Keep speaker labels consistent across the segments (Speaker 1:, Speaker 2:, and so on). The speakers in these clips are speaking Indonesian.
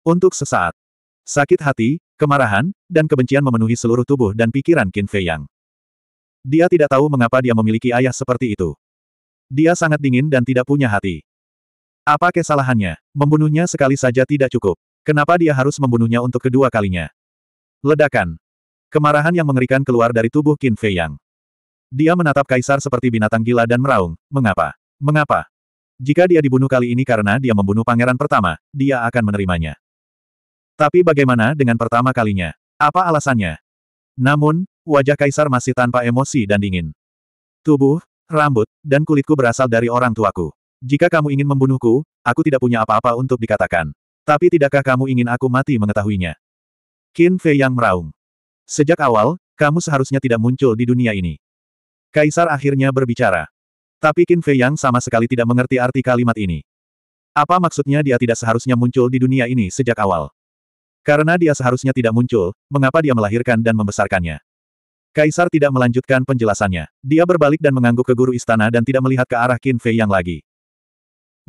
Speaker 1: Untuk sesaat, sakit hati, kemarahan, dan kebencian memenuhi seluruh tubuh dan pikiran Qin Fei Yang. Dia tidak tahu mengapa dia memiliki ayah seperti itu. Dia sangat dingin dan tidak punya hati. Apa kesalahannya? Membunuhnya sekali saja tidak cukup. Kenapa dia harus membunuhnya untuk kedua kalinya? Ledakan. Kemarahan yang mengerikan keluar dari tubuh Qin Fei Yang. Dia menatap kaisar seperti binatang gila dan meraung, mengapa? Mengapa? Jika dia dibunuh kali ini karena dia membunuh pangeran pertama, dia akan menerimanya. Tapi bagaimana dengan pertama kalinya? Apa alasannya? Namun, wajah kaisar masih tanpa emosi dan dingin. Tubuh, rambut, dan kulitku berasal dari orang tuaku. Jika kamu ingin membunuhku, aku tidak punya apa-apa untuk dikatakan. Tapi tidakkah kamu ingin aku mati mengetahuinya? Qin Fei yang meraung. Sejak awal, kamu seharusnya tidak muncul di dunia ini. Kaisar akhirnya berbicara. Tapi Qin Fei yang sama sekali tidak mengerti arti kalimat ini. Apa maksudnya dia tidak seharusnya muncul di dunia ini sejak awal? Karena dia seharusnya tidak muncul, mengapa dia melahirkan dan membesarkannya? Kaisar tidak melanjutkan penjelasannya. Dia berbalik dan mengangguk ke guru istana dan tidak melihat ke arah Qin Fei Yang lagi.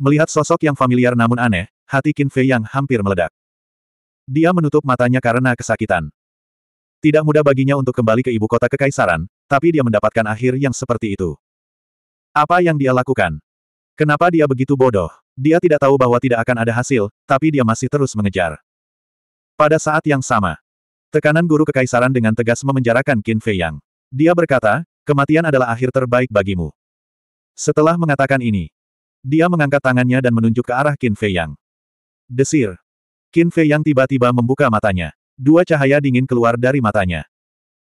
Speaker 1: Melihat sosok yang familiar namun aneh, hati Qin Fei Yang hampir meledak. Dia menutup matanya karena kesakitan. Tidak mudah baginya untuk kembali ke ibu kota kekaisaran, tapi dia mendapatkan akhir yang seperti itu. Apa yang dia lakukan? Kenapa dia begitu bodoh? Dia tidak tahu bahwa tidak akan ada hasil, tapi dia masih terus mengejar. Pada saat yang sama, tekanan guru kekaisaran dengan tegas memenjarakan Qin Fei Yang. Dia berkata, kematian adalah akhir terbaik bagimu. Setelah mengatakan ini, dia mengangkat tangannya dan menunjuk ke arah Qin Fei Yang. Desir. Qin Fei Yang tiba-tiba membuka matanya. Dua cahaya dingin keluar dari matanya.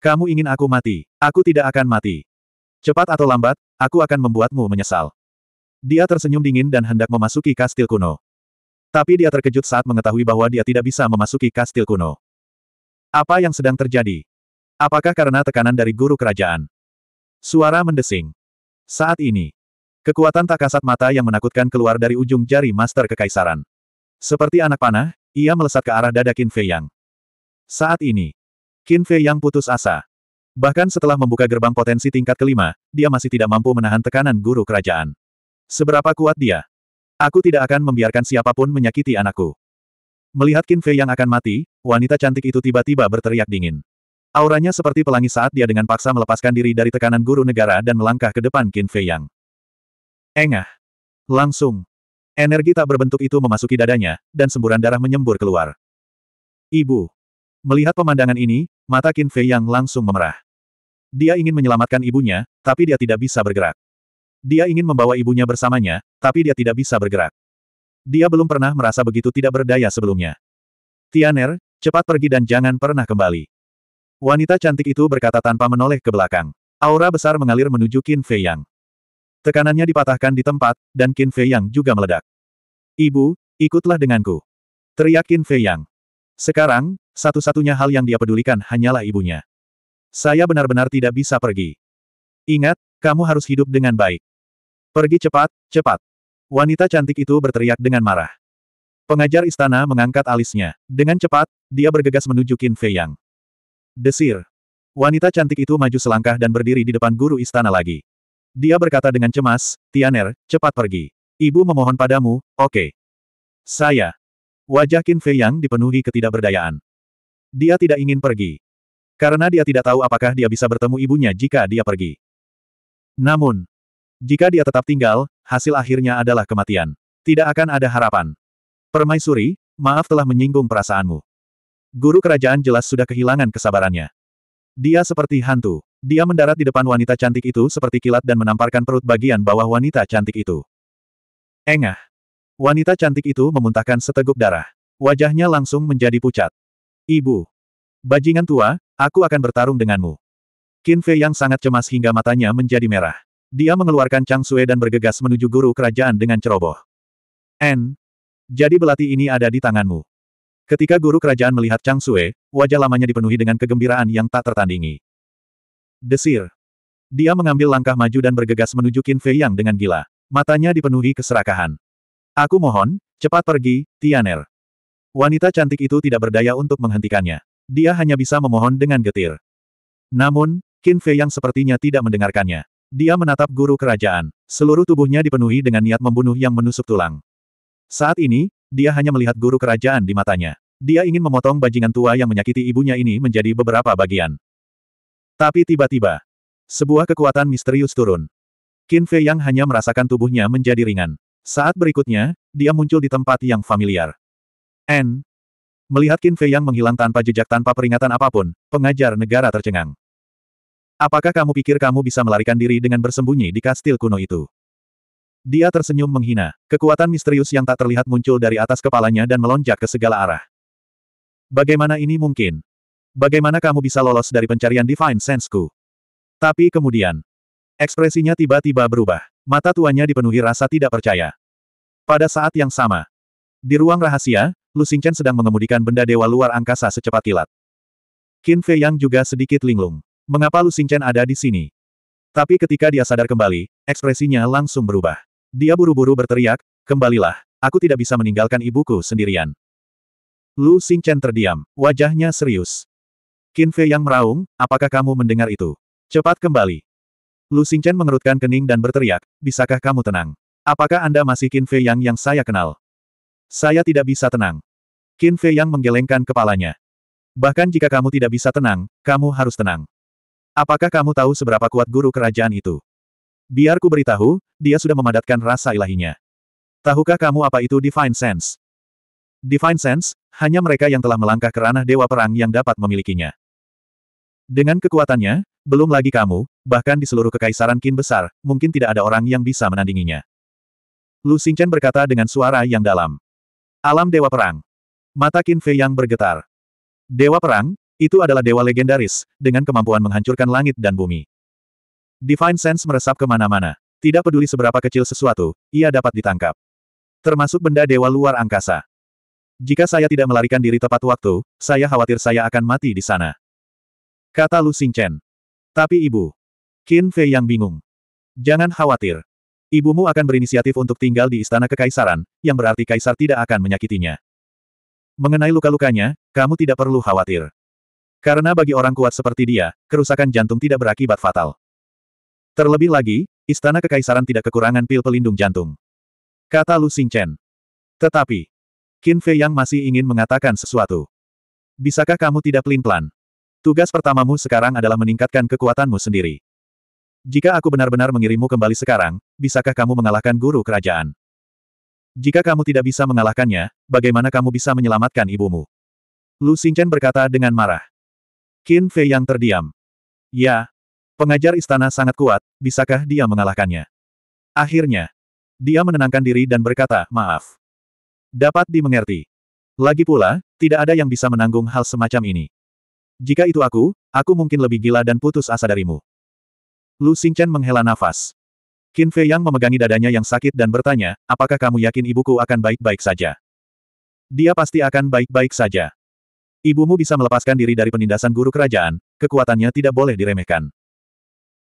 Speaker 1: Kamu ingin aku mati, aku tidak akan mati. Cepat atau lambat, aku akan membuatmu menyesal. Dia tersenyum dingin dan hendak memasuki kastil kuno. Tapi dia terkejut saat mengetahui bahwa dia tidak bisa memasuki kastil kuno. Apa yang sedang terjadi? Apakah karena tekanan dari guru kerajaan? Suara mendesing. Saat ini, kekuatan tak kasat mata yang menakutkan keluar dari ujung jari master kekaisaran. Seperti anak panah, ia melesat ke arah dada Qin Fei Yang. Saat ini, Qin Fei Yang putus asa. Bahkan setelah membuka gerbang potensi tingkat kelima, dia masih tidak mampu menahan tekanan guru kerajaan. Seberapa kuat dia? Aku tidak akan membiarkan siapapun menyakiti anakku. Melihat Qin Fei yang akan mati, wanita cantik itu tiba-tiba berteriak dingin. Auranya seperti pelangi saat dia dengan paksa melepaskan diri dari tekanan guru negara dan melangkah ke depan Qin Fei yang. Engah. Langsung. Energi tak berbentuk itu memasuki dadanya, dan semburan darah menyembur keluar. Ibu. Melihat pemandangan ini, mata Qin Fei yang langsung memerah. Dia ingin menyelamatkan ibunya, tapi dia tidak bisa bergerak. Dia ingin membawa ibunya bersamanya, tapi dia tidak bisa bergerak. Dia belum pernah merasa begitu tidak berdaya sebelumnya. Tianer, cepat pergi dan jangan pernah kembali. Wanita cantik itu berkata tanpa menoleh ke belakang. Aura besar mengalir menuju Qin Fei Yang. Tekanannya dipatahkan di tempat, dan Qin Fei Yang juga meledak. Ibu, ikutlah denganku. Teriak Qin Fei Yang. Sekarang, satu-satunya hal yang dia pedulikan hanyalah ibunya. Saya benar-benar tidak bisa pergi. Ingat, kamu harus hidup dengan baik. Pergi cepat, cepat. Wanita cantik itu berteriak dengan marah. Pengajar istana mengangkat alisnya. Dengan cepat, dia bergegas menuju Qin Fei Yang. Desir. Wanita cantik itu maju selangkah dan berdiri di depan guru istana lagi. Dia berkata dengan cemas, Tianer, cepat pergi. Ibu memohon padamu, oke. Okay. Saya. Wajah Qin Fei Yang dipenuhi ketidakberdayaan. Dia tidak ingin pergi. Karena dia tidak tahu apakah dia bisa bertemu ibunya jika dia pergi. Namun, jika dia tetap tinggal, hasil akhirnya adalah kematian. Tidak akan ada harapan. Permaisuri, maaf telah menyinggung perasaanmu. Guru kerajaan jelas sudah kehilangan kesabarannya. Dia seperti hantu. Dia mendarat di depan wanita cantik itu seperti kilat dan menamparkan perut bagian bawah wanita cantik itu. Engah. Wanita cantik itu memuntahkan seteguk darah. Wajahnya langsung menjadi pucat. Ibu. Bajingan tua, aku akan bertarung denganmu. Qin Fei yang sangat cemas hingga matanya menjadi merah. Dia mengeluarkan Chang Sue dan bergegas menuju guru kerajaan dengan ceroboh. N. Jadi belati ini ada di tanganmu. Ketika guru kerajaan melihat Chang Sue, wajah lamanya dipenuhi dengan kegembiraan yang tak tertandingi. Desir. Dia mengambil langkah maju dan bergegas menuju Qin Fei Yang dengan gila. Matanya dipenuhi keserakahan. Aku mohon, cepat pergi, Tianer. Wanita cantik itu tidak berdaya untuk menghentikannya. Dia hanya bisa memohon dengan getir. Namun, Qin Fei Yang sepertinya tidak mendengarkannya. Dia menatap guru kerajaan. Seluruh tubuhnya dipenuhi dengan niat membunuh yang menusuk tulang. Saat ini, dia hanya melihat guru kerajaan di matanya. Dia ingin memotong bajingan tua yang menyakiti ibunya ini menjadi beberapa bagian. Tapi tiba-tiba, sebuah kekuatan misterius turun. Qin Fei Yang hanya merasakan tubuhnya menjadi ringan. Saat berikutnya, dia muncul di tempat yang familiar. N. Melihat Qin Fei Yang menghilang tanpa jejak tanpa peringatan apapun, pengajar negara tercengang. Apakah kamu pikir kamu bisa melarikan diri dengan bersembunyi di kastil kuno itu? Dia tersenyum menghina. Kekuatan misterius yang tak terlihat muncul dari atas kepalanya dan melonjak ke segala arah. Bagaimana ini mungkin? Bagaimana kamu bisa lolos dari pencarian Divine Senseku? Tapi kemudian, ekspresinya tiba-tiba berubah. Mata tuanya dipenuhi rasa tidak percaya. Pada saat yang sama, di ruang rahasia, Lu Xingchen sedang mengemudikan benda dewa luar angkasa secepat kilat. Qin Fei Yang juga sedikit linglung. Mengapa Lu Xingchen ada di sini? Tapi ketika dia sadar kembali, ekspresinya langsung berubah. Dia buru-buru berteriak, kembalilah, aku tidak bisa meninggalkan ibuku sendirian. Lu Xingchen terdiam, wajahnya serius. Qin Fei yang meraung, apakah kamu mendengar itu? Cepat kembali. Lu Xingchen mengerutkan kening dan berteriak, bisakah kamu tenang? Apakah Anda masih Qin Fei yang yang saya kenal? Saya tidak bisa tenang. Qin Fei yang menggelengkan kepalanya. Bahkan jika kamu tidak bisa tenang, kamu harus tenang. Apakah kamu tahu seberapa kuat guru kerajaan itu? Biar ku beritahu, dia sudah memadatkan rasa ilahinya. Tahukah kamu apa itu Divine Sense? Divine Sense, hanya mereka yang telah melangkah ke ranah Dewa Perang yang dapat memilikinya. Dengan kekuatannya, belum lagi kamu, bahkan di seluruh kekaisaran Qin besar, mungkin tidak ada orang yang bisa menandinginya. Lu Xingchen berkata dengan suara yang dalam. Alam Dewa Perang. Mata Qin Fei yang bergetar. Dewa Perang, itu adalah dewa legendaris, dengan kemampuan menghancurkan langit dan bumi. Divine Sense meresap kemana-mana. Tidak peduli seberapa kecil sesuatu, ia dapat ditangkap. Termasuk benda dewa luar angkasa. Jika saya tidak melarikan diri tepat waktu, saya khawatir saya akan mati di sana. Kata Lu Xingchen. Tapi ibu. Qin Fei yang bingung. Jangan khawatir. Ibumu akan berinisiatif untuk tinggal di istana kekaisaran, yang berarti kaisar tidak akan menyakitinya. Mengenai luka-lukanya, kamu tidak perlu khawatir. Karena bagi orang kuat seperti dia, kerusakan jantung tidak berakibat fatal. Terlebih lagi, istana kekaisaran tidak kekurangan pil pelindung jantung. Kata Lu Xingchen. Tetapi, Qin Fei Yang masih ingin mengatakan sesuatu. Bisakah kamu tidak pelin-pelan? Tugas pertamamu sekarang adalah meningkatkan kekuatanmu sendiri. Jika aku benar-benar mengirimmu kembali sekarang, bisakah kamu mengalahkan guru kerajaan? Jika kamu tidak bisa mengalahkannya, bagaimana kamu bisa menyelamatkan ibumu? Lu Xingchen berkata dengan marah. Qin Fei yang terdiam. Ya. Pengajar istana sangat kuat, bisakah dia mengalahkannya? Akhirnya. Dia menenangkan diri dan berkata, maaf. Dapat dimengerti. Lagi pula, tidak ada yang bisa menanggung hal semacam ini. Jika itu aku, aku mungkin lebih gila dan putus asa darimu. Lu Xingchen menghela nafas. Qin Fei Yang memegangi dadanya yang sakit dan bertanya, apakah kamu yakin ibuku akan baik-baik saja? Dia pasti akan baik-baik saja. Ibumu bisa melepaskan diri dari penindasan guru kerajaan, kekuatannya tidak boleh diremehkan.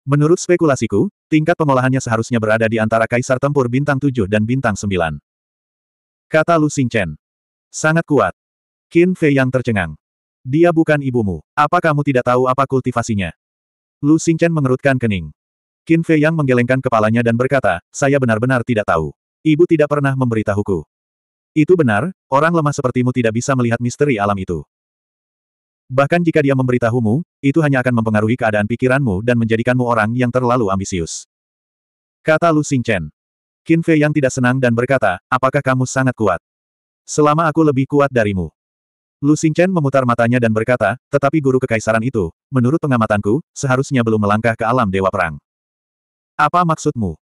Speaker 1: Menurut spekulasiku, tingkat pengolahannya seharusnya berada di antara kaisar tempur bintang 7 dan bintang 9. Kata Lu Xingchen. Sangat kuat. Qin Fei yang tercengang. Dia bukan ibumu. Apa kamu tidak tahu apa kultivasinya? Lu Xingchen mengerutkan kening. Qin Fei yang menggelengkan kepalanya dan berkata, saya benar-benar tidak tahu. Ibu tidak pernah memberitahuku. Itu benar, orang lemah sepertimu tidak bisa melihat misteri alam itu. Bahkan jika dia memberitahumu, itu hanya akan mempengaruhi keadaan pikiranmu dan menjadikanmu orang yang terlalu ambisius. Kata Lu Xingchen. Qin Fei yang tidak senang dan berkata, apakah kamu sangat kuat? Selama aku lebih kuat darimu. Lu Xingchen memutar matanya dan berkata, tetapi guru kekaisaran itu, menurut pengamatanku, seharusnya belum melangkah ke alam dewa perang. Apa maksudmu?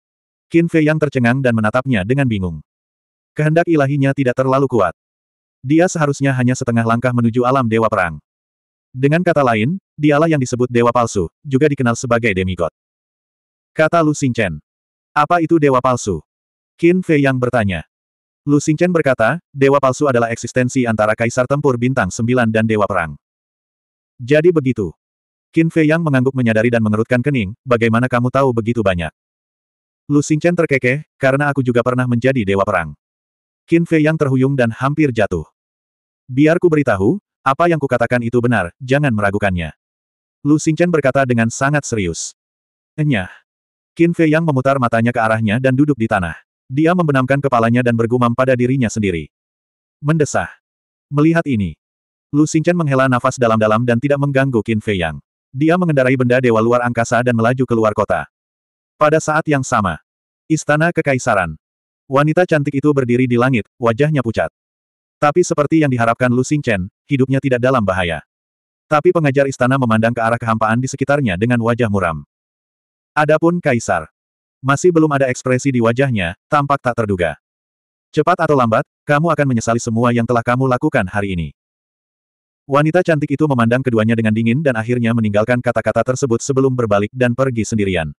Speaker 1: Qin Fei yang tercengang dan menatapnya dengan bingung. Kehendak ilahinya tidak terlalu kuat. Dia seharusnya hanya setengah langkah menuju alam dewa perang. Dengan kata lain, dialah yang disebut dewa palsu, juga dikenal sebagai demigod. Kata Lu Xingchen. Apa itu dewa palsu? Qin Fei yang bertanya. Lu Xingchen berkata, dewa palsu adalah eksistensi antara kaisar tempur bintang 9 dan dewa perang. Jadi begitu. Qin Fei yang mengangguk menyadari dan mengerutkan kening, bagaimana kamu tahu begitu banyak? Lu Xingchen terkekeh, karena aku juga pernah menjadi dewa perang. Qin Fei yang terhuyung dan hampir jatuh. Biar ku beritahu, apa yang kukatakan itu benar, jangan meragukannya. Lu Xingchen berkata dengan sangat serius. Enyah. Qin Fei yang memutar matanya ke arahnya dan duduk di tanah. Dia membenamkan kepalanya dan bergumam pada dirinya sendiri. Mendesah. Melihat ini. Lu Xingchen menghela nafas dalam-dalam dan tidak mengganggu Qin Fei Yang. Dia mengendarai benda dewa luar angkasa dan melaju keluar kota. Pada saat yang sama. Istana Kekaisaran. Wanita cantik itu berdiri di langit, wajahnya pucat. Tapi seperti yang diharapkan Lu Xingchen, hidupnya tidak dalam bahaya. Tapi pengajar istana memandang ke arah kehampaan di sekitarnya dengan wajah muram. Adapun Kaisar. Masih belum ada ekspresi di wajahnya, tampak tak terduga. Cepat atau lambat, kamu akan menyesali semua yang telah kamu lakukan hari ini. Wanita cantik itu memandang keduanya dengan dingin dan akhirnya meninggalkan kata-kata tersebut sebelum berbalik dan pergi sendirian.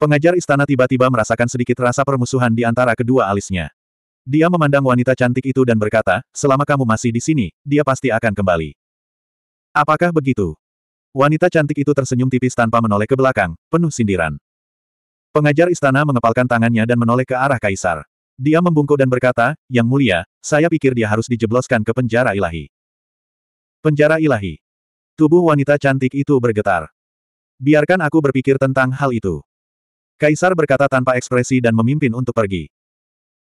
Speaker 1: Pengajar istana tiba-tiba merasakan sedikit rasa permusuhan di antara kedua alisnya. Dia memandang wanita cantik itu dan berkata, selama kamu masih di sini, dia pasti akan kembali. Apakah begitu? Wanita cantik itu tersenyum tipis tanpa menoleh ke belakang, penuh sindiran. Pengajar istana mengepalkan tangannya dan menoleh ke arah kaisar. Dia membungkuk dan berkata, Yang mulia, saya pikir dia harus dijebloskan ke penjara ilahi. Penjara ilahi. Tubuh wanita cantik itu bergetar. Biarkan aku berpikir tentang hal itu. Kaisar berkata tanpa ekspresi dan memimpin untuk pergi.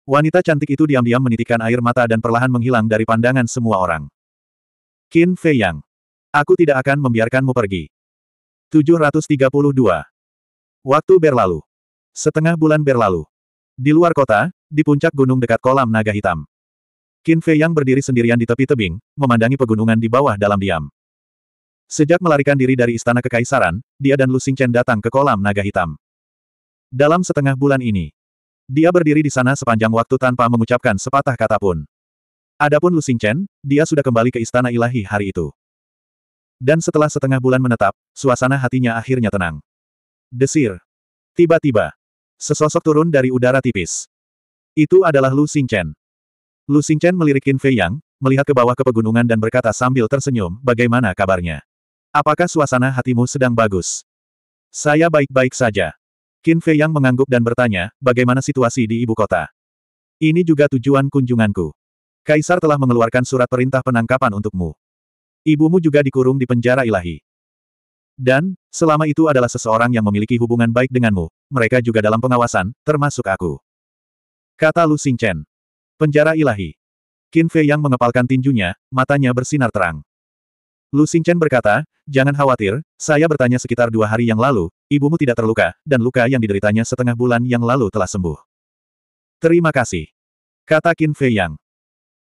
Speaker 1: Wanita cantik itu diam-diam menitikkan air mata dan perlahan menghilang dari pandangan semua orang. Qin Fei Yang. Aku tidak akan membiarkanmu pergi. 732. Waktu berlalu. Setengah bulan berlalu. Di luar kota, di puncak gunung dekat kolam naga hitam. Qin Fei Yang berdiri sendirian di tepi tebing, memandangi pegunungan di bawah dalam diam. Sejak melarikan diri dari istana kekaisaran, dia dan Lu Xingchen datang ke kolam naga hitam. Dalam setengah bulan ini, dia berdiri di sana sepanjang waktu tanpa mengucapkan sepatah kata pun. Adapun Lu Xingchen, dia sudah kembali ke istana ilahi hari itu. Dan setelah setengah bulan menetap, suasana hatinya akhirnya tenang. Desir. Tiba-tiba. Sesosok turun dari udara tipis. Itu adalah Lu Xingchen. Lu Xingchen melirikin Fei Yang, melihat ke bawah ke pegunungan dan berkata sambil tersenyum, bagaimana kabarnya? Apakah suasana hatimu sedang bagus? Saya baik-baik saja. Qin Fei Yang mengangguk dan bertanya, bagaimana situasi di ibu kota? Ini juga tujuan kunjunganku. Kaisar telah mengeluarkan surat perintah penangkapan untukmu. Ibumu juga dikurung di penjara ilahi. Dan, selama itu adalah seseorang yang memiliki hubungan baik denganmu, mereka juga dalam pengawasan, termasuk aku. Kata Lu Xingchen. Penjara ilahi. Qin Fei yang mengepalkan tinjunya, matanya bersinar terang. Lu Xingchen berkata, jangan khawatir, saya bertanya sekitar dua hari yang lalu, ibumu tidak terluka, dan luka yang dideritanya setengah bulan yang lalu telah sembuh. Terima kasih. Kata Qin Fei Yang.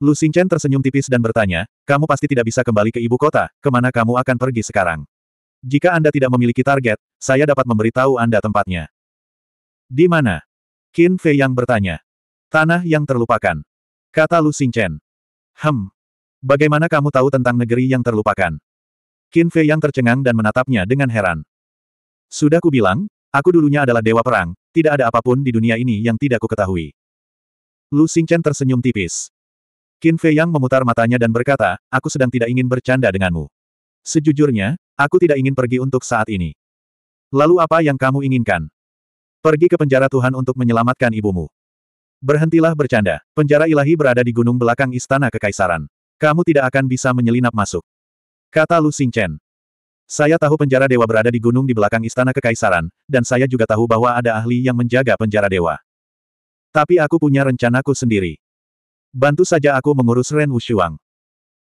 Speaker 1: Lu Xingchen tersenyum tipis dan bertanya, kamu pasti tidak bisa kembali ke ibu kota, kemana kamu akan pergi sekarang? Jika Anda tidak memiliki target, saya dapat memberitahu Anda tempatnya. Di mana? Qin Fei Yang bertanya. Tanah yang terlupakan. Kata Lu Xingchen. Hem, Bagaimana kamu tahu tentang negeri yang terlupakan? Qin Fei yang tercengang dan menatapnya dengan heran. Sudah kubilang, aku dulunya adalah dewa perang, tidak ada apapun di dunia ini yang tidak kuketahui. Lu Xingchen tersenyum tipis. Qin Fei yang memutar matanya dan berkata, aku sedang tidak ingin bercanda denganmu. Sejujurnya, aku tidak ingin pergi untuk saat ini. Lalu apa yang kamu inginkan? Pergi ke penjara Tuhan untuk menyelamatkan ibumu. Berhentilah bercanda. Penjara ilahi berada di gunung belakang istana kekaisaran. Kamu tidak akan bisa menyelinap masuk. Kata Lu Xingchen. Saya tahu penjara dewa berada di gunung di belakang istana kekaisaran, dan saya juga tahu bahwa ada ahli yang menjaga penjara dewa. Tapi aku punya rencanaku sendiri. Bantu saja aku mengurus Ren Wushuang.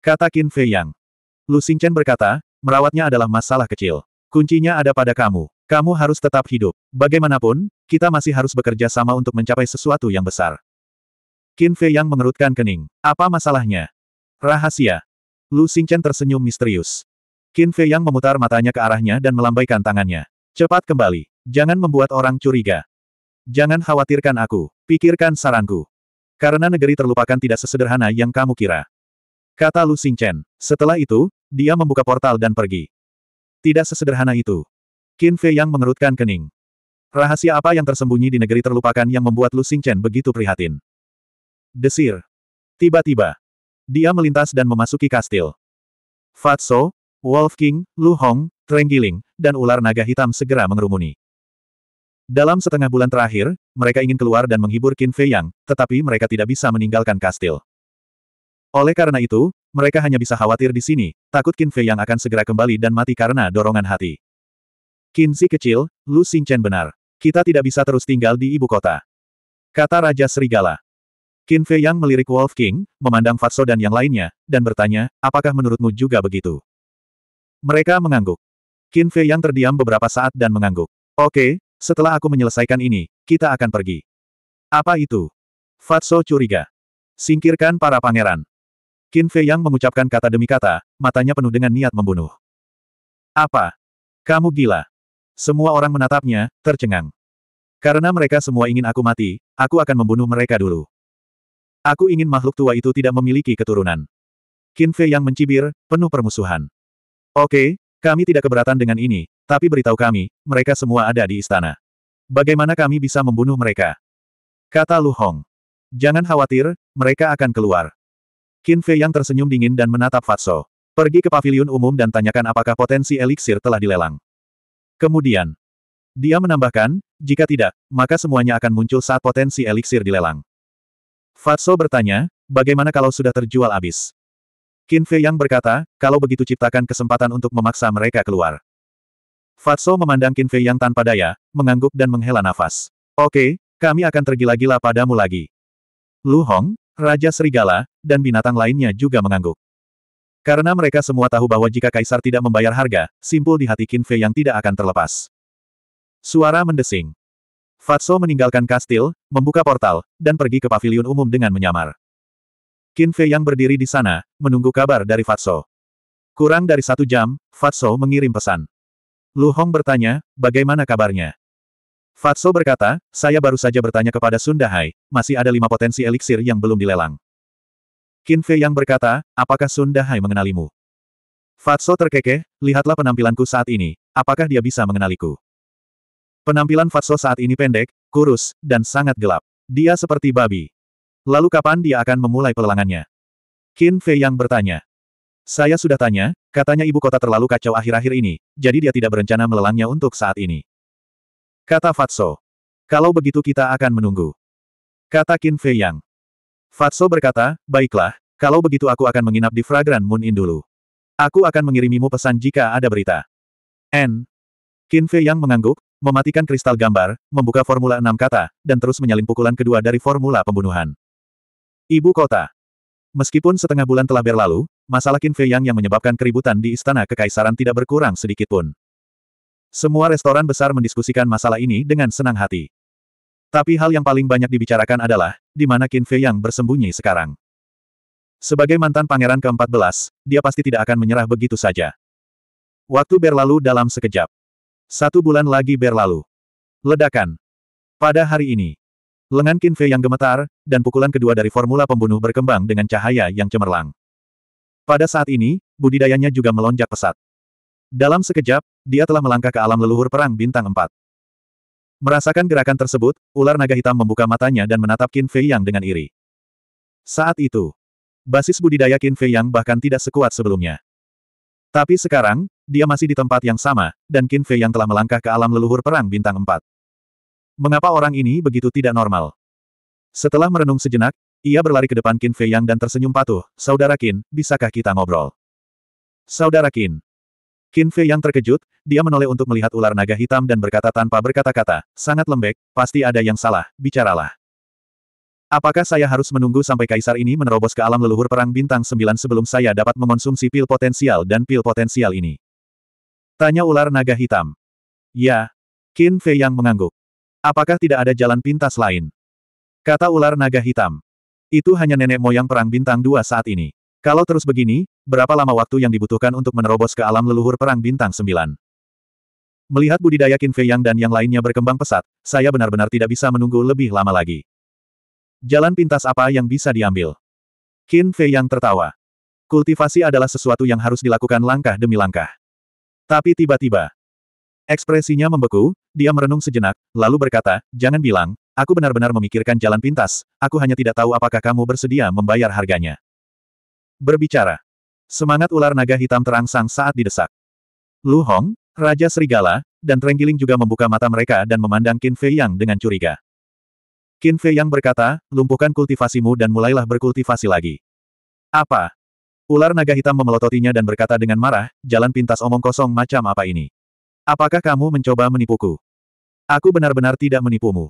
Speaker 1: Kata Qin Fei Yang. Lu Xingchen berkata, merawatnya adalah masalah kecil. Kuncinya ada pada kamu. Kamu harus tetap hidup. Bagaimanapun, kita masih harus bekerja sama untuk mencapai sesuatu yang besar. Qin Fei Yang mengerutkan kening. Apa masalahnya? Rahasia. Lu Xingchen tersenyum misterius. Qin Fei yang memutar matanya ke arahnya dan melambaikan tangannya. Cepat kembali. Jangan membuat orang curiga. Jangan khawatirkan aku. Pikirkan saranku. Karena negeri terlupakan tidak sesederhana yang kamu kira. Kata Lu Xingchen. Setelah itu, dia membuka portal dan pergi. Tidak sesederhana itu. Qin Fei yang mengerutkan kening. Rahasia apa yang tersembunyi di negeri terlupakan yang membuat Lu Xingchen begitu prihatin? Desir. Tiba-tiba, dia melintas dan memasuki kastil. Fatso, Wolf King, Lu Hong, Trenggiling, dan ular naga hitam segera mengerumuni. Dalam setengah bulan terakhir, mereka ingin keluar dan menghibur Qin Fei Yang, tetapi mereka tidak bisa meninggalkan kastil. Oleh karena itu, mereka hanya bisa khawatir di sini, takut Qin Fei Yang akan segera kembali dan mati karena dorongan hati. Qin Si kecil, Lu Chen benar. Kita tidak bisa terus tinggal di ibu kota. Kata Raja Serigala. Qin Fei Yang melirik Wolf King, memandang Fatso dan yang lainnya, dan bertanya, apakah menurutmu juga begitu? Mereka mengangguk. Qin Fei Yang terdiam beberapa saat dan mengangguk. Oke, setelah aku menyelesaikan ini, kita akan pergi. Apa itu? Fatso curiga. Singkirkan para pangeran. Qin Fei Yang mengucapkan kata demi kata, matanya penuh dengan niat membunuh. Apa? Kamu gila. Semua orang menatapnya, tercengang. Karena mereka semua ingin aku mati, aku akan membunuh mereka dulu. Aku ingin makhluk tua itu tidak memiliki keturunan. Qin Fei yang mencibir, penuh permusuhan. Oke, kami tidak keberatan dengan ini, tapi beritahu kami, mereka semua ada di istana. Bagaimana kami bisa membunuh mereka? Kata Lu Hong. Jangan khawatir, mereka akan keluar. Qin Fei yang tersenyum dingin dan menatap Fatso. Pergi ke pavilion umum dan tanyakan apakah potensi eliksir telah dilelang. Kemudian, dia menambahkan, jika tidak, maka semuanya akan muncul saat potensi eliksir dilelang. Fatso bertanya, bagaimana kalau sudah terjual habis? Qin Fei Yang berkata, kalau begitu ciptakan kesempatan untuk memaksa mereka keluar. Fatso memandang Qin Fei Yang tanpa daya, mengangguk dan menghela nafas. Oke, kami akan tergila-gila padamu lagi. Lu Hong, Raja Serigala, dan binatang lainnya juga mengangguk. Karena mereka semua tahu bahwa jika Kaisar tidak membayar harga, simpul di hati Qin Fei Yang tidak akan terlepas. Suara mendesing. Fatso meninggalkan kastil, membuka portal, dan pergi ke pavilion umum dengan menyamar. Qin Fei yang berdiri di sana, menunggu kabar dari Fatso. Kurang dari satu jam, Fatso mengirim pesan. Lu Hong bertanya, bagaimana kabarnya? Fatso berkata, saya baru saja bertanya kepada Sundahai, masih ada lima potensi eliksir yang belum dilelang. Qin Fei yang berkata, apakah Sundahai mengenalimu? Fatso terkekeh, lihatlah penampilanku saat ini, apakah dia bisa mengenaliku? Penampilan Fatso saat ini pendek, kurus, dan sangat gelap. Dia seperti babi. Lalu kapan dia akan memulai pelelangannya? Qin Fei yang bertanya. Saya sudah tanya, katanya ibu kota terlalu kacau akhir-akhir ini, jadi dia tidak berencana melelangnya untuk saat ini. Kata Fatso. Kalau begitu kita akan menunggu. Kata Qin Fei Yang. Fatso berkata, baiklah, kalau begitu aku akan menginap di Fragrant Moon Inn dulu. Aku akan mengirimimu pesan jika ada berita. N. Qin Fei Yang mengangguk, mematikan kristal gambar, membuka formula enam kata, dan terus menyalin pukulan kedua dari formula pembunuhan. Ibu kota. Meskipun setengah bulan telah berlalu, masalah Qin Fei Yang yang menyebabkan keributan di istana kekaisaran tidak berkurang sedikit pun. Semua restoran besar mendiskusikan masalah ini dengan senang hati. Tapi hal yang paling banyak dibicarakan adalah, di mana Qin Fei Yang bersembunyi sekarang. Sebagai mantan pangeran ke-14, dia pasti tidak akan menyerah begitu saja. Waktu berlalu dalam sekejap. Satu bulan lagi berlalu. Ledakan. Pada hari ini. Lengan Qin Fei yang gemetar, dan pukulan kedua dari formula pembunuh berkembang dengan cahaya yang cemerlang. Pada saat ini, budidayanya juga melonjak pesat. Dalam sekejap, dia telah melangkah ke alam leluhur perang bintang empat. Merasakan gerakan tersebut, ular naga hitam membuka matanya dan menatap Qin Fei yang dengan iri. Saat itu, basis budidaya Qin Fei yang bahkan tidak sekuat sebelumnya. Tapi sekarang, dia masih di tempat yang sama, dan Qin Fei yang telah melangkah ke alam leluhur perang bintang 4. Mengapa orang ini begitu tidak normal? Setelah merenung sejenak, ia berlari ke depan Qin Fei yang dan tersenyum patuh, Saudara Qin, bisakah kita ngobrol? Saudara Qin. Qin Fei yang terkejut, dia menoleh untuk melihat ular naga hitam dan berkata tanpa berkata-kata, sangat lembek, pasti ada yang salah, bicaralah. Apakah saya harus menunggu sampai kaisar ini menerobos ke alam leluhur perang bintang 9 sebelum saya dapat mengonsumsi pil potensial dan pil potensial ini? Tanya ular naga hitam. Ya. Qin Fei yang mengangguk. Apakah tidak ada jalan pintas lain? Kata ular naga hitam. Itu hanya nenek moyang perang bintang dua saat ini. Kalau terus begini, berapa lama waktu yang dibutuhkan untuk menerobos ke alam leluhur perang bintang sembilan? Melihat budidaya Qin Fei Yang dan yang lainnya berkembang pesat, saya benar-benar tidak bisa menunggu lebih lama lagi. Jalan pintas apa yang bisa diambil? Qin Fei Yang tertawa. Kultivasi adalah sesuatu yang harus dilakukan langkah demi langkah. Tapi tiba-tiba, ekspresinya membeku, dia merenung sejenak, lalu berkata, jangan bilang, aku benar-benar memikirkan jalan pintas, aku hanya tidak tahu apakah kamu bersedia membayar harganya. Berbicara. Semangat ular naga hitam terangsang saat didesak. Lu Hong, Raja Serigala, dan Trenggiling juga membuka mata mereka dan memandang Qin Fei Yang dengan curiga. Qin Fei Yang berkata, lumpuhkan kultivasimu dan mulailah berkultivasi lagi. Apa? Ular naga hitam memelototinya dan berkata dengan marah, jalan pintas omong kosong macam apa ini? Apakah kamu mencoba menipuku? Aku benar-benar tidak menipumu.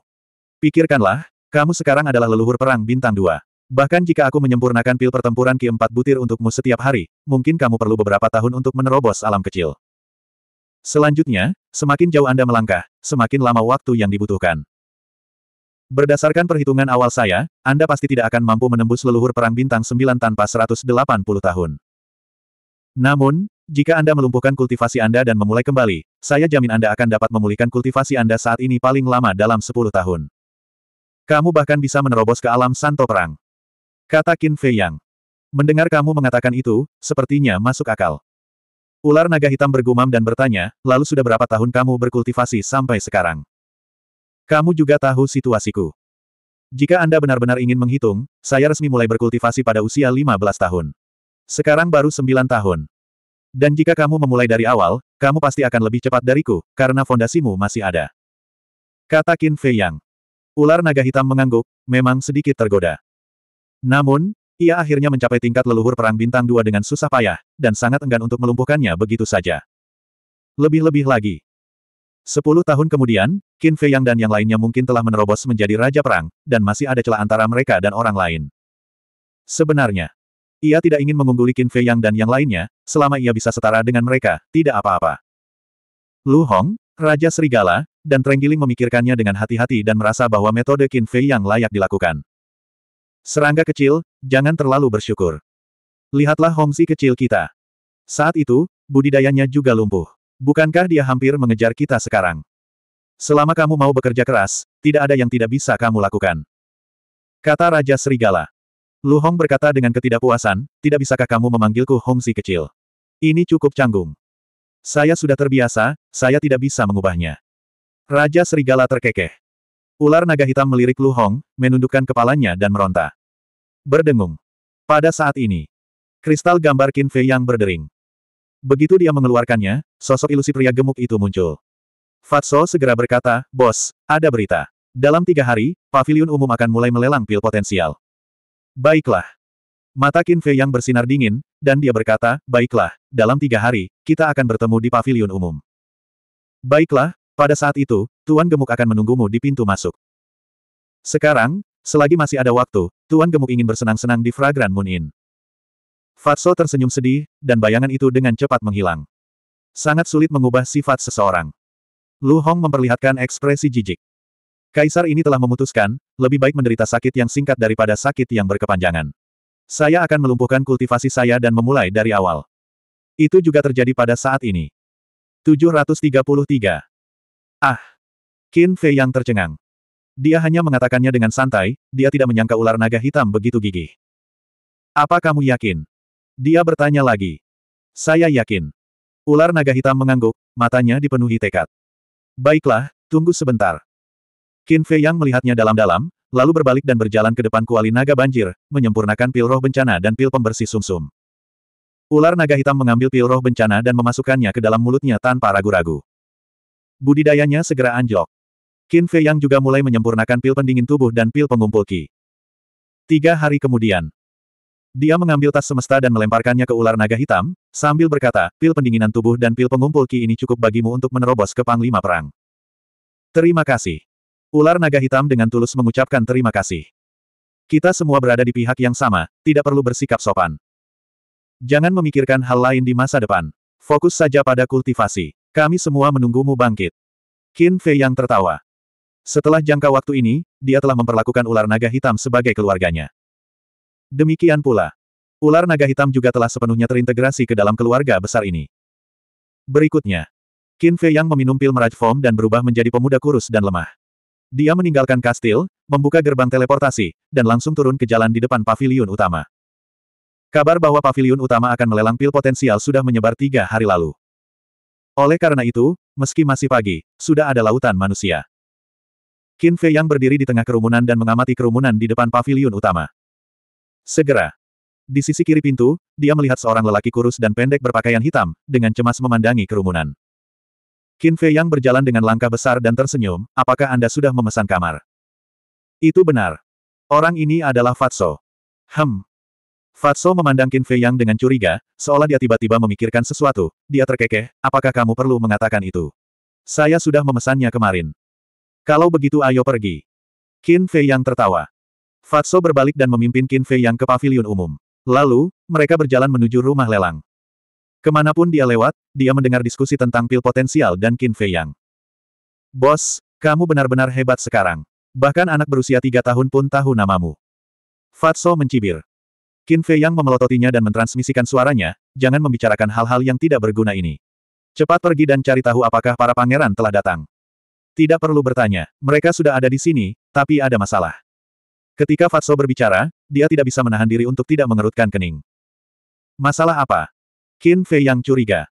Speaker 1: Pikirkanlah, kamu sekarang adalah leluhur perang bintang dua. Bahkan jika aku menyempurnakan pil pertempuran Ki empat butir untukmu setiap hari, mungkin kamu perlu beberapa tahun untuk menerobos alam kecil. Selanjutnya, semakin jauh Anda melangkah, semakin lama waktu yang dibutuhkan. Berdasarkan perhitungan awal saya, Anda pasti tidak akan mampu menembus leluhur perang bintang 9 tanpa 180 tahun. Namun, jika Anda melumpuhkan kultivasi Anda dan memulai kembali, saya jamin Anda akan dapat memulihkan kultivasi Anda saat ini paling lama dalam 10 tahun. Kamu bahkan bisa menerobos ke alam santo perang. Kata Qin Fei Yang. Mendengar kamu mengatakan itu, sepertinya masuk akal. Ular naga hitam bergumam dan bertanya, lalu sudah berapa tahun kamu berkultivasi sampai sekarang? Kamu juga tahu situasiku. Jika Anda benar-benar ingin menghitung, saya resmi mulai berkultivasi pada usia 15 tahun. Sekarang baru 9 tahun. Dan jika kamu memulai dari awal, kamu pasti akan lebih cepat dariku, karena fondasimu masih ada. Kata Qin Fei Yang. Ular naga hitam mengangguk, memang sedikit tergoda. Namun, ia akhirnya mencapai tingkat leluhur perang bintang dua dengan susah payah, dan sangat enggan untuk melumpuhkannya begitu saja. Lebih-lebih lagi, Sepuluh tahun kemudian, Qin Fei Yang dan yang lainnya mungkin telah menerobos menjadi Raja Perang, dan masih ada celah antara mereka dan orang lain. Sebenarnya, ia tidak ingin mengungguli Qin Fei Yang dan yang lainnya, selama ia bisa setara dengan mereka, tidak apa-apa. Lu Hong, Raja Serigala, dan Trenggiling memikirkannya dengan hati-hati dan merasa bahwa metode Qin Fei Yang layak dilakukan. Serangga kecil, jangan terlalu bersyukur. Lihatlah Hongsi kecil kita. Saat itu, budidayanya juga lumpuh. Bukankah dia hampir mengejar kita sekarang? Selama kamu mau bekerja keras, tidak ada yang tidak bisa kamu lakukan. Kata Raja Serigala. Lu Hong berkata dengan ketidakpuasan, tidak bisakah kamu memanggilku Hong si kecil? Ini cukup canggung. Saya sudah terbiasa, saya tidak bisa mengubahnya. Raja Serigala terkekeh. Ular naga hitam melirik Lu Hong, menundukkan kepalanya dan meronta. Berdengung. Pada saat ini, kristal gambar Qin Fei yang berdering. Begitu dia mengeluarkannya, sosok ilusi pria gemuk itu muncul. Fatso segera berkata, Bos, ada berita. Dalam tiga hari, pavilion umum akan mulai melelang pil potensial. Baiklah. Mata Qin Fei yang bersinar dingin, dan dia berkata, Baiklah, dalam tiga hari, kita akan bertemu di pavilion umum. Baiklah, pada saat itu, Tuan Gemuk akan menunggumu di pintu masuk. Sekarang, selagi masih ada waktu, Tuan Gemuk ingin bersenang-senang di Fragrant Moon Inn. Fatso tersenyum sedih, dan bayangan itu dengan cepat menghilang. Sangat sulit mengubah sifat seseorang. Lu Hong memperlihatkan ekspresi jijik. Kaisar ini telah memutuskan, lebih baik menderita sakit yang singkat daripada sakit yang berkepanjangan. Saya akan melumpuhkan kultivasi saya dan memulai dari awal. Itu juga terjadi pada saat ini. 733. Ah! Qin Fei yang tercengang. Dia hanya mengatakannya dengan santai, dia tidak menyangka ular naga hitam begitu gigih. Apa kamu yakin? Dia bertanya lagi. Saya yakin. Ular naga hitam mengangguk, matanya dipenuhi tekad. Baiklah, tunggu sebentar. Qin Fei Yang melihatnya dalam-dalam, lalu berbalik dan berjalan ke depan kuali naga banjir, menyempurnakan pil roh bencana dan pil pembersih sumsum. -sum. Ular naga hitam mengambil pil roh bencana dan memasukkannya ke dalam mulutnya tanpa ragu-ragu. Budidayanya segera anjlok. Qin Fei Yang juga mulai menyempurnakan pil pendingin tubuh dan pil pengumpul ki. Tiga hari kemudian, dia mengambil tas semesta dan melemparkannya ke ular naga hitam, sambil berkata, pil pendinginan tubuh dan pil pengumpul ki ini cukup bagimu untuk menerobos ke panglima perang. Terima kasih. Ular naga hitam dengan tulus mengucapkan terima kasih. Kita semua berada di pihak yang sama, tidak perlu bersikap sopan. Jangan memikirkan hal lain di masa depan. Fokus saja pada kultivasi. Kami semua menunggumu bangkit. Qin Fei yang tertawa. Setelah jangka waktu ini, dia telah memperlakukan ular naga hitam sebagai keluarganya. Demikian pula. Ular naga hitam juga telah sepenuhnya terintegrasi ke dalam keluarga besar ini. Berikutnya. Qin Fei yang meminum pil meraj form dan berubah menjadi pemuda kurus dan lemah. Dia meninggalkan kastil, membuka gerbang teleportasi, dan langsung turun ke jalan di depan pavilion utama. Kabar bahwa pavilion utama akan melelang pil potensial sudah menyebar tiga hari lalu. Oleh karena itu, meski masih pagi, sudah ada lautan manusia. Qin Fei yang berdiri di tengah kerumunan dan mengamati kerumunan di depan pavilion utama. Segera. Di sisi kiri pintu, dia melihat seorang lelaki kurus dan pendek berpakaian hitam, dengan cemas memandangi kerumunan. Qin Fei Yang berjalan dengan langkah besar dan tersenyum, apakah Anda sudah memesan kamar? Itu benar. Orang ini adalah Fatso. Hem. Fatso memandang Qin Fei Yang dengan curiga, seolah dia tiba-tiba memikirkan sesuatu. Dia terkekeh, apakah kamu perlu mengatakan itu? Saya sudah memesannya kemarin. Kalau begitu ayo pergi. Qin Fei Yang tertawa. Fatso berbalik dan memimpin Qin Fei yang ke pavilion umum. Lalu, mereka berjalan menuju rumah lelang. Kemanapun dia lewat, dia mendengar diskusi tentang pil potensial dan Qin Fei Yang. Bos, kamu benar-benar hebat sekarang. Bahkan anak berusia tiga tahun pun tahu namamu. Fatso mencibir. Qin Fei Yang memelototinya dan mentransmisikan suaranya, jangan membicarakan hal-hal yang tidak berguna ini. Cepat pergi dan cari tahu apakah para pangeran telah datang. Tidak perlu bertanya, mereka sudah ada di sini, tapi ada masalah. Ketika Fatso berbicara, dia tidak bisa menahan diri untuk tidak mengerutkan kening. Masalah apa? Qin Fei yang curiga.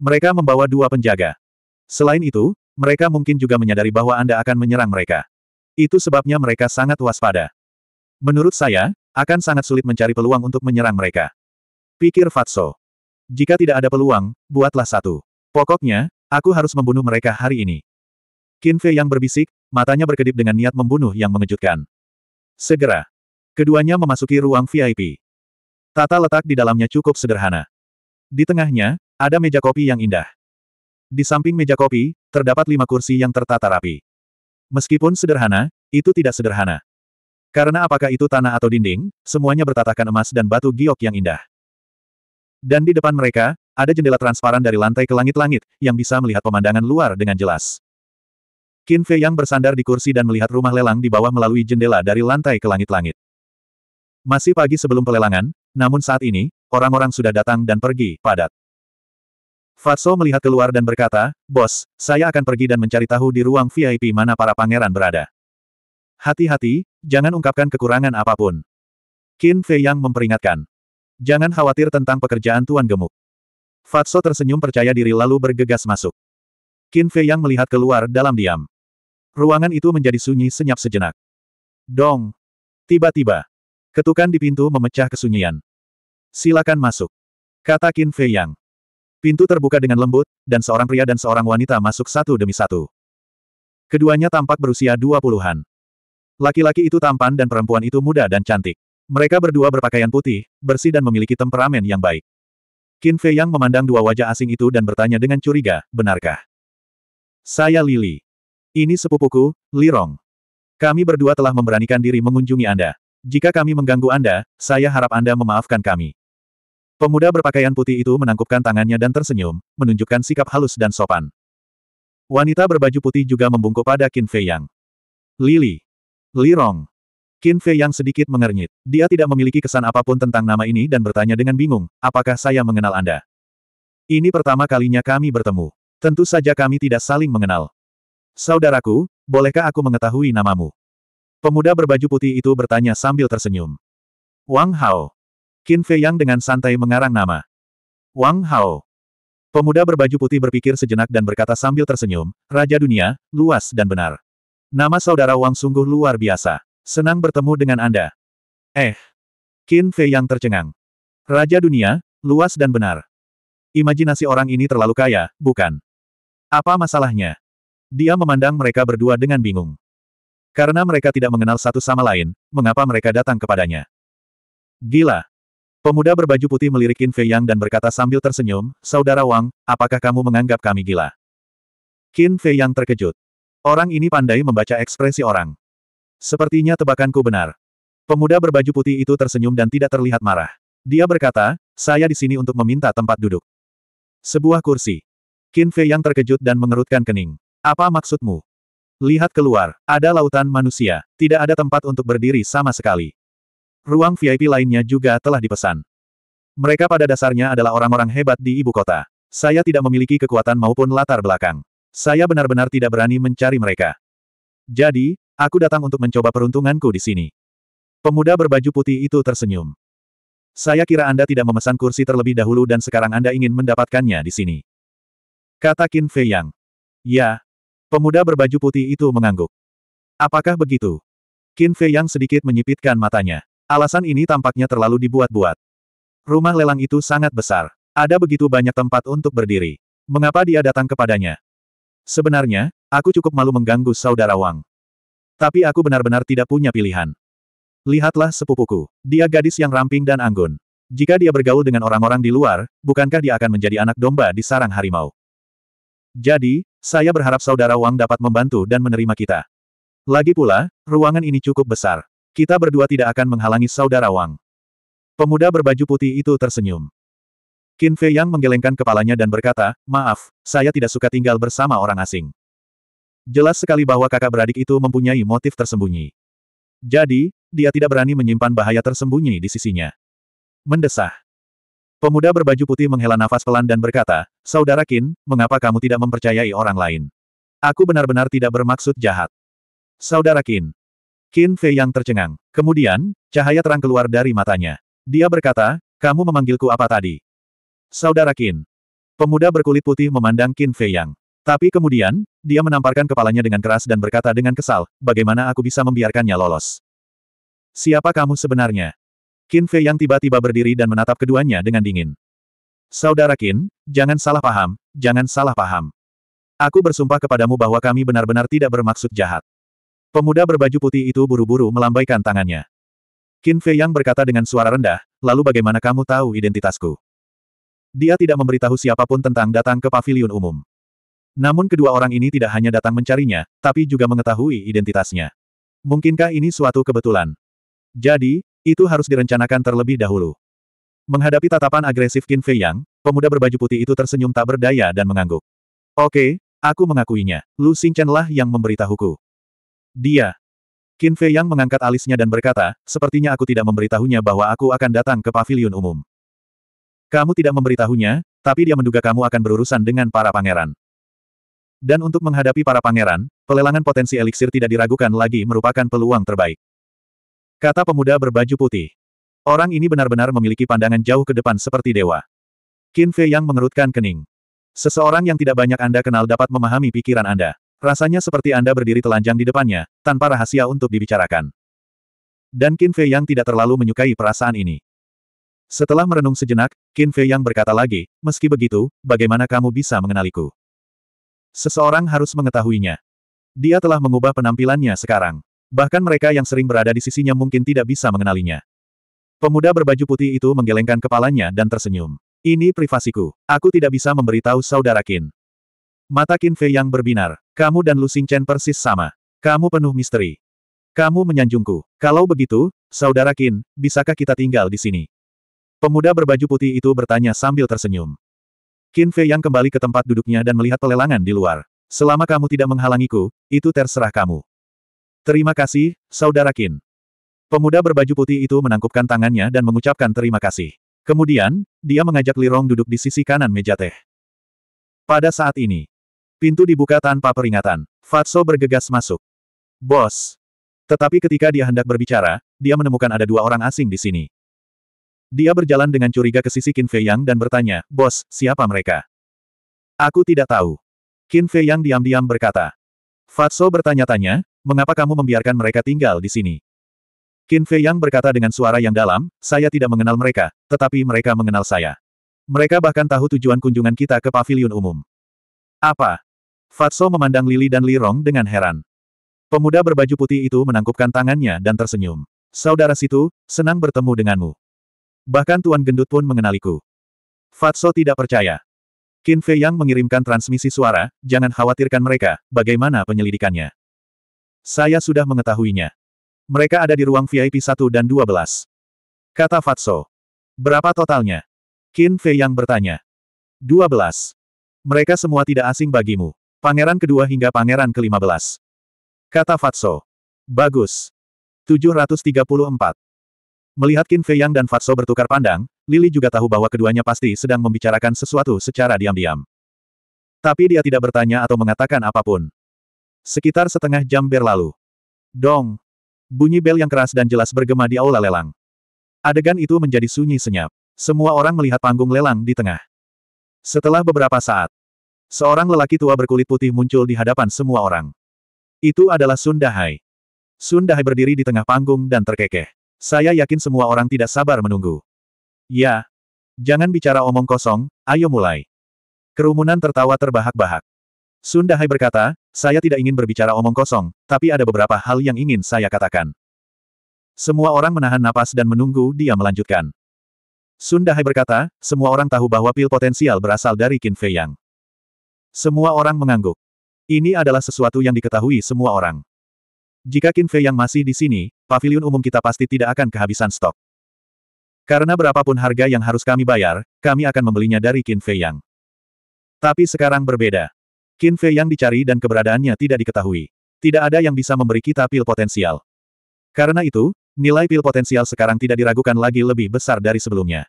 Speaker 1: Mereka membawa dua penjaga. Selain itu, mereka mungkin juga menyadari bahwa Anda akan menyerang mereka. Itu sebabnya mereka sangat waspada. Menurut saya, akan sangat sulit mencari peluang untuk menyerang mereka. Pikir Fatso. Jika tidak ada peluang, buatlah satu. Pokoknya, aku harus membunuh mereka hari ini. Qin Fei yang berbisik, matanya berkedip dengan niat membunuh yang mengejutkan. Segera. Keduanya memasuki ruang VIP. Tata letak di dalamnya cukup sederhana. Di tengahnya, ada meja kopi yang indah. Di samping meja kopi, terdapat lima kursi yang tertata rapi. Meskipun sederhana, itu tidak sederhana. Karena apakah itu tanah atau dinding, semuanya bertatakan emas dan batu giok yang indah. Dan di depan mereka, ada jendela transparan dari lantai ke langit-langit, yang bisa melihat pemandangan luar dengan jelas. Qin Fei yang bersandar di kursi dan melihat rumah lelang di bawah melalui jendela dari lantai ke langit-langit. Masih pagi sebelum pelelangan, namun saat ini, orang-orang sudah datang dan pergi, padat. Fatso melihat keluar dan berkata, Bos, saya akan pergi dan mencari tahu di ruang VIP mana para pangeran berada. Hati-hati, jangan ungkapkan kekurangan apapun. Qin Fei yang memperingatkan. Jangan khawatir tentang pekerjaan Tuan Gemuk. Fatso tersenyum percaya diri lalu bergegas masuk. Qin Fei Yang melihat keluar dalam diam. Ruangan itu menjadi sunyi senyap sejenak. Dong! Tiba-tiba. Ketukan di pintu memecah kesunyian. Silakan masuk. Kata Qin Fei Yang. Pintu terbuka dengan lembut, dan seorang pria dan seorang wanita masuk satu demi satu. Keduanya tampak berusia dua puluhan. Laki-laki itu tampan dan perempuan itu muda dan cantik. Mereka berdua berpakaian putih, bersih dan memiliki temperamen yang baik. Qin Fei Yang memandang dua wajah asing itu dan bertanya dengan curiga, benarkah? Saya Lily. Ini sepupuku, Li Rong. Kami berdua telah memberanikan diri mengunjungi Anda. Jika kami mengganggu Anda, saya harap Anda memaafkan kami. Pemuda berpakaian putih itu menangkupkan tangannya dan tersenyum, menunjukkan sikap halus dan sopan. Wanita berbaju putih juga membungkuk pada Qin Fei Yang. Lili. Rong. Qin Fei Yang sedikit mengernyit. Dia tidak memiliki kesan apapun tentang nama ini dan bertanya dengan bingung, apakah saya mengenal Anda? Ini pertama kalinya kami bertemu. Tentu saja kami tidak saling mengenal. Saudaraku, bolehkah aku mengetahui namamu? Pemuda berbaju putih itu bertanya sambil tersenyum. Wang Hao. Qin Fei Yang dengan santai mengarang nama. Wang Hao. Pemuda berbaju putih berpikir sejenak dan berkata sambil tersenyum, Raja Dunia, luas dan benar. Nama saudara Wang sungguh luar biasa. Senang bertemu dengan Anda. Eh. Qin Fei Yang tercengang. Raja Dunia, luas dan benar. Imajinasi orang ini terlalu kaya, bukan? Apa masalahnya? Dia memandang mereka berdua dengan bingung. Karena mereka tidak mengenal satu sama lain, mengapa mereka datang kepadanya? Gila! Pemuda berbaju putih melirikin Fei Yang dan berkata sambil tersenyum, Saudara Wang, apakah kamu menganggap kami gila? Qin Fei Yang terkejut. Orang ini pandai membaca ekspresi orang. Sepertinya tebakanku benar. Pemuda berbaju putih itu tersenyum dan tidak terlihat marah. Dia berkata, saya di sini untuk meminta tempat duduk. Sebuah kursi. Qin Fei Yang terkejut dan mengerutkan kening. Apa maksudmu? Lihat keluar, ada lautan manusia, tidak ada tempat untuk berdiri sama sekali. Ruang VIP lainnya juga telah dipesan. Mereka pada dasarnya adalah orang-orang hebat di ibu kota. Saya tidak memiliki kekuatan maupun latar belakang. Saya benar-benar tidak berani mencari mereka. Jadi, aku datang untuk mencoba peruntunganku di sini. Pemuda berbaju putih itu tersenyum. Saya kira Anda tidak memesan kursi terlebih dahulu dan sekarang Anda ingin mendapatkannya di sini. Kata Qin Fei Yang. Ya, Pemuda berbaju putih itu mengangguk. Apakah begitu? Qin Fei yang sedikit menyipitkan matanya. Alasan ini tampaknya terlalu dibuat-buat. Rumah lelang itu sangat besar. Ada begitu banyak tempat untuk berdiri. Mengapa dia datang kepadanya? Sebenarnya, aku cukup malu mengganggu saudara Wang. Tapi aku benar-benar tidak punya pilihan. Lihatlah sepupuku. Dia gadis yang ramping dan anggun. Jika dia bergaul dengan orang-orang di luar, bukankah dia akan menjadi anak domba di sarang harimau? Jadi, saya berharap saudara Wang dapat membantu dan menerima kita. Lagi pula, ruangan ini cukup besar. Kita berdua tidak akan menghalangi saudara Wang. Pemuda berbaju putih itu tersenyum. Qin Fei Yang menggelengkan kepalanya dan berkata, Maaf, saya tidak suka tinggal bersama orang asing. Jelas sekali bahwa kakak beradik itu mempunyai motif tersembunyi. Jadi, dia tidak berani menyimpan bahaya tersembunyi di sisinya. Mendesah. Pemuda berbaju putih menghela nafas pelan dan berkata, Saudara Kin, mengapa kamu tidak mempercayai orang lain? Aku benar-benar tidak bermaksud jahat. Saudara Kin. Kin Fei yang tercengang. Kemudian, cahaya terang keluar dari matanya. Dia berkata, kamu memanggilku apa tadi? Saudara Kin. Pemuda berkulit putih memandang Qin Fei yang. Tapi kemudian, dia menamparkan kepalanya dengan keras dan berkata dengan kesal, bagaimana aku bisa membiarkannya lolos? Siapa kamu sebenarnya? Qin Fei yang tiba-tiba berdiri dan menatap keduanya dengan dingin. Saudara Qin, jangan salah paham, jangan salah paham. Aku bersumpah kepadamu bahwa kami benar-benar tidak bermaksud jahat. Pemuda berbaju putih itu buru-buru melambaikan tangannya. Qin Fei yang berkata dengan suara rendah, lalu bagaimana kamu tahu identitasku? Dia tidak memberitahu siapapun tentang datang ke pavilion umum. Namun kedua orang ini tidak hanya datang mencarinya, tapi juga mengetahui identitasnya. Mungkinkah ini suatu kebetulan? Jadi, itu harus direncanakan terlebih dahulu. Menghadapi tatapan agresif Qin Fei Yang, pemuda berbaju putih itu tersenyum tak berdaya dan mengangguk. Oke, aku mengakuinya. Lu Xingchen lah yang memberitahuku. Dia. Qin Fei Yang mengangkat alisnya dan berkata, sepertinya aku tidak memberitahunya bahwa aku akan datang ke pavilion umum. Kamu tidak memberitahunya, tapi dia menduga kamu akan berurusan dengan para pangeran. Dan untuk menghadapi para pangeran, pelelangan potensi eliksir tidak diragukan lagi merupakan peluang terbaik. Kata pemuda berbaju putih. Orang ini benar-benar memiliki pandangan jauh ke depan seperti dewa. Qin Fei yang mengerutkan kening. Seseorang yang tidak banyak Anda kenal dapat memahami pikiran Anda. Rasanya seperti Anda berdiri telanjang di depannya, tanpa rahasia untuk dibicarakan. Dan Qin Fei yang tidak terlalu menyukai perasaan ini. Setelah merenung sejenak, Qin Fei yang berkata lagi, meski begitu, bagaimana kamu bisa mengenaliku? Seseorang harus mengetahuinya. Dia telah mengubah penampilannya sekarang. Bahkan mereka yang sering berada di sisinya mungkin tidak bisa mengenalinya. Pemuda berbaju putih itu menggelengkan kepalanya dan tersenyum. Ini privasiku. Aku tidak bisa memberitahu saudara Qin. Mata Qin Fei yang berbinar. Kamu dan Lu Chen persis sama. Kamu penuh misteri. Kamu menyanjungku. Kalau begitu, saudara Qin, bisakah kita tinggal di sini? Pemuda berbaju putih itu bertanya sambil tersenyum. Qin Fei yang kembali ke tempat duduknya dan melihat pelelangan di luar. Selama kamu tidak menghalangiku, itu terserah kamu. Terima kasih, Saudara Qin. Pemuda berbaju putih itu menangkupkan tangannya dan mengucapkan terima kasih. Kemudian, dia mengajak Lirong duduk di sisi kanan meja teh. Pada saat ini, pintu dibuka tanpa peringatan. Fatso bergegas masuk. Bos. Tetapi ketika dia hendak berbicara, dia menemukan ada dua orang asing di sini. Dia berjalan dengan curiga ke sisi Qin Fei Yang dan bertanya, Bos, siapa mereka? Aku tidak tahu. Qin Fei Yang diam-diam berkata. Fatso bertanya-tanya, Mengapa kamu membiarkan mereka tinggal di sini? Qin Fei Yang berkata dengan suara yang dalam, saya tidak mengenal mereka, tetapi mereka mengenal saya. Mereka bahkan tahu tujuan kunjungan kita ke pavilion umum. Apa? Fatso memandang Lili dan Lirong dengan heran. Pemuda berbaju putih itu menangkupkan tangannya dan tersenyum. Saudara situ, senang bertemu denganmu. Bahkan Tuan Gendut pun mengenaliku. Fatso tidak percaya. Qin Fei Yang mengirimkan transmisi suara, jangan khawatirkan mereka, bagaimana penyelidikannya. Saya sudah mengetahuinya. Mereka ada di ruang VIP 1 dan 12. Kata Fatso. Berapa totalnya? Qin Fei yang bertanya. 12. Mereka semua tidak asing bagimu. Pangeran kedua hingga pangeran ke-15. Kata Fatso. Bagus. 734. Melihat Qin Fei Yang dan Fatso bertukar pandang, Lili juga tahu bahwa keduanya pasti sedang membicarakan sesuatu secara diam-diam. Tapi dia tidak bertanya atau mengatakan apapun. Sekitar setengah jam berlalu. Dong! Bunyi bel yang keras dan jelas bergema di aula lelang. Adegan itu menjadi sunyi senyap. Semua orang melihat panggung lelang di tengah. Setelah beberapa saat, seorang lelaki tua berkulit putih muncul di hadapan semua orang. Itu adalah Sundahai. Sundahai berdiri di tengah panggung dan terkekeh. Saya yakin semua orang tidak sabar menunggu. Ya. Jangan bicara omong kosong, ayo mulai. Kerumunan tertawa terbahak-bahak. Sun Dahai berkata, saya tidak ingin berbicara omong kosong, tapi ada beberapa hal yang ingin saya katakan. Semua orang menahan napas dan menunggu dia melanjutkan. Sun Dahai berkata, semua orang tahu bahwa pil potensial berasal dari Qin Fei Yang. Semua orang mengangguk. Ini adalah sesuatu yang diketahui semua orang. Jika Qin Fei Yang masih di sini, pavilion umum kita pasti tidak akan kehabisan stok. Karena berapapun harga yang harus kami bayar, kami akan membelinya dari Qin Fei Yang. Tapi sekarang berbeda. Qin Fei yang dicari dan keberadaannya tidak diketahui. Tidak ada yang bisa memberi kita pil potensial. Karena itu, nilai pil potensial sekarang tidak diragukan lagi lebih besar dari sebelumnya.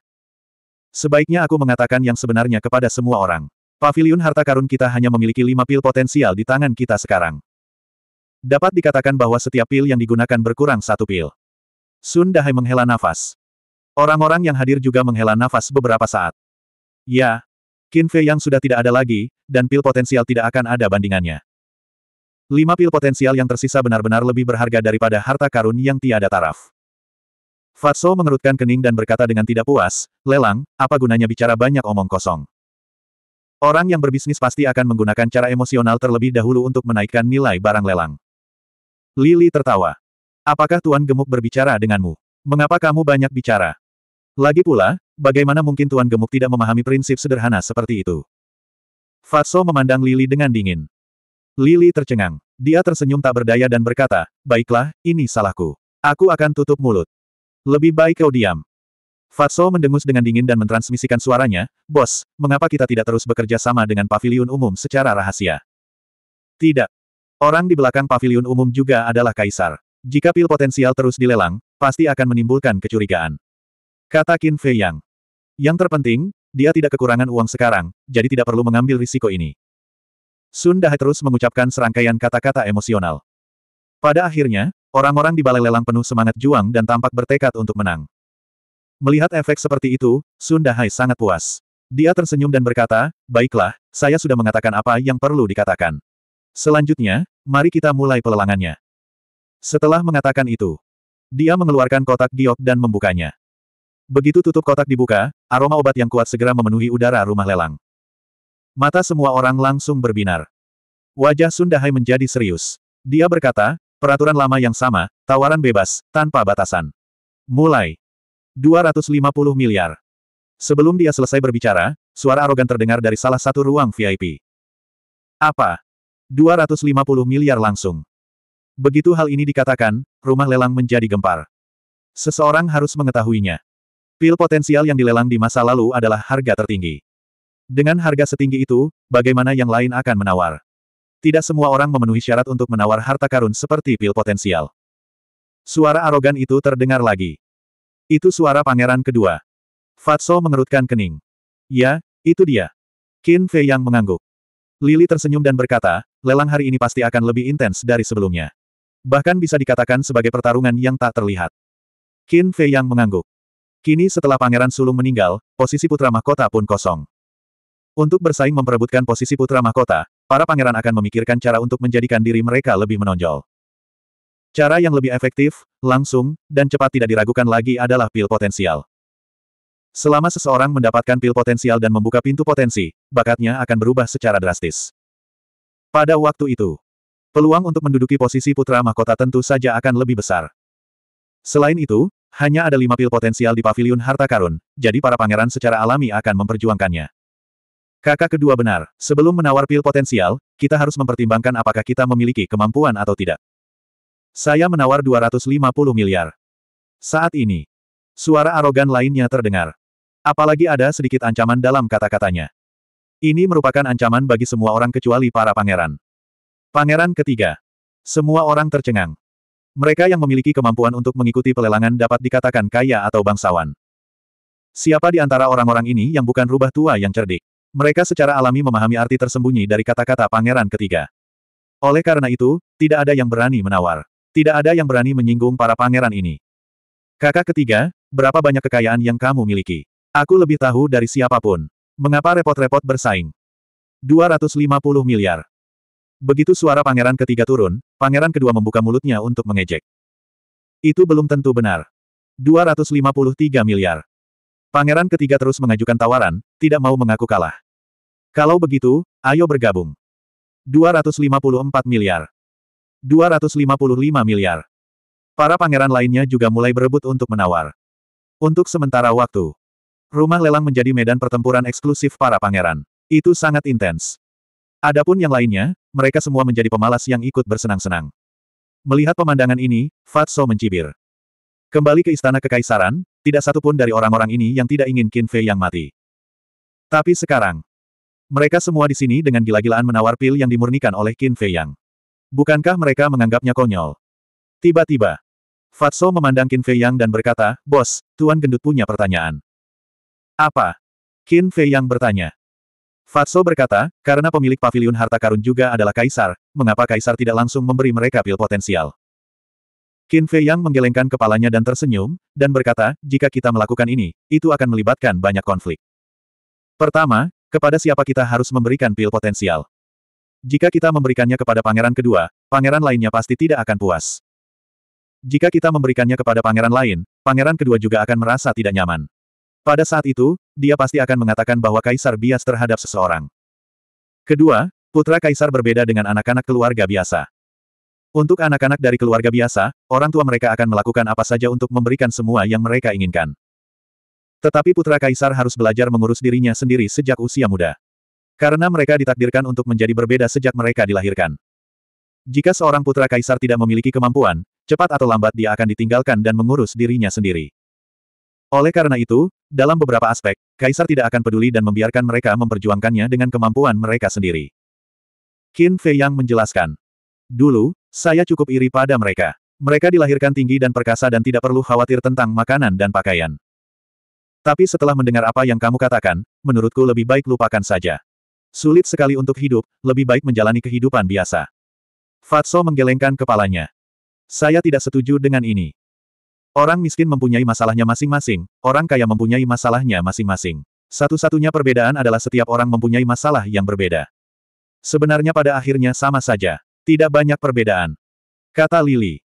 Speaker 1: Sebaiknya aku mengatakan yang sebenarnya kepada semua orang. Pavilion harta karun kita hanya memiliki lima pil potensial di tangan kita sekarang. Dapat dikatakan bahwa setiap pil yang digunakan berkurang satu pil. Sun Dahai menghela nafas. Orang-orang yang hadir juga menghela nafas beberapa saat. Ya, Qin Fei yang sudah tidak ada lagi, dan pil potensial tidak akan ada bandingannya. Lima pil potensial yang tersisa benar-benar lebih berharga daripada harta karun yang tiada taraf. Fatso mengerutkan kening dan berkata dengan tidak puas, lelang, apa gunanya bicara banyak omong kosong. Orang yang berbisnis pasti akan menggunakan cara emosional terlebih dahulu untuk menaikkan nilai barang lelang. Lili tertawa. Apakah Tuan Gemuk berbicara denganmu? Mengapa kamu banyak bicara? Lagi pula, Bagaimana mungkin Tuan Gemuk tidak memahami prinsip sederhana seperti itu? Fatso memandang Lili dengan dingin. Lili tercengang. Dia tersenyum tak berdaya dan berkata, Baiklah, ini salahku. Aku akan tutup mulut. Lebih baik kau diam. Fatso mendengus dengan dingin dan mentransmisikan suaranya, Bos, mengapa kita tidak terus bekerja sama dengan pavilion umum secara rahasia? Tidak. Orang di belakang pavilion umum juga adalah kaisar. Jika pil potensial terus dilelang, pasti akan menimbulkan kecurigaan. Kata Qin Fei Yang. Yang terpenting, dia tidak kekurangan uang sekarang, jadi tidak perlu mengambil risiko ini. Sun Dahai terus mengucapkan serangkaian kata-kata emosional. Pada akhirnya, orang-orang di balai lelang penuh semangat juang dan tampak bertekad untuk menang. Melihat efek seperti itu, Sun Dahai sangat puas. Dia tersenyum dan berkata, baiklah, saya sudah mengatakan apa yang perlu dikatakan. Selanjutnya, mari kita mulai pelelangannya. Setelah mengatakan itu, dia mengeluarkan kotak giok dan membukanya. Begitu tutup kotak dibuka, aroma obat yang kuat segera memenuhi udara rumah lelang. Mata semua orang langsung berbinar. Wajah Sundahai menjadi serius. Dia berkata, peraturan lama yang sama, tawaran bebas, tanpa batasan. Mulai. 250 miliar. Sebelum dia selesai berbicara, suara arogan terdengar dari salah satu ruang VIP. Apa? 250 miliar langsung. Begitu hal ini dikatakan, rumah lelang menjadi gempar. Seseorang harus mengetahuinya. Pil potensial yang dilelang di masa lalu adalah harga tertinggi. Dengan harga setinggi itu, bagaimana yang lain akan menawar? Tidak semua orang memenuhi syarat untuk menawar harta karun seperti pil potensial. Suara arogan itu terdengar lagi. Itu suara pangeran kedua. Fatso mengerutkan kening. Ya, itu dia. Qin Fei yang mengangguk. Lili tersenyum dan berkata, lelang hari ini pasti akan lebih intens dari sebelumnya. Bahkan bisa dikatakan sebagai pertarungan yang tak terlihat. Qin Fei yang mengangguk. Kini setelah Pangeran Sulung meninggal, posisi putra mahkota pun kosong. Untuk bersaing memperebutkan posisi putra mahkota, para pangeran akan memikirkan cara untuk menjadikan diri mereka lebih menonjol. Cara yang lebih efektif, langsung, dan cepat tidak diragukan lagi adalah pil potensial. Selama seseorang mendapatkan pil potensial dan membuka pintu potensi, bakatnya akan berubah secara drastis. Pada waktu itu, peluang untuk menduduki posisi putra mahkota tentu saja akan lebih besar. Selain itu, hanya ada lima pil potensial di pavilion harta karun, jadi para pangeran secara alami akan memperjuangkannya. Kakak kedua benar, sebelum menawar pil potensial, kita harus mempertimbangkan apakah kita memiliki kemampuan atau tidak. Saya menawar 250 miliar. Saat ini, suara arogan lainnya terdengar. Apalagi ada sedikit ancaman dalam kata-katanya. Ini merupakan ancaman bagi semua orang kecuali para pangeran. Pangeran ketiga. Semua orang tercengang. Mereka yang memiliki kemampuan untuk mengikuti pelelangan dapat dikatakan kaya atau bangsawan. Siapa di antara orang-orang ini yang bukan rubah tua yang cerdik? Mereka secara alami memahami arti tersembunyi dari kata-kata pangeran ketiga. Oleh karena itu, tidak ada yang berani menawar. Tidak ada yang berani menyinggung para pangeran ini. Kakak ketiga, berapa banyak kekayaan yang kamu miliki? Aku lebih tahu dari siapapun. Mengapa repot-repot bersaing? 250 miliar. Begitu suara pangeran ketiga turun, pangeran kedua membuka mulutnya untuk mengejek. Itu belum tentu benar. 253 miliar. Pangeran ketiga terus mengajukan tawaran, tidak mau mengaku kalah. Kalau begitu, ayo bergabung. 254 miliar. 255 miliar. Para pangeran lainnya juga mulai berebut untuk menawar. Untuk sementara waktu, rumah lelang menjadi medan pertempuran eksklusif para pangeran. Itu sangat intens. Adapun yang lainnya, mereka semua menjadi pemalas yang ikut bersenang-senang. Melihat pemandangan ini, Fatso mencibir. Kembali ke istana kekaisaran, tidak satupun dari orang-orang ini yang tidak ingin Qin Fei yang mati. Tapi sekarang, mereka semua di sini dengan gila-gilaan menawar pil yang dimurnikan oleh Qin Fei Yang. Bukankah mereka menganggapnya konyol? Tiba-tiba, Fatso memandang Qin Fei Yang dan berkata, Bos, Tuan Gendut punya pertanyaan. Apa? Qin Fei Yang bertanya. Fatso berkata, karena pemilik paviliun harta karun juga adalah kaisar, mengapa kaisar tidak langsung memberi mereka pil potensial? Qin Fei Yang menggelengkan kepalanya dan tersenyum, dan berkata, jika kita melakukan ini, itu akan melibatkan banyak konflik. Pertama, kepada siapa kita harus memberikan pil potensial? Jika kita memberikannya kepada pangeran kedua, pangeran lainnya pasti tidak akan puas. Jika kita memberikannya kepada pangeran lain, pangeran kedua juga akan merasa tidak nyaman. Pada saat itu, dia pasti akan mengatakan bahwa kaisar bias terhadap seseorang. Kedua, putra kaisar berbeda dengan anak-anak keluarga biasa. Untuk anak-anak dari keluarga biasa, orang tua mereka akan melakukan apa saja untuk memberikan semua yang mereka inginkan. Tetapi putra kaisar harus belajar mengurus dirinya sendiri sejak usia muda. Karena mereka ditakdirkan untuk menjadi berbeda sejak mereka dilahirkan. Jika seorang putra kaisar tidak memiliki kemampuan, cepat atau lambat dia akan ditinggalkan dan mengurus dirinya sendiri. Oleh karena itu, dalam beberapa aspek, Kaisar tidak akan peduli dan membiarkan mereka memperjuangkannya dengan kemampuan mereka sendiri. Qin Fei Yang menjelaskan. Dulu, saya cukup iri pada mereka. Mereka dilahirkan tinggi dan perkasa dan tidak perlu khawatir tentang makanan dan pakaian. Tapi setelah mendengar apa yang kamu katakan, menurutku lebih baik lupakan saja. Sulit sekali untuk hidup, lebih baik menjalani kehidupan biasa. Fatso menggelengkan kepalanya. Saya tidak setuju dengan ini. Orang miskin mempunyai masalahnya masing-masing, orang kaya mempunyai masalahnya masing-masing. Satu-satunya perbedaan adalah setiap orang mempunyai masalah yang berbeda. Sebenarnya pada akhirnya sama saja. Tidak banyak perbedaan. Kata Lili.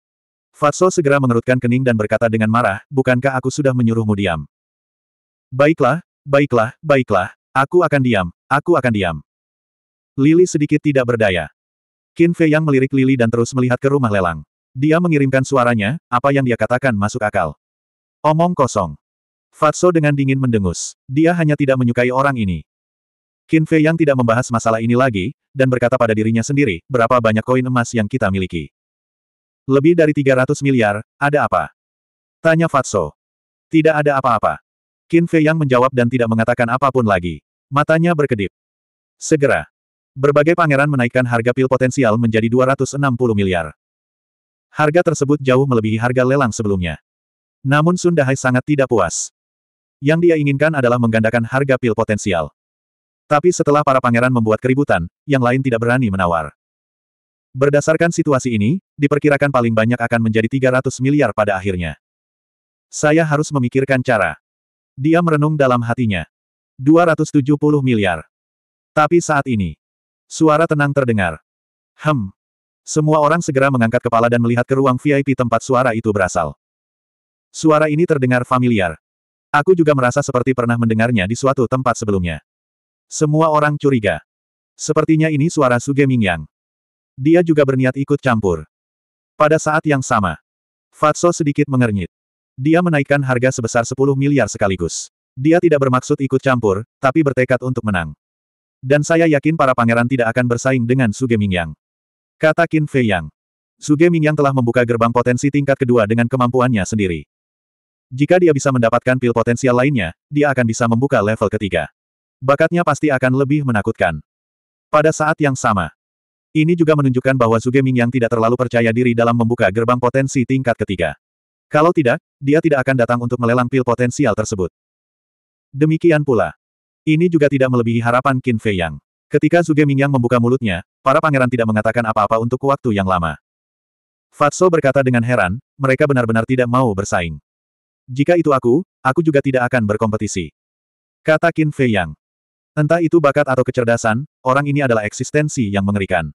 Speaker 1: Fatso segera mengerutkan kening dan berkata dengan marah, bukankah aku sudah menyuruhmu diam? Baiklah, baiklah, baiklah, aku akan diam, aku akan diam. Lili sedikit tidak berdaya. Qin Fei yang melirik Lili dan terus melihat ke rumah lelang. Dia mengirimkan suaranya, apa yang dia katakan masuk akal. Omong kosong. Fatso dengan dingin mendengus. Dia hanya tidak menyukai orang ini. Qin Fei yang tidak membahas masalah ini lagi, dan berkata pada dirinya sendiri, berapa banyak koin emas yang kita miliki. Lebih dari 300 miliar, ada apa? Tanya Fatso. Tidak ada apa-apa. Qin Fei yang menjawab dan tidak mengatakan apapun lagi. Matanya berkedip. Segera. Berbagai pangeran menaikkan harga pil potensial menjadi 260 miliar. Harga tersebut jauh melebihi harga lelang sebelumnya. Namun Sun Dahai sangat tidak puas. Yang dia inginkan adalah menggandakan harga pil potensial. Tapi setelah para pangeran membuat keributan, yang lain tidak berani menawar. Berdasarkan situasi ini, diperkirakan paling banyak akan menjadi 300 miliar pada akhirnya. Saya harus memikirkan cara. Dia merenung dalam hatinya. 270 miliar. Tapi saat ini, suara tenang terdengar. Hem, semua orang segera mengangkat kepala dan melihat ke ruang VIP tempat suara itu berasal. Suara ini terdengar familiar. Aku juga merasa seperti pernah mendengarnya di suatu tempat sebelumnya. Semua orang curiga. Sepertinya ini suara Suge Mingyang. Dia juga berniat ikut campur. Pada saat yang sama, Fatso sedikit mengernyit. Dia menaikkan harga sebesar 10 miliar sekaligus. Dia tidak bermaksud ikut campur, tapi bertekad untuk menang. Dan saya yakin para pangeran tidak akan bersaing dengan Suge Mingyang. Kata Qin Fei Yang. Suge Mingyang telah membuka gerbang potensi tingkat kedua dengan kemampuannya sendiri. Jika dia bisa mendapatkan pil potensial lainnya, dia akan bisa membuka level ketiga. Bakatnya pasti akan lebih menakutkan. Pada saat yang sama, ini juga menunjukkan bahwa Suge Mingyang tidak terlalu percaya diri dalam membuka gerbang potensi tingkat ketiga. Kalau tidak, dia tidak akan datang untuk melelang pil potensial tersebut. Demikian pula. Ini juga tidak melebihi harapan Qin Fei Yang. Ketika Zuge Mingyang membuka mulutnya, para pangeran tidak mengatakan apa-apa untuk waktu yang lama. Fatso berkata dengan heran, mereka benar-benar tidak mau bersaing. Jika itu aku, aku juga tidak akan berkompetisi. Kata Qin Fei Yang. Entah itu bakat atau kecerdasan, orang ini adalah eksistensi yang mengerikan.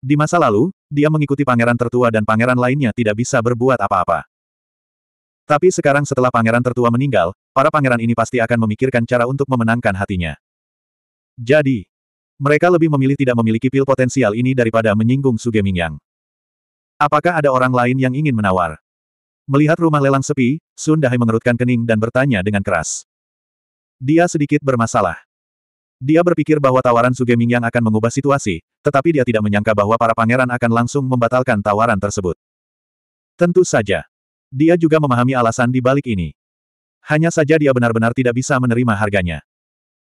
Speaker 1: Di masa lalu, dia mengikuti pangeran tertua dan pangeran lainnya tidak bisa berbuat apa-apa. Tapi sekarang setelah pangeran tertua meninggal, para pangeran ini pasti akan memikirkan cara untuk memenangkan hatinya. Jadi, mereka lebih memilih tidak memiliki pil potensial ini daripada menyinggung Suge Mingyang. Apakah ada orang lain yang ingin menawar? Melihat rumah lelang sepi, Sun Dahai mengerutkan kening dan bertanya dengan keras. Dia sedikit bermasalah. Dia berpikir bahwa tawaran Suge Mingyang akan mengubah situasi, tetapi dia tidak menyangka bahwa para pangeran akan langsung membatalkan tawaran tersebut. Tentu saja. Dia juga memahami alasan di balik ini. Hanya saja dia benar-benar tidak bisa menerima harganya.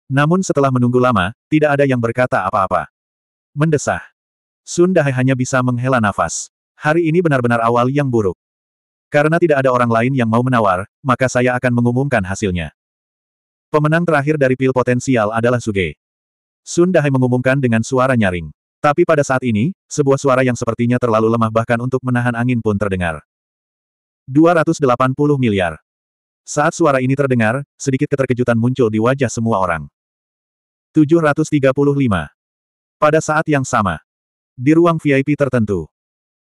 Speaker 1: Namun setelah menunggu lama, tidak ada yang berkata apa-apa. Mendesah. Sun Dahai hanya bisa menghela nafas. Hari ini benar-benar awal yang buruk. Karena tidak ada orang lain yang mau menawar, maka saya akan mengumumkan hasilnya. Pemenang terakhir dari pil potensial adalah Suge. Sun Dahai mengumumkan dengan suara nyaring. Tapi pada saat ini, sebuah suara yang sepertinya terlalu lemah bahkan untuk menahan angin pun terdengar. 280 miliar. Saat suara ini terdengar, sedikit keterkejutan muncul di wajah semua orang. 735. Pada saat yang sama. Di ruang VIP tertentu.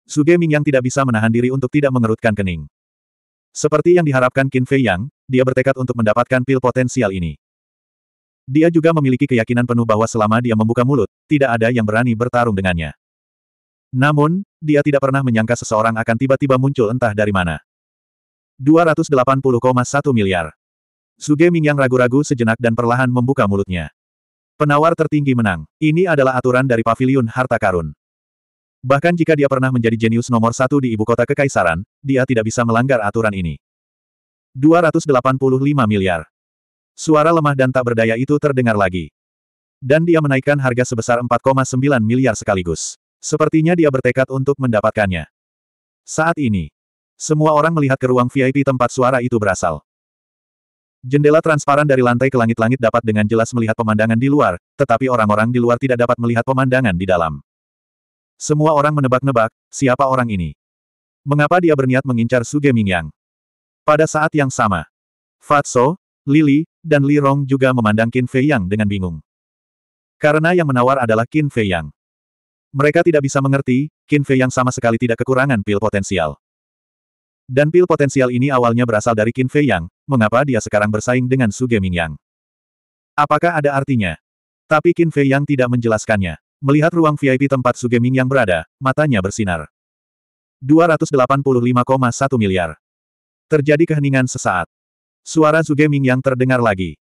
Speaker 1: Suge Ming yang tidak bisa menahan diri untuk tidak mengerutkan kening. Seperti yang diharapkan Qin Fei Yang, dia bertekad untuk mendapatkan pil potensial ini. Dia juga memiliki keyakinan penuh bahwa selama dia membuka mulut, tidak ada yang berani bertarung dengannya. Namun, dia tidak pernah menyangka seseorang akan tiba-tiba muncul entah dari mana. 280,1 miliar. Suge Ming yang ragu-ragu sejenak dan perlahan membuka mulutnya. Penawar tertinggi menang. Ini adalah aturan dari Paviliun harta karun. Bahkan jika dia pernah menjadi jenius nomor satu di ibu kota kekaisaran, dia tidak bisa melanggar aturan ini. 285 miliar. Suara lemah dan tak berdaya itu terdengar lagi. Dan dia menaikkan harga sebesar 4,9 miliar sekaligus. Sepertinya dia bertekad untuk mendapatkannya. Saat ini, semua orang melihat ke ruang VIP tempat suara itu berasal. Jendela transparan dari lantai ke langit-langit dapat dengan jelas melihat pemandangan di luar, tetapi orang-orang di luar tidak dapat melihat pemandangan di dalam. Semua orang menebak-nebak, siapa orang ini? Mengapa dia berniat mengincar Suge Mingyang? Pada saat yang sama, Fatso, Lili, dan Li Rong juga memandang Qin Fei Yang dengan bingung. Karena yang menawar adalah Qin Fei Yang. Mereka tidak bisa mengerti, Qin Fei Yang sama sekali tidak kekurangan pil potensial. Dan pil potensial ini awalnya berasal dari Qin Fei Yang, mengapa dia sekarang bersaing dengan Su yang? Apakah ada artinya? Tapi Qin Fei Yang tidak menjelaskannya. Melihat ruang VIP tempat Su yang berada, matanya bersinar. 285,1 miliar. Terjadi keheningan sesaat. Suara Su yang terdengar lagi.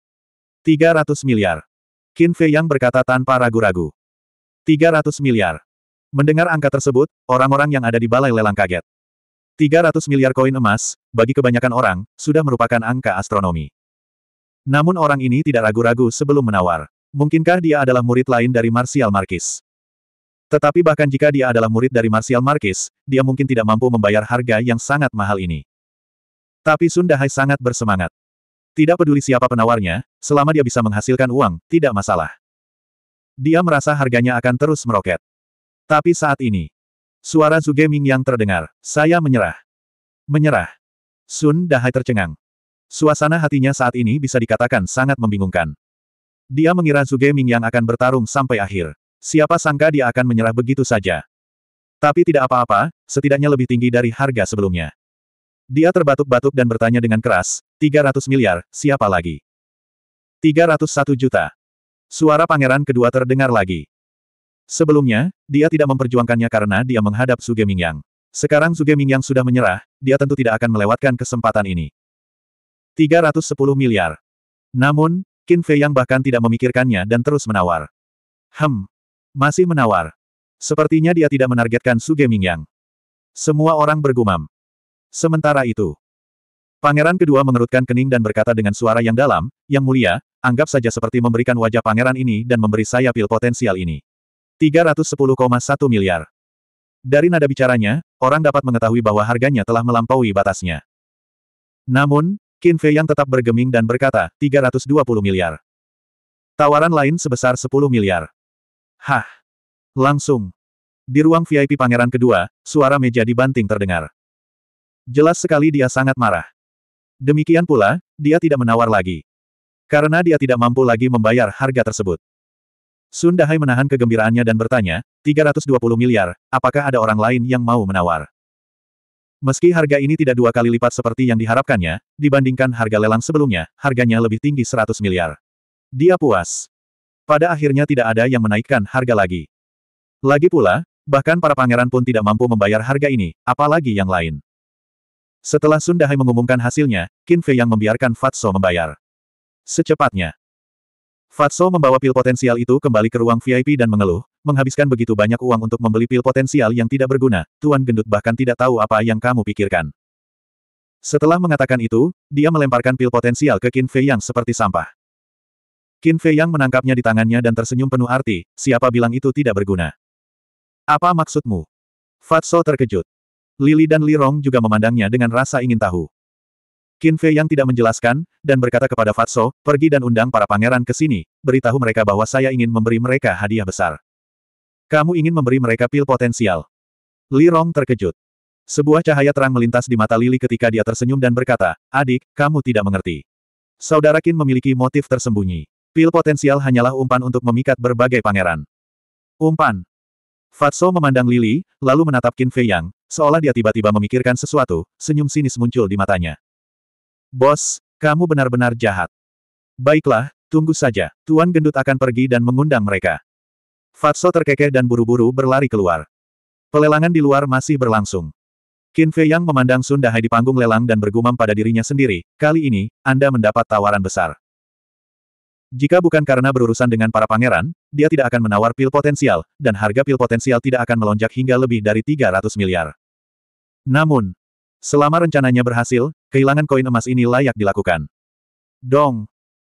Speaker 1: 300 miliar. Qin Fei Yang berkata tanpa ragu-ragu. 300 miliar. Mendengar angka tersebut, orang-orang yang ada di balai lelang kaget. 300 miliar koin emas, bagi kebanyakan orang, sudah merupakan angka astronomi. Namun orang ini tidak ragu-ragu sebelum menawar. Mungkinkah dia adalah murid lain dari Martial Markis? Tetapi bahkan jika dia adalah murid dari Martial Markis, dia mungkin tidak mampu membayar harga yang sangat mahal ini. Tapi Sundahai sangat bersemangat. Tidak peduli siapa penawarnya, selama dia bisa menghasilkan uang, tidak masalah. Dia merasa harganya akan terus meroket. Tapi saat ini, Suara Ming yang terdengar. Saya menyerah. Menyerah. Sun Dahai tercengang. Suasana hatinya saat ini bisa dikatakan sangat membingungkan. Dia mengira Ming yang akan bertarung sampai akhir. Siapa sangka dia akan menyerah begitu saja. Tapi tidak apa-apa, setidaknya lebih tinggi dari harga sebelumnya. Dia terbatuk-batuk dan bertanya dengan keras, 300 miliar, siapa lagi? 301 juta. Suara pangeran kedua terdengar lagi. Sebelumnya, dia tidak memperjuangkannya karena dia menghadap Suge Mingyang. Sekarang Suge Mingyang sudah menyerah, dia tentu tidak akan melewatkan kesempatan ini. 310 miliar. Namun, Qin Fei Yang bahkan tidak memikirkannya dan terus menawar. Hem. Masih menawar. Sepertinya dia tidak menargetkan Suge Mingyang. Semua orang bergumam. Sementara itu, Pangeran kedua mengerutkan kening dan berkata dengan suara yang dalam, yang mulia, anggap saja seperti memberikan wajah pangeran ini dan memberi saya pil potensial ini. 310,1 miliar. Dari nada bicaranya, orang dapat mengetahui bahwa harganya telah melampaui batasnya. Namun, Qin Fei yang tetap bergeming dan berkata, 320 miliar. Tawaran lain sebesar 10 miliar. Hah! Langsung. Di ruang VIP pangeran kedua, suara meja dibanting terdengar. Jelas sekali dia sangat marah. Demikian pula, dia tidak menawar lagi. Karena dia tidak mampu lagi membayar harga tersebut. Sun Dahai menahan kegembiraannya dan bertanya, 320 miliar, apakah ada orang lain yang mau menawar? Meski harga ini tidak dua kali lipat seperti yang diharapkannya, dibandingkan harga lelang sebelumnya, harganya lebih tinggi 100 miliar. Dia puas. Pada akhirnya tidak ada yang menaikkan harga lagi. Lagi pula, bahkan para pangeran pun tidak mampu membayar harga ini, apalagi yang lain. Setelah Sun Dahai mengumumkan hasilnya, Qin Fei yang membiarkan Fatso membayar. Secepatnya, Fatso membawa pil potensial itu kembali ke ruang VIP dan mengeluh, menghabiskan begitu banyak uang untuk membeli pil potensial yang tidak berguna, Tuan Gendut bahkan tidak tahu apa yang kamu pikirkan. Setelah mengatakan itu, dia melemparkan pil potensial ke Qin Fei Yang seperti sampah. Qin Fei Yang menangkapnya di tangannya dan tersenyum penuh arti, siapa bilang itu tidak berguna. Apa maksudmu? Fatso terkejut. Lili dan Li Rong juga memandangnya dengan rasa ingin tahu. Qin Fei yang tidak menjelaskan, dan berkata kepada Fatso, pergi dan undang para pangeran ke sini, beritahu mereka bahwa saya ingin memberi mereka hadiah besar. Kamu ingin memberi mereka pil potensial. Li Rong terkejut. Sebuah cahaya terang melintas di mata Lili ketika dia tersenyum dan berkata, adik, kamu tidak mengerti. Saudara Qin memiliki motif tersembunyi. Pil potensial hanyalah umpan untuk memikat berbagai pangeran. Umpan. Fatso memandang Lili, lalu menatap Qin Fei Yang, seolah dia tiba-tiba memikirkan sesuatu, senyum sinis muncul di matanya. Bos, kamu benar-benar jahat. Baiklah, tunggu saja. Tuan Gendut akan pergi dan mengundang mereka. Fatso terkekeh dan buru-buru berlari keluar. Pelelangan di luar masih berlangsung. Qin Fei Yang memandang Sun Dahai di panggung lelang dan bergumam pada dirinya sendiri, kali ini, Anda mendapat tawaran besar. Jika bukan karena berurusan dengan para pangeran, dia tidak akan menawar pil potensial, dan harga pil potensial tidak akan melonjak hingga lebih dari 300 miliar. Namun, Selama rencananya berhasil, kehilangan koin emas ini layak dilakukan. Dong!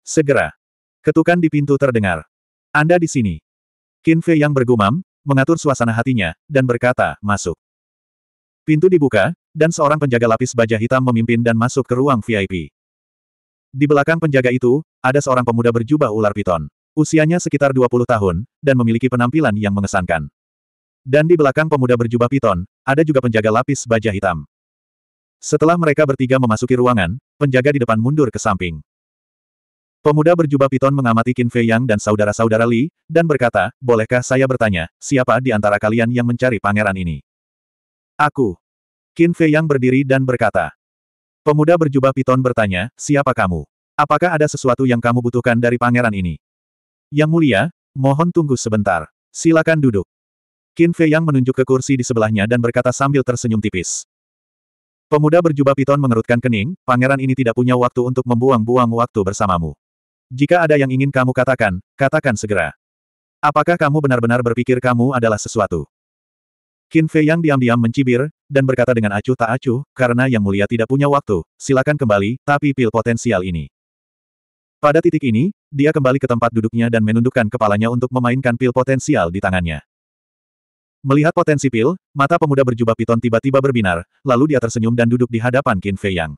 Speaker 1: Segera! Ketukan di pintu terdengar. Anda di sini. Qin Fei yang bergumam, mengatur suasana hatinya, dan berkata, masuk. Pintu dibuka, dan seorang penjaga lapis baja hitam memimpin dan masuk ke ruang VIP. Di belakang penjaga itu, ada seorang pemuda berjubah ular piton. Usianya sekitar 20 tahun, dan memiliki penampilan yang mengesankan. Dan di belakang pemuda berjubah piton, ada juga penjaga lapis baja hitam. Setelah mereka bertiga memasuki ruangan, penjaga di depan mundur ke samping. Pemuda berjubah piton mengamati Qin Fei Yang dan saudara-saudara Li, dan berkata, bolehkah saya bertanya, siapa di antara kalian yang mencari pangeran ini? Aku. Qin Fei Yang berdiri dan berkata. Pemuda berjubah piton bertanya, siapa kamu? Apakah ada sesuatu yang kamu butuhkan dari pangeran ini? Yang mulia, mohon tunggu sebentar. Silakan duduk. Qin Fei Yang menunjuk ke kursi di sebelahnya dan berkata sambil tersenyum tipis. Pemuda berjubah piton mengerutkan kening, pangeran ini tidak punya waktu untuk membuang-buang waktu bersamamu. Jika ada yang ingin kamu katakan, katakan segera. Apakah kamu benar-benar berpikir kamu adalah sesuatu? Qin Fei yang diam-diam mencibir, dan berkata dengan acuh tak acuh, karena yang mulia tidak punya waktu, silakan kembali, tapi pil potensial ini. Pada titik ini, dia kembali ke tempat duduknya dan menundukkan kepalanya untuk memainkan pil potensial di tangannya. Melihat potensi pil, mata pemuda berjubah piton tiba-tiba berbinar, lalu dia tersenyum dan duduk di hadapan Qin Fei Yang.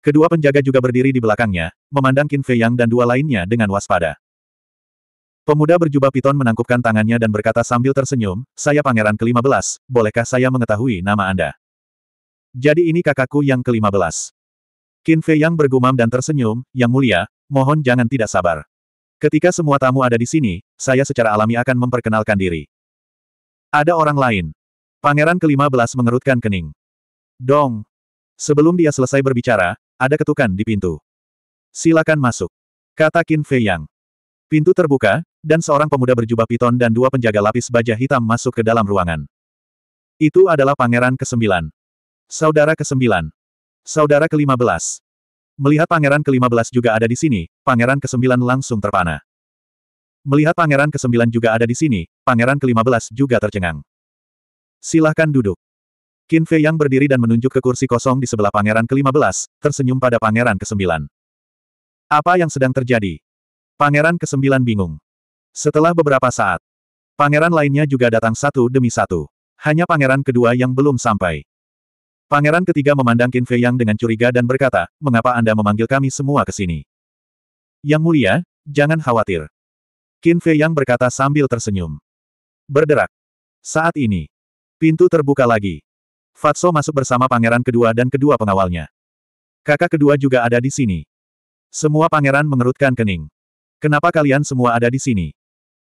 Speaker 1: Kedua penjaga juga berdiri di belakangnya, memandang Qin Fei Yang dan dua lainnya dengan waspada. Pemuda berjubah piton menangkupkan tangannya dan berkata sambil tersenyum, Saya pangeran ke-15, bolehkah saya mengetahui nama Anda? Jadi ini kakakku yang ke-15. Qin Fei Yang bergumam dan tersenyum, Yang mulia, mohon jangan tidak sabar. Ketika semua tamu ada di sini, saya secara alami akan memperkenalkan diri. Ada orang lain. Pangeran kelima belas mengerutkan kening. Dong. Sebelum dia selesai berbicara, ada ketukan di pintu. Silakan masuk. Kata Qin Fei Yang. Pintu terbuka, dan seorang pemuda berjubah piton dan dua penjaga lapis baja hitam masuk ke dalam ruangan. Itu adalah pangeran ke-9. Saudara ke-9. Saudara ke-15. Melihat pangeran ke-15 juga ada di sini, pangeran ke-9 langsung terpana. Melihat pangeran ke-9 juga ada di sini, pangeran ke-15 juga tercengang. Silahkan duduk. Qin Fei yang berdiri dan menunjuk ke kursi kosong di sebelah pangeran ke-15, tersenyum pada pangeran ke-9. Apa yang sedang terjadi? Pangeran ke-9 bingung. Setelah beberapa saat, pangeran lainnya juga datang satu demi satu. Hanya pangeran kedua yang belum sampai. Pangeran ketiga memandang Qin Fei Yang dengan curiga dan berkata, mengapa Anda memanggil kami semua ke sini? Yang mulia, jangan khawatir. Qin Fei Yang berkata sambil tersenyum. Berderak. Saat ini. Pintu terbuka lagi. Fatso masuk bersama pangeran kedua dan kedua pengawalnya. Kakak kedua juga ada di sini. Semua pangeran mengerutkan kening. Kenapa kalian semua ada di sini?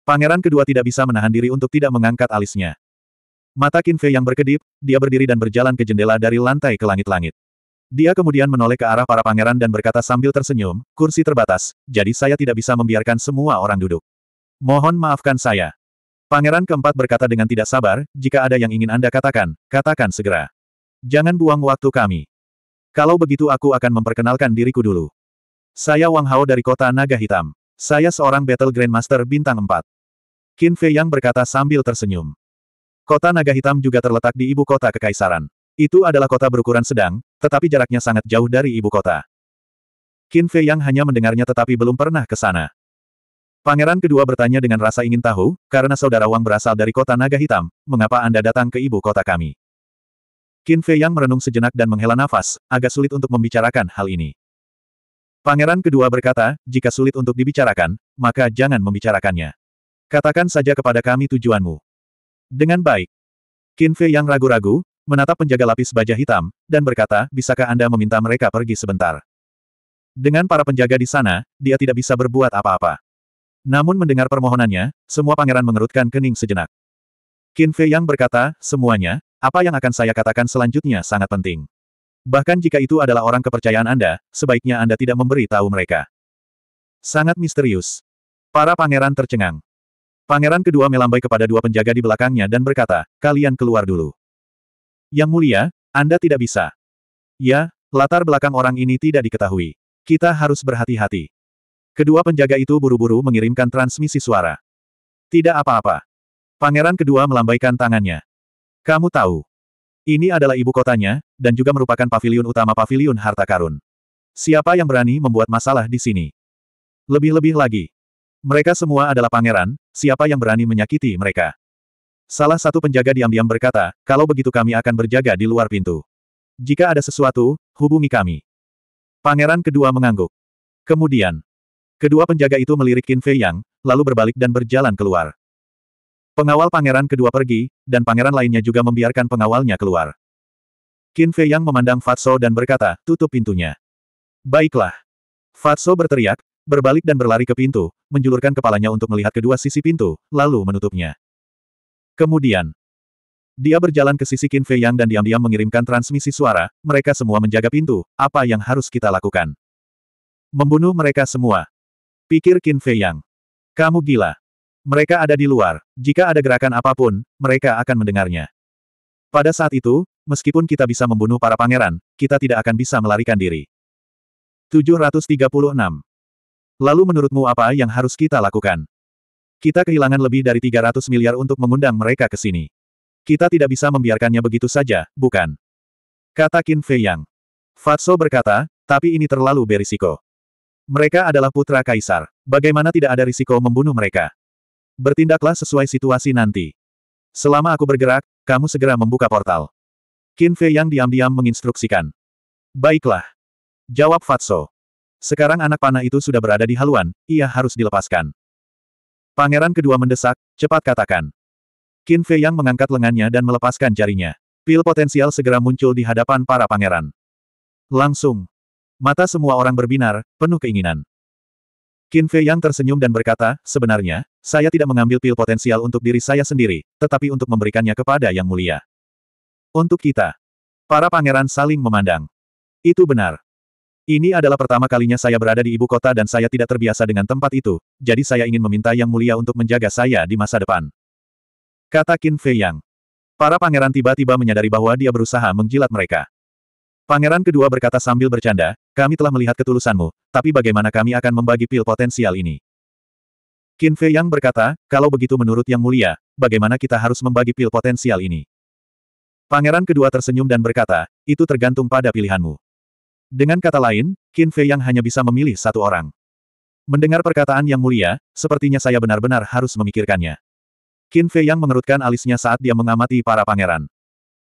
Speaker 1: Pangeran kedua tidak bisa menahan diri untuk tidak mengangkat alisnya. Mata Qin Fei yang berkedip, dia berdiri dan berjalan ke jendela dari lantai ke langit-langit. Dia kemudian menoleh ke arah para pangeran dan berkata sambil tersenyum, kursi terbatas, jadi saya tidak bisa membiarkan semua orang duduk. Mohon maafkan saya. Pangeran keempat berkata dengan tidak sabar, jika ada yang ingin Anda katakan, katakan segera. Jangan buang waktu kami. Kalau begitu aku akan memperkenalkan diriku dulu. Saya Wang Hao dari kota Naga Hitam. Saya seorang Battle Grandmaster bintang 4. Qin Fei Yang berkata sambil tersenyum. Kota Naga Hitam juga terletak di ibu kota Kekaisaran. Itu adalah kota berukuran sedang, tetapi jaraknya sangat jauh dari ibu kota. Qin Fei Yang hanya mendengarnya tetapi belum pernah ke sana. Pangeran kedua bertanya dengan rasa ingin tahu, karena saudara Wang berasal dari kota naga hitam, mengapa Anda datang ke ibu kota kami? Qin Fei Yang merenung sejenak dan menghela nafas, agak sulit untuk membicarakan hal ini. Pangeran kedua berkata, jika sulit untuk dibicarakan, maka jangan membicarakannya. Katakan saja kepada kami tujuanmu. Dengan baik. Qin Fei Yang ragu-ragu, menatap penjaga lapis baja hitam, dan berkata, bisakah Anda meminta mereka pergi sebentar? Dengan para penjaga di sana, dia tidak bisa berbuat apa-apa. Namun mendengar permohonannya, semua pangeran mengerutkan kening sejenak. Qin Fei yang berkata, semuanya, apa yang akan saya katakan selanjutnya sangat penting. Bahkan jika itu adalah orang kepercayaan Anda, sebaiknya Anda tidak memberi tahu mereka. Sangat misterius. Para pangeran tercengang. Pangeran kedua melambai kepada dua penjaga di belakangnya dan berkata, kalian keluar dulu. Yang mulia, Anda tidak bisa. Ya, latar belakang orang ini tidak diketahui. Kita harus berhati-hati. Kedua penjaga itu buru-buru mengirimkan transmisi suara. Tidak apa-apa. Pangeran kedua melambaikan tangannya. Kamu tahu. Ini adalah ibu kotanya, dan juga merupakan pavilion utama pavilion harta karun. Siapa yang berani membuat masalah di sini? Lebih-lebih lagi. Mereka semua adalah pangeran, siapa yang berani menyakiti mereka? Salah satu penjaga diam-diam berkata, kalau begitu kami akan berjaga di luar pintu. Jika ada sesuatu, hubungi kami. Pangeran kedua mengangguk. Kemudian, Kedua penjaga itu melirik Qin Fei Yang, lalu berbalik dan berjalan keluar. Pengawal pangeran kedua pergi, dan pangeran lainnya juga membiarkan pengawalnya keluar. Qin Fei Yang memandang Fatso dan berkata, tutup pintunya. Baiklah. Fatso berteriak, berbalik dan berlari ke pintu, menjulurkan kepalanya untuk melihat kedua sisi pintu, lalu menutupnya. Kemudian, dia berjalan ke sisi Qin Fei Yang dan diam-diam mengirimkan transmisi suara, mereka semua menjaga pintu, apa yang harus kita lakukan? Membunuh mereka semua. Pikir Qin Fei Yang. Kamu gila. Mereka ada di luar. Jika ada gerakan apapun, mereka akan mendengarnya. Pada saat itu, meskipun kita bisa membunuh para pangeran, kita tidak akan bisa melarikan diri. 736. Lalu menurutmu apa yang harus kita lakukan? Kita kehilangan lebih dari 300 miliar untuk mengundang mereka ke sini. Kita tidak bisa membiarkannya begitu saja, bukan? Kata Qin Fei Yang. Fatso berkata, tapi ini terlalu berisiko. Mereka adalah putra kaisar. Bagaimana tidak ada risiko membunuh mereka? Bertindaklah sesuai situasi nanti. Selama aku bergerak, kamu segera membuka portal. Qin Fei yang diam-diam menginstruksikan. Baiklah. Jawab Fatso. Sekarang anak panah itu sudah berada di haluan, ia harus dilepaskan. Pangeran kedua mendesak, cepat katakan. Qin Fei yang mengangkat lengannya dan melepaskan jarinya. Pil potensial segera muncul di hadapan para pangeran. Langsung. Mata semua orang berbinar, penuh keinginan. Qin Fei Yang tersenyum dan berkata, sebenarnya, saya tidak mengambil pil potensial untuk diri saya sendiri, tetapi untuk memberikannya kepada Yang Mulia. Untuk kita. Para pangeran saling memandang. Itu benar. Ini adalah pertama kalinya saya berada di ibu kota dan saya tidak terbiasa dengan tempat itu, jadi saya ingin meminta Yang Mulia untuk menjaga saya di masa depan. Kata Qin Fei Yang. Para pangeran tiba-tiba menyadari bahwa dia berusaha menjilat mereka. Pangeran kedua berkata sambil bercanda, kami telah melihat ketulusanmu, tapi bagaimana kami akan membagi pil potensial ini? Qin Fei Yang berkata, kalau begitu menurut Yang Mulia, bagaimana kita harus membagi pil potensial ini? Pangeran kedua tersenyum dan berkata, itu tergantung pada pilihanmu. Dengan kata lain, Qin Fei Yang hanya bisa memilih satu orang. Mendengar perkataan Yang Mulia, sepertinya saya benar-benar harus memikirkannya. Qin Fei Yang mengerutkan alisnya saat dia mengamati para pangeran.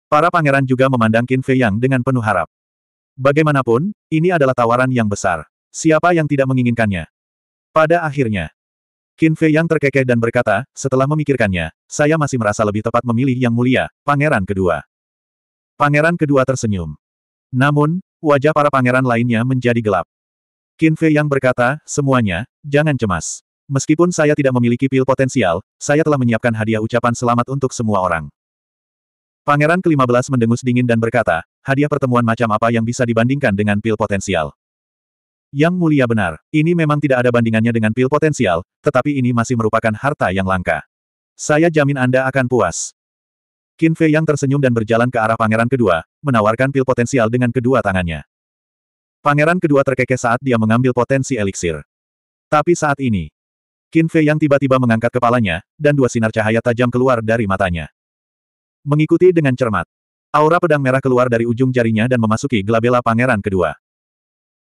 Speaker 1: Para pangeran juga memandang Qin Fei Yang dengan penuh harap. Bagaimanapun, ini adalah tawaran yang besar. Siapa yang tidak menginginkannya? Pada akhirnya, Qin Fei yang terkekeh dan berkata, setelah memikirkannya, saya masih merasa lebih tepat memilih yang mulia, pangeran kedua. Pangeran kedua tersenyum. Namun, wajah para pangeran lainnya menjadi gelap. Qin Fei yang berkata, semuanya, jangan cemas. Meskipun saya tidak memiliki pil potensial, saya telah menyiapkan hadiah ucapan selamat untuk semua orang. Pangeran ke-15 mendengus dingin dan berkata, hadiah pertemuan macam apa yang bisa dibandingkan dengan pil potensial? Yang mulia benar, ini memang tidak ada bandingannya dengan pil potensial, tetapi ini masih merupakan harta yang langka. Saya jamin Anda akan puas. Qin Fei yang tersenyum dan berjalan ke arah pangeran kedua, menawarkan pil potensial dengan kedua tangannya. Pangeran kedua terkekeh saat dia mengambil potensi eliksir. Tapi saat ini, Qin Fei yang tiba-tiba mengangkat kepalanya, dan dua sinar cahaya tajam keluar dari matanya. Mengikuti dengan cermat. Aura pedang merah keluar dari ujung jarinya dan memasuki gelabela pangeran kedua.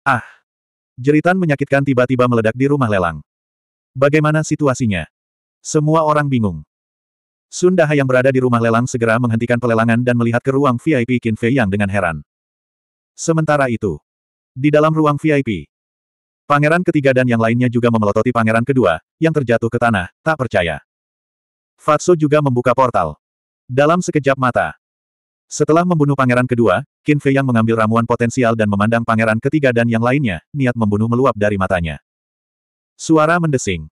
Speaker 1: Ah! Jeritan menyakitkan tiba-tiba meledak di rumah lelang. Bagaimana situasinya? Semua orang bingung. Sundaha yang berada di rumah lelang segera menghentikan pelelangan dan melihat ke ruang VIP Qin Fei Yang dengan heran. Sementara itu, di dalam ruang VIP, pangeran ketiga dan yang lainnya juga memelototi pangeran kedua, yang terjatuh ke tanah, tak percaya. Fatso juga membuka portal. Dalam sekejap mata. Setelah membunuh pangeran kedua, Qin Fei yang mengambil ramuan potensial dan memandang pangeran ketiga dan yang lainnya, niat membunuh meluap dari matanya. Suara mendesing.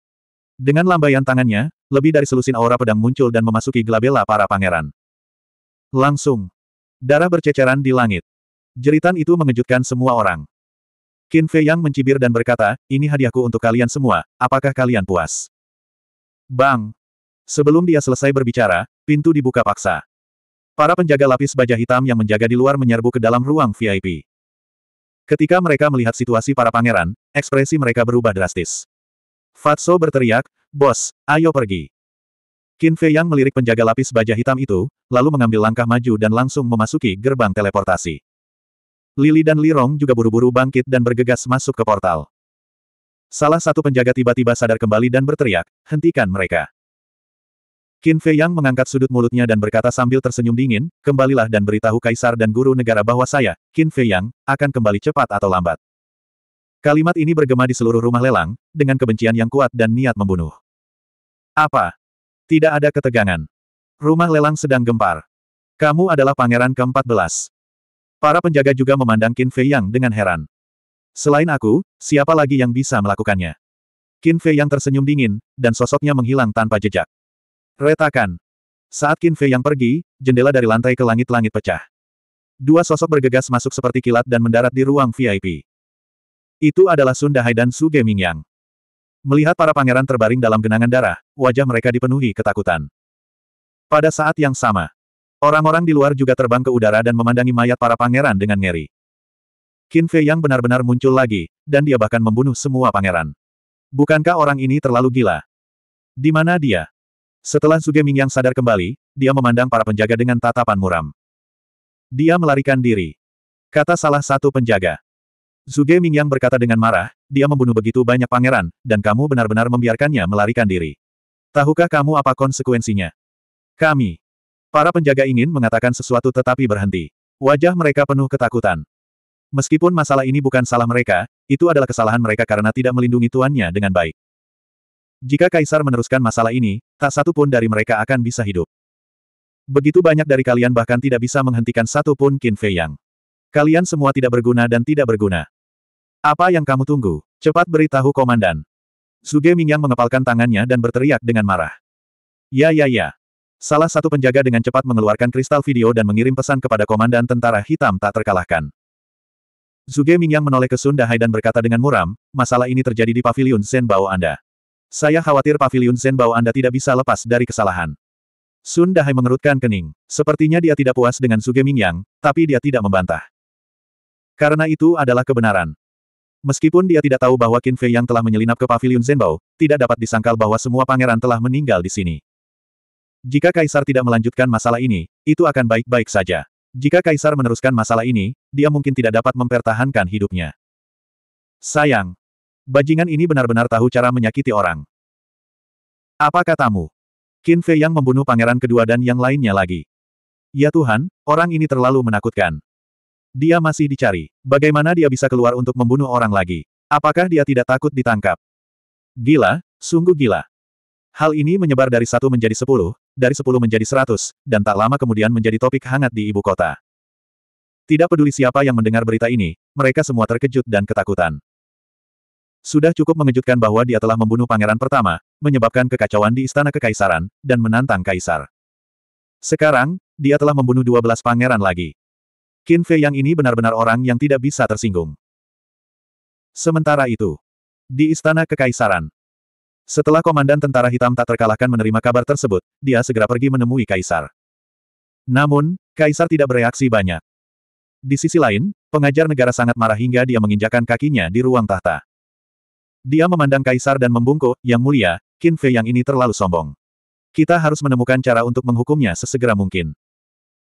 Speaker 1: Dengan lambaian tangannya, lebih dari selusin aura pedang muncul dan memasuki gelabela para pangeran. Langsung. Darah berceceran di langit. Jeritan itu mengejutkan semua orang. Qin Fei yang mencibir dan berkata, ini hadiahku untuk kalian semua, apakah kalian puas? Bang! Sebelum dia selesai berbicara, pintu dibuka paksa. Para penjaga lapis baja hitam yang menjaga di luar menyerbu ke dalam ruang VIP. Ketika mereka melihat situasi para pangeran, ekspresi mereka berubah drastis. Fatso berteriak, Bos, ayo pergi. Qin Fei Yang melirik penjaga lapis baja hitam itu, lalu mengambil langkah maju dan langsung memasuki gerbang teleportasi. Lili dan Lirong juga buru-buru bangkit dan bergegas masuk ke portal. Salah satu penjaga tiba-tiba sadar kembali dan berteriak, hentikan mereka. Qin Fei Yang mengangkat sudut mulutnya dan berkata sambil tersenyum dingin, kembalilah dan beritahu kaisar dan guru negara bahwa saya, Qin Fei Yang, akan kembali cepat atau lambat. Kalimat ini bergema di seluruh rumah lelang, dengan kebencian yang kuat dan niat membunuh. Apa? Tidak ada ketegangan. Rumah lelang sedang gempar. Kamu adalah pangeran ke-14. Para penjaga juga memandang Qin Fei Yang dengan heran. Selain aku, siapa lagi yang bisa melakukannya? Qin Fei Yang tersenyum dingin, dan sosoknya menghilang tanpa jejak. Retakan. Saat Qin Fei yang pergi, jendela dari lantai ke langit-langit pecah. Dua sosok bergegas masuk seperti kilat dan mendarat di ruang VIP. Itu adalah Sun Dahai dan Su yang Melihat para pangeran terbaring dalam genangan darah, wajah mereka dipenuhi ketakutan. Pada saat yang sama, orang-orang di luar juga terbang ke udara dan memandangi mayat para pangeran dengan ngeri. Qin Fei yang benar-benar muncul lagi, dan dia bahkan membunuh semua pangeran. Bukankah orang ini terlalu gila? Di mana dia? Setelah Sugeming yang sadar kembali, dia memandang para penjaga dengan tatapan muram. Dia melarikan diri. Kata salah satu penjaga. Suge Mingyang berkata dengan marah, dia membunuh begitu banyak pangeran, dan kamu benar-benar membiarkannya melarikan diri. Tahukah kamu apa konsekuensinya? Kami. Para penjaga ingin mengatakan sesuatu tetapi berhenti. Wajah mereka penuh ketakutan. Meskipun masalah ini bukan salah mereka, itu adalah kesalahan mereka karena tidak melindungi tuannya dengan baik. Jika Kaisar meneruskan masalah ini, tak satu pun dari mereka akan bisa hidup. Begitu banyak dari kalian bahkan tidak bisa menghentikan satu pun Qin Fei Yang. Kalian semua tidak berguna dan tidak berguna. Apa yang kamu tunggu? Cepat beritahu komandan. Suge Mingyang mengepalkan tangannya dan berteriak dengan marah. Ya ya ya. Salah satu penjaga dengan cepat mengeluarkan kristal video dan mengirim pesan kepada komandan tentara hitam tak terkalahkan. Zuge Mingyang menoleh ke Sunda Hai dan berkata dengan muram, masalah ini terjadi di pavilion Zen Bao Anda. Saya khawatir Pavilion Zen Anda tidak bisa lepas dari kesalahan. Sun Dahai mengerutkan kening. Sepertinya dia tidak puas dengan Suge Mingyang, tapi dia tidak membantah. Karena itu adalah kebenaran. Meskipun dia tidak tahu bahwa Qin Fei yang telah menyelinap ke Pavilion Zenbao, tidak dapat disangkal bahwa semua pangeran telah meninggal di sini. Jika Kaisar tidak melanjutkan masalah ini, itu akan baik-baik saja. Jika Kaisar meneruskan masalah ini, dia mungkin tidak dapat mempertahankan hidupnya. Sayang, Bajingan ini benar-benar tahu cara menyakiti orang. Apa katamu? Qin Fei yang membunuh pangeran kedua dan yang lainnya lagi. Ya Tuhan, orang ini terlalu menakutkan. Dia masih dicari. Bagaimana dia bisa keluar untuk membunuh orang lagi? Apakah dia tidak takut ditangkap? Gila, sungguh gila. Hal ini menyebar dari satu menjadi sepuluh, dari sepuluh menjadi seratus, dan tak lama kemudian menjadi topik hangat di ibu kota. Tidak peduli siapa yang mendengar berita ini, mereka semua terkejut dan ketakutan. Sudah cukup mengejutkan bahwa dia telah membunuh pangeran pertama, menyebabkan kekacauan di istana kekaisaran, dan menantang kaisar. Sekarang, dia telah membunuh dua belas pangeran lagi. Qin Fei yang ini benar-benar orang yang tidak bisa tersinggung. Sementara itu, di istana kekaisaran, setelah komandan tentara hitam tak terkalahkan menerima kabar tersebut, dia segera pergi menemui kaisar. Namun, kaisar tidak bereaksi banyak. Di sisi lain, pengajar negara sangat marah hingga dia menginjakan kakinya di ruang tahta. Dia memandang kaisar dan membungkuk, yang mulia, Qin Fei yang ini terlalu sombong. Kita harus menemukan cara untuk menghukumnya sesegera mungkin.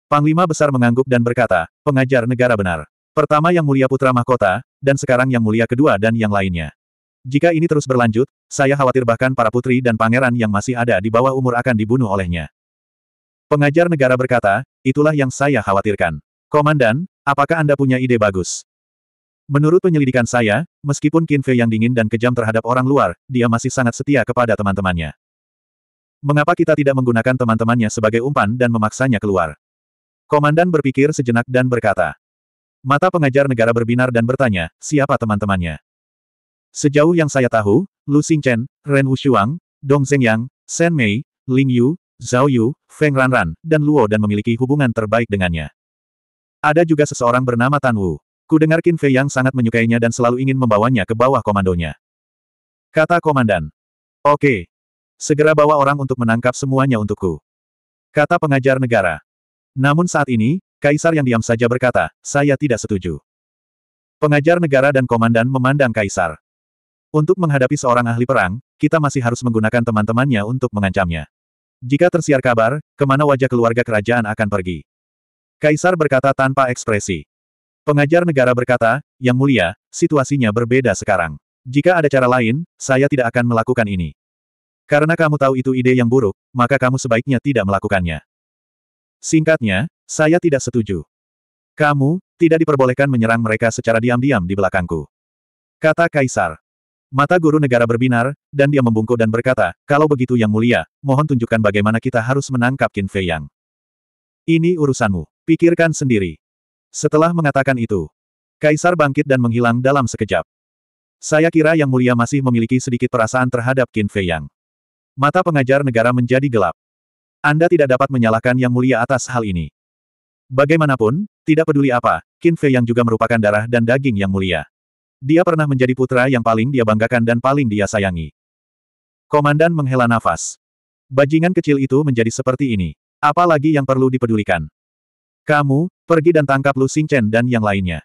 Speaker 1: Panglima besar mengangguk dan berkata, pengajar negara benar. Pertama yang mulia putra mahkota, dan sekarang yang mulia kedua dan yang lainnya. Jika ini terus berlanjut, saya khawatir bahkan para putri dan pangeran yang masih ada di bawah umur akan dibunuh olehnya. Pengajar negara berkata, itulah yang saya khawatirkan. Komandan, apakah Anda punya ide bagus? Menurut penyelidikan saya, meskipun Qin Fei yang dingin dan kejam terhadap orang luar, dia masih sangat setia kepada teman-temannya. Mengapa kita tidak menggunakan teman-temannya sebagai umpan dan memaksanya keluar? Komandan berpikir sejenak dan berkata. Mata pengajar negara berbinar dan bertanya, siapa teman-temannya? Sejauh yang saya tahu, Lu Xingchen, Ren Wushuang, Dong Zhengyang, Shen Mei, Ling Yu, Zhao Yu, Feng Ranran, dan Luo dan memiliki hubungan terbaik dengannya. Ada juga seseorang bernama Tan Wu. Ku dengar Qin Fei yang sangat menyukainya dan selalu ingin membawanya ke bawah komandonya. Kata komandan. Oke. Segera bawa orang untuk menangkap semuanya untukku. Kata pengajar negara. Namun saat ini, Kaisar yang diam saja berkata, saya tidak setuju. Pengajar negara dan komandan memandang Kaisar. Untuk menghadapi seorang ahli perang, kita masih harus menggunakan teman-temannya untuk mengancamnya. Jika tersiar kabar, kemana wajah keluarga kerajaan akan pergi? Kaisar berkata tanpa ekspresi. Pengajar negara berkata, Yang Mulia, situasinya berbeda sekarang. Jika ada cara lain, saya tidak akan melakukan ini. Karena kamu tahu itu ide yang buruk, maka kamu sebaiknya tidak melakukannya. Singkatnya, saya tidak setuju. Kamu, tidak diperbolehkan menyerang mereka secara diam-diam di belakangku. Kata Kaisar. Mata guru negara berbinar, dan dia membungkuk dan berkata, kalau begitu yang mulia, mohon tunjukkan bagaimana kita harus menangkap Qin Fei Yang. Ini urusanmu. Pikirkan sendiri. Setelah mengatakan itu, Kaisar bangkit dan menghilang dalam sekejap. Saya kira Yang Mulia masih memiliki sedikit perasaan terhadap Qin Fei Yang. Mata pengajar negara menjadi gelap. Anda tidak dapat menyalahkan Yang Mulia atas hal ini. Bagaimanapun, tidak peduli apa, Qin Fei Yang juga merupakan darah dan daging Yang Mulia. Dia pernah menjadi putra yang paling dia banggakan dan paling dia sayangi. Komandan menghela nafas. Bajingan kecil itu menjadi seperti ini. Apalagi yang perlu dipedulikan. Kamu, pergi dan tangkap Lu Xingchen dan yang lainnya.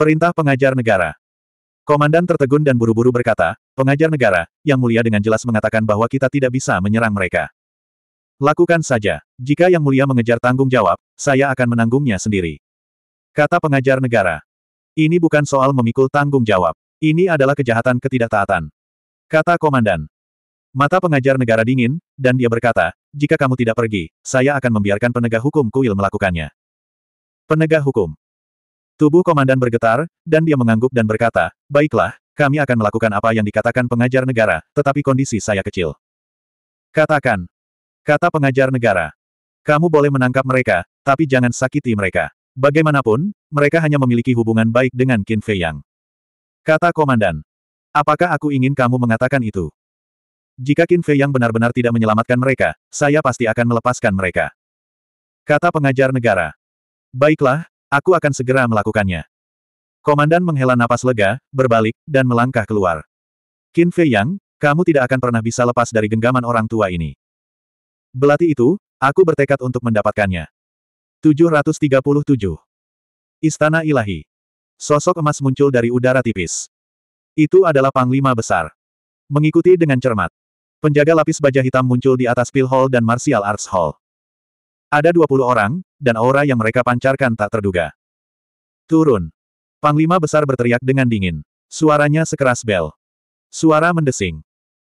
Speaker 1: Perintah pengajar negara. Komandan tertegun dan buru-buru berkata, pengajar negara, yang mulia dengan jelas mengatakan bahwa kita tidak bisa menyerang mereka. Lakukan saja. Jika yang mulia mengejar tanggung jawab, saya akan menanggungnya sendiri. Kata pengajar negara. Ini bukan soal memikul tanggung jawab. Ini adalah kejahatan ketidaktaatan. Kata komandan. Mata pengajar negara dingin, dan dia berkata, jika kamu tidak pergi, saya akan membiarkan penegak hukum kuil melakukannya. Penegak hukum. Tubuh komandan bergetar, dan dia mengangguk dan berkata, baiklah, kami akan melakukan apa yang dikatakan pengajar negara, tetapi kondisi saya kecil. Katakan. Kata pengajar negara. Kamu boleh menangkap mereka, tapi jangan sakiti mereka. Bagaimanapun, mereka hanya memiliki hubungan baik dengan Qin Fei Yang. Kata komandan. Apakah aku ingin kamu mengatakan itu? Jika Qin Fei yang benar-benar tidak menyelamatkan mereka, saya pasti akan melepaskan mereka. Kata pengajar negara. Baiklah, aku akan segera melakukannya. Komandan menghela napas lega, berbalik, dan melangkah keluar. Qin Fei Yang, kamu tidak akan pernah bisa lepas dari genggaman orang tua ini. Belati itu, aku bertekad untuk mendapatkannya. 737. Istana Ilahi. Sosok emas muncul dari udara tipis. Itu adalah Panglima Besar. Mengikuti dengan cermat. Penjaga lapis baja hitam muncul di atas Pil Hall dan Martial Arts Hall. Ada 20 orang, dan aura yang mereka pancarkan tak terduga. Turun. Panglima besar berteriak dengan dingin. Suaranya sekeras bel. Suara mendesing.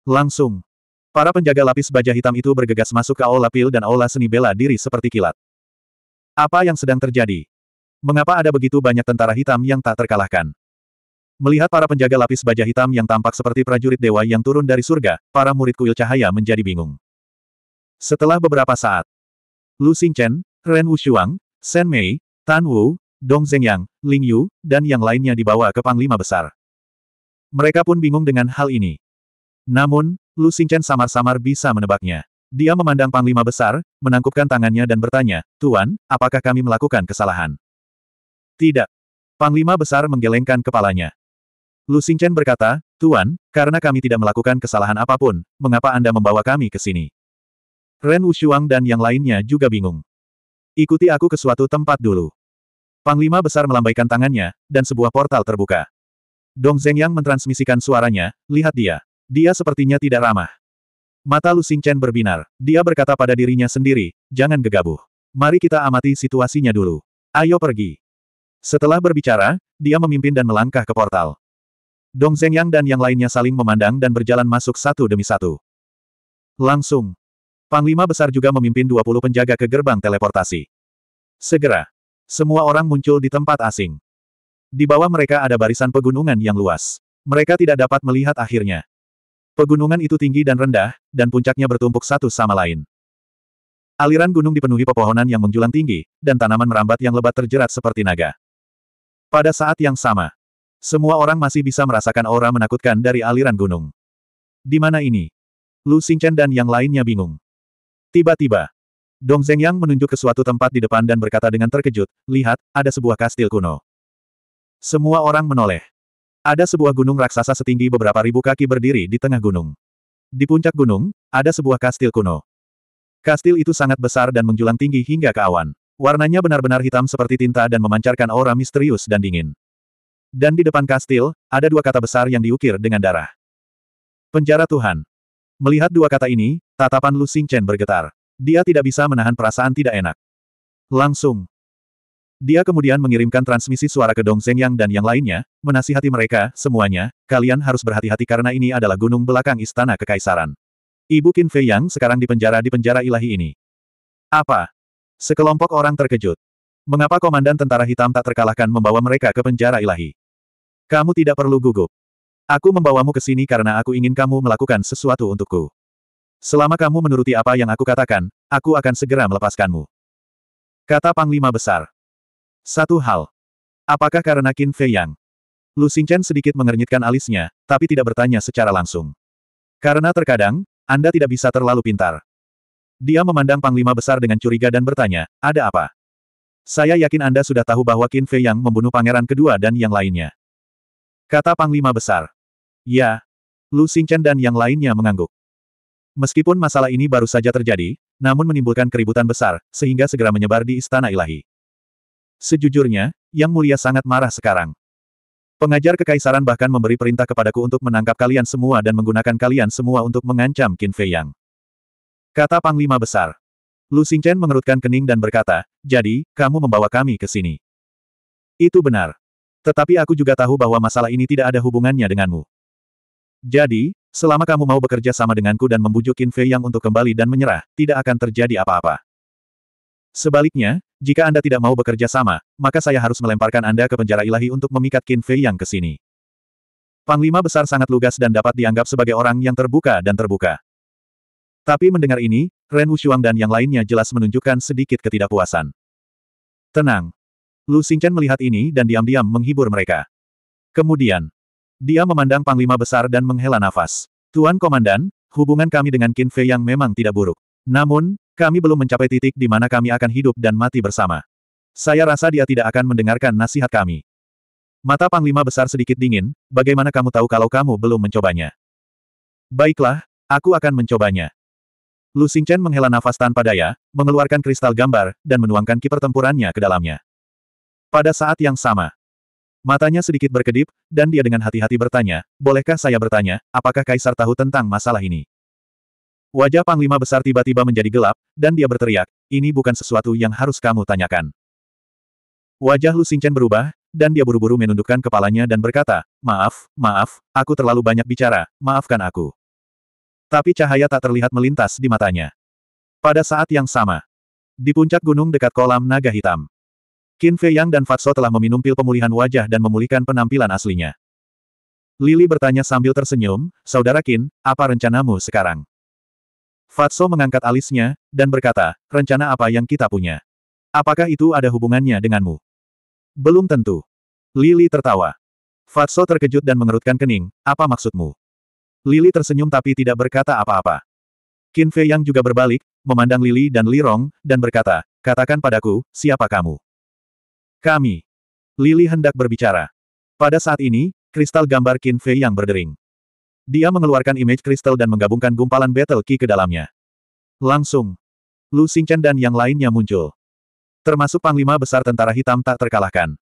Speaker 1: Langsung. Para penjaga lapis baja hitam itu bergegas masuk ke aula pil dan aula seni bela diri seperti kilat. Apa yang sedang terjadi? Mengapa ada begitu banyak tentara hitam yang tak terkalahkan? Melihat para penjaga lapis baja hitam yang tampak seperti prajurit dewa yang turun dari surga, para murid kuil cahaya menjadi bingung. Setelah beberapa saat, Lu Xingchen, Ren Wushuang, Shen Mei, Tan Wu, Dong Zhengyang, Ling Yu, dan yang lainnya dibawa ke Panglima Besar. Mereka pun bingung dengan hal ini. Namun, Lu Xingchen samar-samar bisa menebaknya. Dia memandang Panglima Besar, menangkupkan tangannya dan bertanya, Tuan, apakah kami melakukan kesalahan? Tidak. Panglima Besar menggelengkan kepalanya. Lu Xingchen berkata, Tuan, karena kami tidak melakukan kesalahan apapun, mengapa Anda membawa kami ke sini? Ren Wushuang dan yang lainnya juga bingung. Ikuti aku ke suatu tempat dulu. Panglima besar melambaikan tangannya, dan sebuah portal terbuka. Dong Zhengyang mentransmisikan suaranya, lihat dia. Dia sepertinya tidak ramah. Mata Lu Xingchen berbinar. Dia berkata pada dirinya sendiri, jangan gegabah. Mari kita amati situasinya dulu. Ayo pergi. Setelah berbicara, dia memimpin dan melangkah ke portal. Dong Zhenyang dan yang lainnya saling memandang dan berjalan masuk satu demi satu. Langsung. Panglima besar juga memimpin 20 penjaga ke gerbang teleportasi. Segera. Semua orang muncul di tempat asing. Di bawah mereka ada barisan pegunungan yang luas. Mereka tidak dapat melihat akhirnya. Pegunungan itu tinggi dan rendah, dan puncaknya bertumpuk satu sama lain. Aliran gunung dipenuhi pepohonan yang menjulang tinggi, dan tanaman merambat yang lebat terjerat seperti naga. Pada saat yang sama, semua orang masih bisa merasakan aura menakutkan dari aliran gunung. Di mana ini? Lu Xingchen dan yang lainnya bingung. Tiba-tiba, Dong Zhengyang menunjuk ke suatu tempat di depan dan berkata dengan terkejut, lihat, ada sebuah kastil kuno. Semua orang menoleh. Ada sebuah gunung raksasa setinggi beberapa ribu kaki berdiri di tengah gunung. Di puncak gunung, ada sebuah kastil kuno. Kastil itu sangat besar dan menjulang tinggi hingga ke awan. Warnanya benar-benar hitam seperti tinta dan memancarkan aura misterius dan dingin. Dan di depan kastil, ada dua kata besar yang diukir dengan darah. Penjara Tuhan. Melihat dua kata ini, tatapan Lu Xingchen bergetar. Dia tidak bisa menahan perasaan tidak enak. Langsung. Dia kemudian mengirimkan transmisi suara ke Dong Zhengyang dan yang lainnya, menasihati mereka, semuanya, kalian harus berhati-hati karena ini adalah gunung belakang istana kekaisaran. Ibu Qin Fei Yang sekarang dipenjara di penjara ilahi ini. Apa? Sekelompok orang terkejut. Mengapa komandan tentara hitam tak terkalahkan membawa mereka ke penjara ilahi? Kamu tidak perlu gugup. Aku membawamu ke sini karena aku ingin kamu melakukan sesuatu untukku. Selama kamu menuruti apa yang aku katakan, aku akan segera melepaskanmu. Kata Panglima Besar. Satu hal. Apakah karena Qin Fei Yang? Lu Xingchen sedikit mengernyitkan alisnya, tapi tidak bertanya secara langsung. Karena terkadang, Anda tidak bisa terlalu pintar. Dia memandang Panglima Besar dengan curiga dan bertanya, ada apa? Saya yakin Anda sudah tahu bahwa Qin Fei Yang membunuh pangeran kedua dan yang lainnya. Kata Panglima Besar. Ya. Lu Xingchen dan yang lainnya mengangguk. Meskipun masalah ini baru saja terjadi, namun menimbulkan keributan besar, sehingga segera menyebar di Istana Ilahi. Sejujurnya, Yang Mulia sangat marah sekarang. Pengajar Kekaisaran bahkan memberi perintah kepadaku untuk menangkap kalian semua dan menggunakan kalian semua untuk mengancam Qin Fei Yang. Kata Panglima Besar. Lu Xingchen mengerutkan kening dan berkata, jadi, kamu membawa kami ke sini. Itu benar. Tetapi aku juga tahu bahwa masalah ini tidak ada hubungannya denganmu. Jadi, selama kamu mau bekerja sama denganku dan membujuk Fei Yang untuk kembali dan menyerah, tidak akan terjadi apa-apa. Sebaliknya, jika Anda tidak mau bekerja sama, maka saya harus melemparkan Anda ke penjara ilahi untuk memikat Qin Fei Yang ke sini. Panglima besar sangat lugas dan dapat dianggap sebagai orang yang terbuka dan terbuka. Tapi mendengar ini, Ren Wushuang dan yang lainnya jelas menunjukkan sedikit ketidakpuasan. Tenang, Lu Xingchen melihat ini dan diam-diam menghibur mereka. Kemudian, dia memandang Panglima Besar dan menghela nafas. Tuan Komandan, hubungan kami dengan Qin Fei yang memang tidak buruk. Namun, kami belum mencapai titik di mana kami akan hidup dan mati bersama. Saya rasa dia tidak akan mendengarkan nasihat kami. Mata Panglima Besar sedikit dingin, bagaimana kamu tahu kalau kamu belum mencobanya? Baiklah, aku akan mencobanya. Lu Xingchen menghela nafas tanpa daya, mengeluarkan kristal gambar, dan menuangkan kiper tempurannya ke dalamnya. Pada saat yang sama, matanya sedikit berkedip, dan dia dengan hati-hati bertanya, bolehkah saya bertanya, apakah Kaisar tahu tentang masalah ini? Wajah Panglima Besar tiba-tiba menjadi gelap, dan dia berteriak, ini bukan sesuatu yang harus kamu tanyakan. Wajah Lu Xingchen berubah, dan dia buru-buru menundukkan kepalanya dan berkata, maaf, maaf, aku terlalu banyak bicara, maafkan aku. Tapi cahaya tak terlihat melintas di matanya. Pada saat yang sama, di puncak gunung dekat kolam naga hitam. Qin Fei Yang dan Fatso telah meminum pil pemulihan wajah dan memulihkan penampilan aslinya. Lili bertanya sambil tersenyum, Saudara Qin, apa rencanamu sekarang? Fatso mengangkat alisnya, dan berkata, rencana apa yang kita punya? Apakah itu ada hubungannya denganmu? Belum tentu. Lili tertawa. Fatso terkejut dan mengerutkan kening, apa maksudmu? Lili tersenyum tapi tidak berkata apa-apa. Qin Fei Yang juga berbalik, memandang Lili dan Lirong, dan berkata, katakan padaku, siapa kamu? Kami. Lili hendak berbicara. Pada saat ini, kristal gambar Qin Fei yang berdering. Dia mengeluarkan image kristal dan menggabungkan gumpalan battle key ke dalamnya. Langsung. Lu Xingchen dan yang lainnya muncul. Termasuk Panglima Besar Tentara Hitam tak terkalahkan.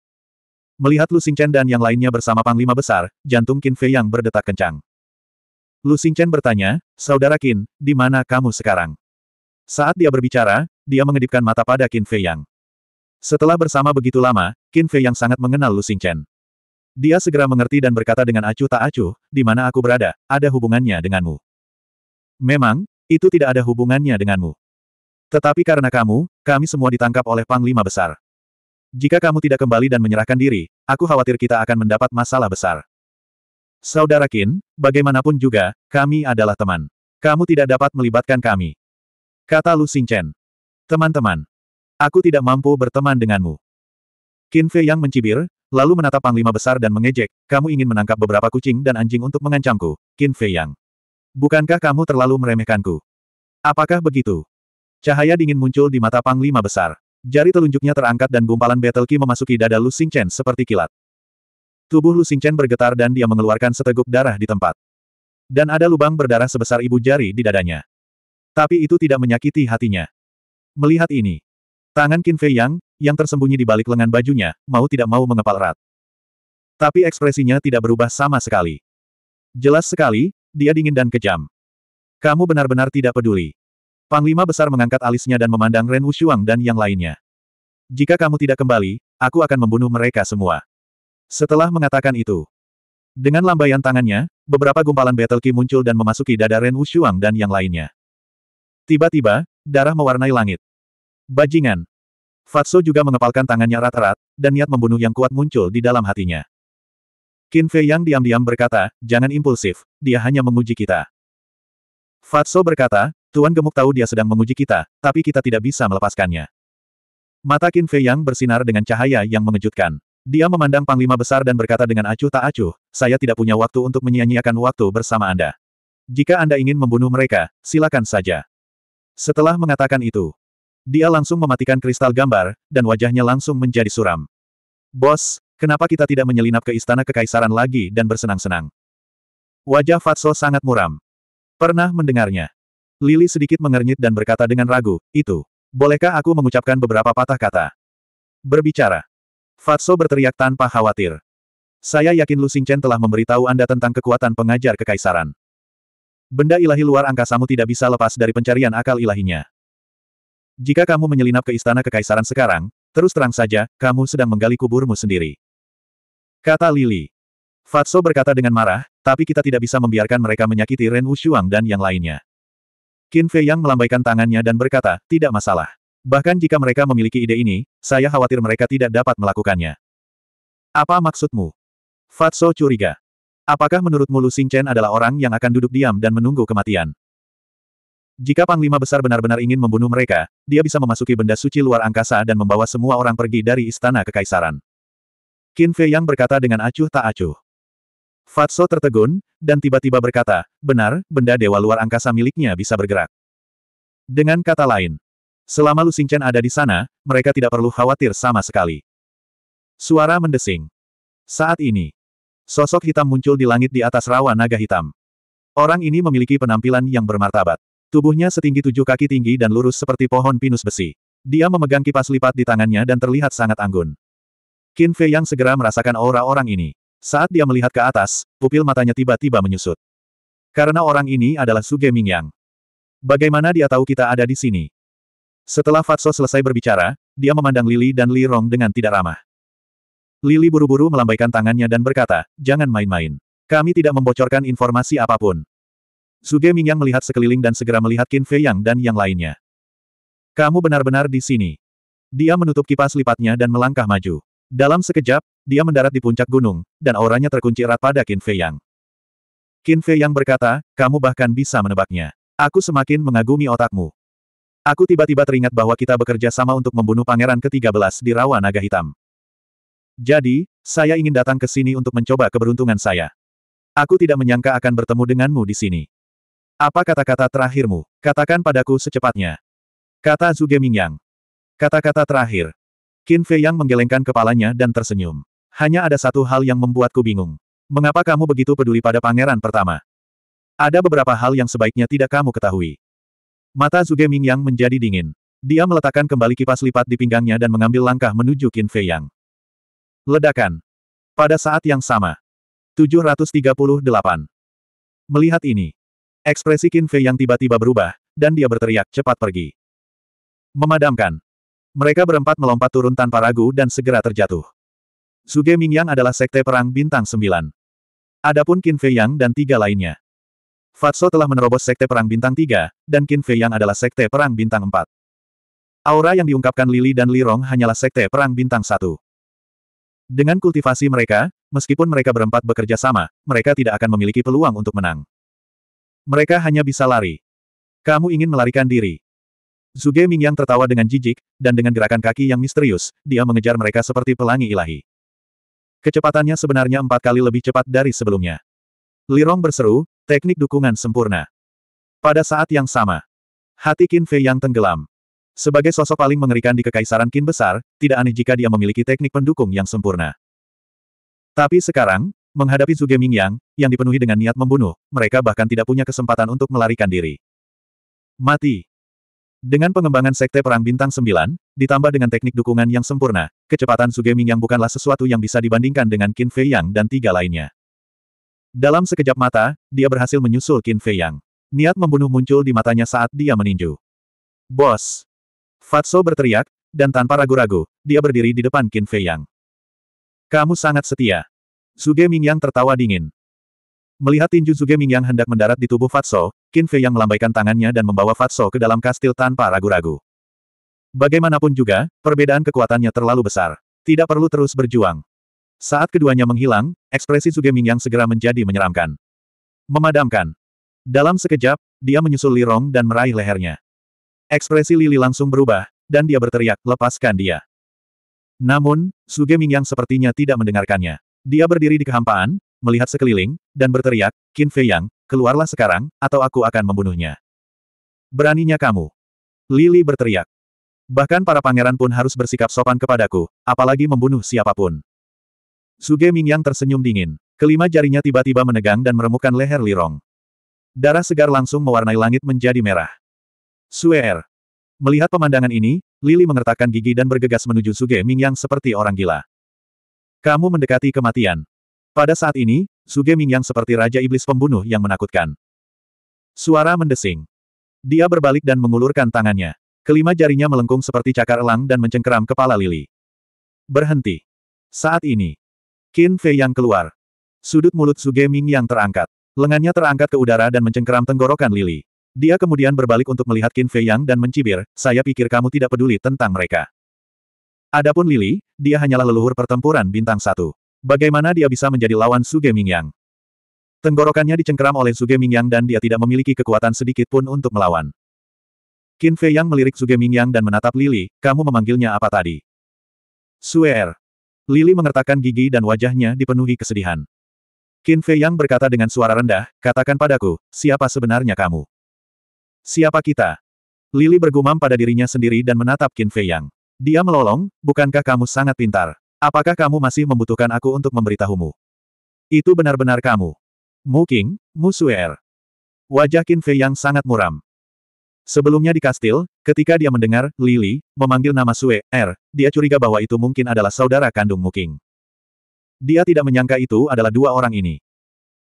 Speaker 1: Melihat Lu Xingchen dan yang lainnya bersama Panglima Besar, jantung Qin Fei yang berdetak kencang. Lu Xingchen bertanya, Saudara Qin, di mana kamu sekarang? Saat dia berbicara, dia mengedipkan mata pada Qin Fei Yang. Setelah bersama begitu lama, Qin Fei yang sangat mengenal Lu Xingchen. Dia segera mengerti dan berkata dengan acuh tak acuh, di mana aku berada, ada hubungannya denganmu. Memang, itu tidak ada hubungannya denganmu. Tetapi karena kamu, kami semua ditangkap oleh Panglima Besar. Jika kamu tidak kembali dan menyerahkan diri, aku khawatir kita akan mendapat masalah besar. Saudara Qin, bagaimanapun juga, kami adalah teman. Kamu tidak dapat melibatkan kami. Kata Lu Xingchen. Teman-teman, Aku tidak mampu berteman denganmu. Qin Fei yang mencibir, lalu menatap Panglima Besar dan mengejek, kamu ingin menangkap beberapa kucing dan anjing untuk mengancamku, Qin Fei yang. Bukankah kamu terlalu meremehkanku? Apakah begitu? Cahaya dingin muncul di mata Panglima Besar. Jari telunjuknya terangkat dan gumpalan battle memasuki dada Lu Chen seperti kilat. Tubuh Lu Chen bergetar dan dia mengeluarkan seteguk darah di tempat. Dan ada lubang berdarah sebesar ibu jari di dadanya. Tapi itu tidak menyakiti hatinya. Melihat ini, Tangan Qin Fei Yang, yang tersembunyi di balik lengan bajunya, mau tidak mau mengepal erat. Tapi ekspresinya tidak berubah sama sekali. Jelas sekali, dia dingin dan kejam. Kamu benar-benar tidak peduli. Panglima besar mengangkat alisnya dan memandang Ren Wushuang dan yang lainnya. Jika kamu tidak kembali, aku akan membunuh mereka semua. Setelah mengatakan itu, dengan lambaian tangannya, beberapa gumpalan battle ki muncul dan memasuki dada Ren Wushuang dan yang lainnya. Tiba-tiba, darah mewarnai langit. Bajingan. Fatso juga mengepalkan tangannya rat-rat, dan niat membunuh yang kuat muncul di dalam hatinya. Qin Fei yang diam-diam berkata, jangan impulsif, dia hanya menguji kita. Fatso berkata, Tuan Gemuk tahu dia sedang menguji kita, tapi kita tidak bisa melepaskannya. Mata Qin Fei yang bersinar dengan cahaya yang mengejutkan. Dia memandang Panglima Besar dan berkata dengan acuh tak acuh, saya tidak punya waktu untuk menyia-nyiakan waktu bersama Anda. Jika Anda ingin membunuh mereka, silakan saja. Setelah mengatakan itu, dia langsung mematikan kristal gambar, dan wajahnya langsung menjadi suram. Bos, kenapa kita tidak menyelinap ke istana kekaisaran lagi dan bersenang-senang? Wajah Fatso sangat muram. Pernah mendengarnya. Lili sedikit mengernyit dan berkata dengan ragu, itu. Bolehkah aku mengucapkan beberapa patah kata? Berbicara. Fatso berteriak tanpa khawatir. Saya yakin Lu Xingchen telah memberitahu Anda tentang kekuatan pengajar kekaisaran. Benda ilahi luar angkasamu tidak bisa lepas dari pencarian akal ilahinya. Jika kamu menyelinap ke istana kekaisaran sekarang, terus terang saja, kamu sedang menggali kuburmu sendiri. Kata Lili. Fatso berkata dengan marah, tapi kita tidak bisa membiarkan mereka menyakiti Ren Wushuang dan yang lainnya. Qin Fei Yang melambaikan tangannya dan berkata, tidak masalah. Bahkan jika mereka memiliki ide ini, saya khawatir mereka tidak dapat melakukannya. Apa maksudmu? Fatso curiga. Apakah menurutmu Lu Xingchen adalah orang yang akan duduk diam dan menunggu kematian? Jika Panglima Besar benar-benar ingin membunuh mereka, dia bisa memasuki benda suci luar angkasa dan membawa semua orang pergi dari istana kekaisaran. Qin Fei Yang berkata dengan acuh tak acuh. Fatso tertegun, dan tiba-tiba berkata, benar, benda dewa luar angkasa miliknya bisa bergerak. Dengan kata lain, selama Lu Xingchen ada di sana, mereka tidak perlu khawatir sama sekali. Suara mendesing. Saat ini, sosok hitam muncul di langit di atas rawa naga hitam. Orang ini memiliki penampilan yang bermartabat. Tubuhnya setinggi tujuh kaki tinggi dan lurus seperti pohon pinus besi. Dia memegang kipas lipat di tangannya dan terlihat sangat anggun. Qin Fei yang segera merasakan aura orang ini. Saat dia melihat ke atas, pupil matanya tiba-tiba menyusut. Karena orang ini adalah Suge Mingyang. Bagaimana dia tahu kita ada di sini? Setelah Fatso selesai berbicara, dia memandang Lili dan Li Rong dengan tidak ramah. Lili buru-buru melambaikan tangannya dan berkata, jangan main-main. Kami tidak membocorkan informasi apapun. Zuge Mingyang melihat sekeliling dan segera melihat Qin Fei Yang dan yang lainnya. Kamu benar-benar di sini. Dia menutup kipas lipatnya dan melangkah maju. Dalam sekejap, dia mendarat di puncak gunung, dan auranya terkunci erat pada Qin Fei Yang. Qin Fei Yang berkata, kamu bahkan bisa menebaknya. Aku semakin mengagumi otakmu. Aku tiba-tiba teringat bahwa kita bekerja sama untuk membunuh pangeran ke-13 di Rawa Naga Hitam. Jadi, saya ingin datang ke sini untuk mencoba keberuntungan saya. Aku tidak menyangka akan bertemu denganmu di sini. Apa kata-kata terakhirmu? Katakan padaku secepatnya. Kata Zuge Mingyang. Kata-kata terakhir. Qin Fei Yang menggelengkan kepalanya dan tersenyum. Hanya ada satu hal yang membuatku bingung. Mengapa kamu begitu peduli pada pangeran pertama? Ada beberapa hal yang sebaiknya tidak kamu ketahui. Mata Zuge Mingyang menjadi dingin. Dia meletakkan kembali kipas lipat di pinggangnya dan mengambil langkah menuju Qin Fei Yang. Ledakan. Pada saat yang sama. 738. Melihat ini, Ekspresi Qin Fei yang tiba-tiba berubah, dan dia berteriak, cepat pergi. Memadamkan. Mereka berempat melompat turun tanpa ragu dan segera terjatuh. Suge Mingyang adalah sekte perang bintang Sembilan. Adapun Qin Fei Yang dan tiga lainnya. Fatso telah menerobos sekte perang bintang Tiga, dan Qin Fei Yang adalah sekte perang bintang Empat. Aura yang diungkapkan Lili dan Lirong hanyalah sekte perang bintang Satu. Dengan kultivasi mereka, meskipun mereka berempat bekerja sama, mereka tidak akan memiliki peluang untuk menang. Mereka hanya bisa lari. Kamu ingin melarikan diri. Zuge Mingyang tertawa dengan jijik, dan dengan gerakan kaki yang misterius, dia mengejar mereka seperti pelangi ilahi. Kecepatannya sebenarnya empat kali lebih cepat dari sebelumnya. Lirong berseru, teknik dukungan sempurna. Pada saat yang sama, hati Qin Fei yang tenggelam. Sebagai sosok paling mengerikan di Kekaisaran Qin Besar, tidak aneh jika dia memiliki teknik pendukung yang sempurna. Tapi sekarang, Menghadapi Zuge Mingyang, yang dipenuhi dengan niat membunuh, mereka bahkan tidak punya kesempatan untuk melarikan diri. Mati. Dengan pengembangan Sekte Perang Bintang 9, ditambah dengan teknik dukungan yang sempurna, kecepatan Zuge Mingyang bukanlah sesuatu yang bisa dibandingkan dengan Qin Fei Yang dan tiga lainnya. Dalam sekejap mata, dia berhasil menyusul Qin Fei Yang. Niat membunuh muncul di matanya saat dia meninju. Bos! Fatso berteriak, dan tanpa ragu-ragu, dia berdiri di depan Qin Fei Yang. Kamu sangat setia. Zuge Mingyang tertawa dingin. Melihat tinju Zuge Mingyang hendak mendarat di tubuh Fatso, Qin Fei yang melambaikan tangannya dan membawa Fatso ke dalam kastil tanpa ragu-ragu. Bagaimanapun juga, perbedaan kekuatannya terlalu besar. Tidak perlu terus berjuang. Saat keduanya menghilang, ekspresi Zuge Mingyang segera menjadi menyeramkan. Memadamkan. Dalam sekejap, dia menyusul Li Rong dan meraih lehernya. Ekspresi Lili langsung berubah, dan dia berteriak, lepaskan dia. Namun, Suge Mingyang sepertinya tidak mendengarkannya. Dia berdiri di kehampaan, melihat sekeliling, dan berteriak, Qin Fei Yang, keluarlah sekarang, atau aku akan membunuhnya. Beraninya kamu. Lili berteriak. Bahkan para pangeran pun harus bersikap sopan kepadaku, apalagi membunuh siapapun. Suge Yang tersenyum dingin. Kelima jarinya tiba-tiba menegang dan meremukkan leher Lirong. Darah segar langsung mewarnai langit menjadi merah. Suer. Melihat pemandangan ini, Lili mengertakkan gigi dan bergegas menuju Suge Yang seperti orang gila. Kamu mendekati kematian. Pada saat ini, Suge Mingyang seperti Raja Iblis Pembunuh yang menakutkan. Suara mendesing. Dia berbalik dan mengulurkan tangannya. Kelima jarinya melengkung seperti cakar elang dan mencengkeram kepala Lili. Berhenti. Saat ini. Qin Fei yang keluar. Sudut mulut Suge yang terangkat. Lengannya terangkat ke udara dan mencengkeram tenggorokan Lili. Dia kemudian berbalik untuk melihat Qin Fei Yang dan mencibir, saya pikir kamu tidak peduli tentang mereka. Adapun Lily, dia hanyalah leluhur pertempuran bintang satu. Bagaimana dia bisa menjadi lawan Suge Mingyang? Tenggorokannya dicengkeram oleh Suge Mingyang dan dia tidak memiliki kekuatan sedikit pun untuk melawan. Qin Fei Yang melirik Suge Mingyang dan menatap Lily. kamu memanggilnya apa tadi? Suer. Lily mengertakkan gigi dan wajahnya dipenuhi kesedihan. Qin Fei Yang berkata dengan suara rendah, katakan padaku, siapa sebenarnya kamu? Siapa kita? Lily bergumam pada dirinya sendiri dan menatap Qin Fei Yang. Dia melolong, bukankah kamu sangat pintar? Apakah kamu masih membutuhkan aku untuk memberitahumu? Itu benar-benar kamu. Mu Musuer. Wajah Qin Fei yang sangat muram. Sebelumnya di kastil, ketika dia mendengar, Lili, memanggil nama Sue, Er, dia curiga bahwa itu mungkin adalah saudara kandung Muking. Dia tidak menyangka itu adalah dua orang ini.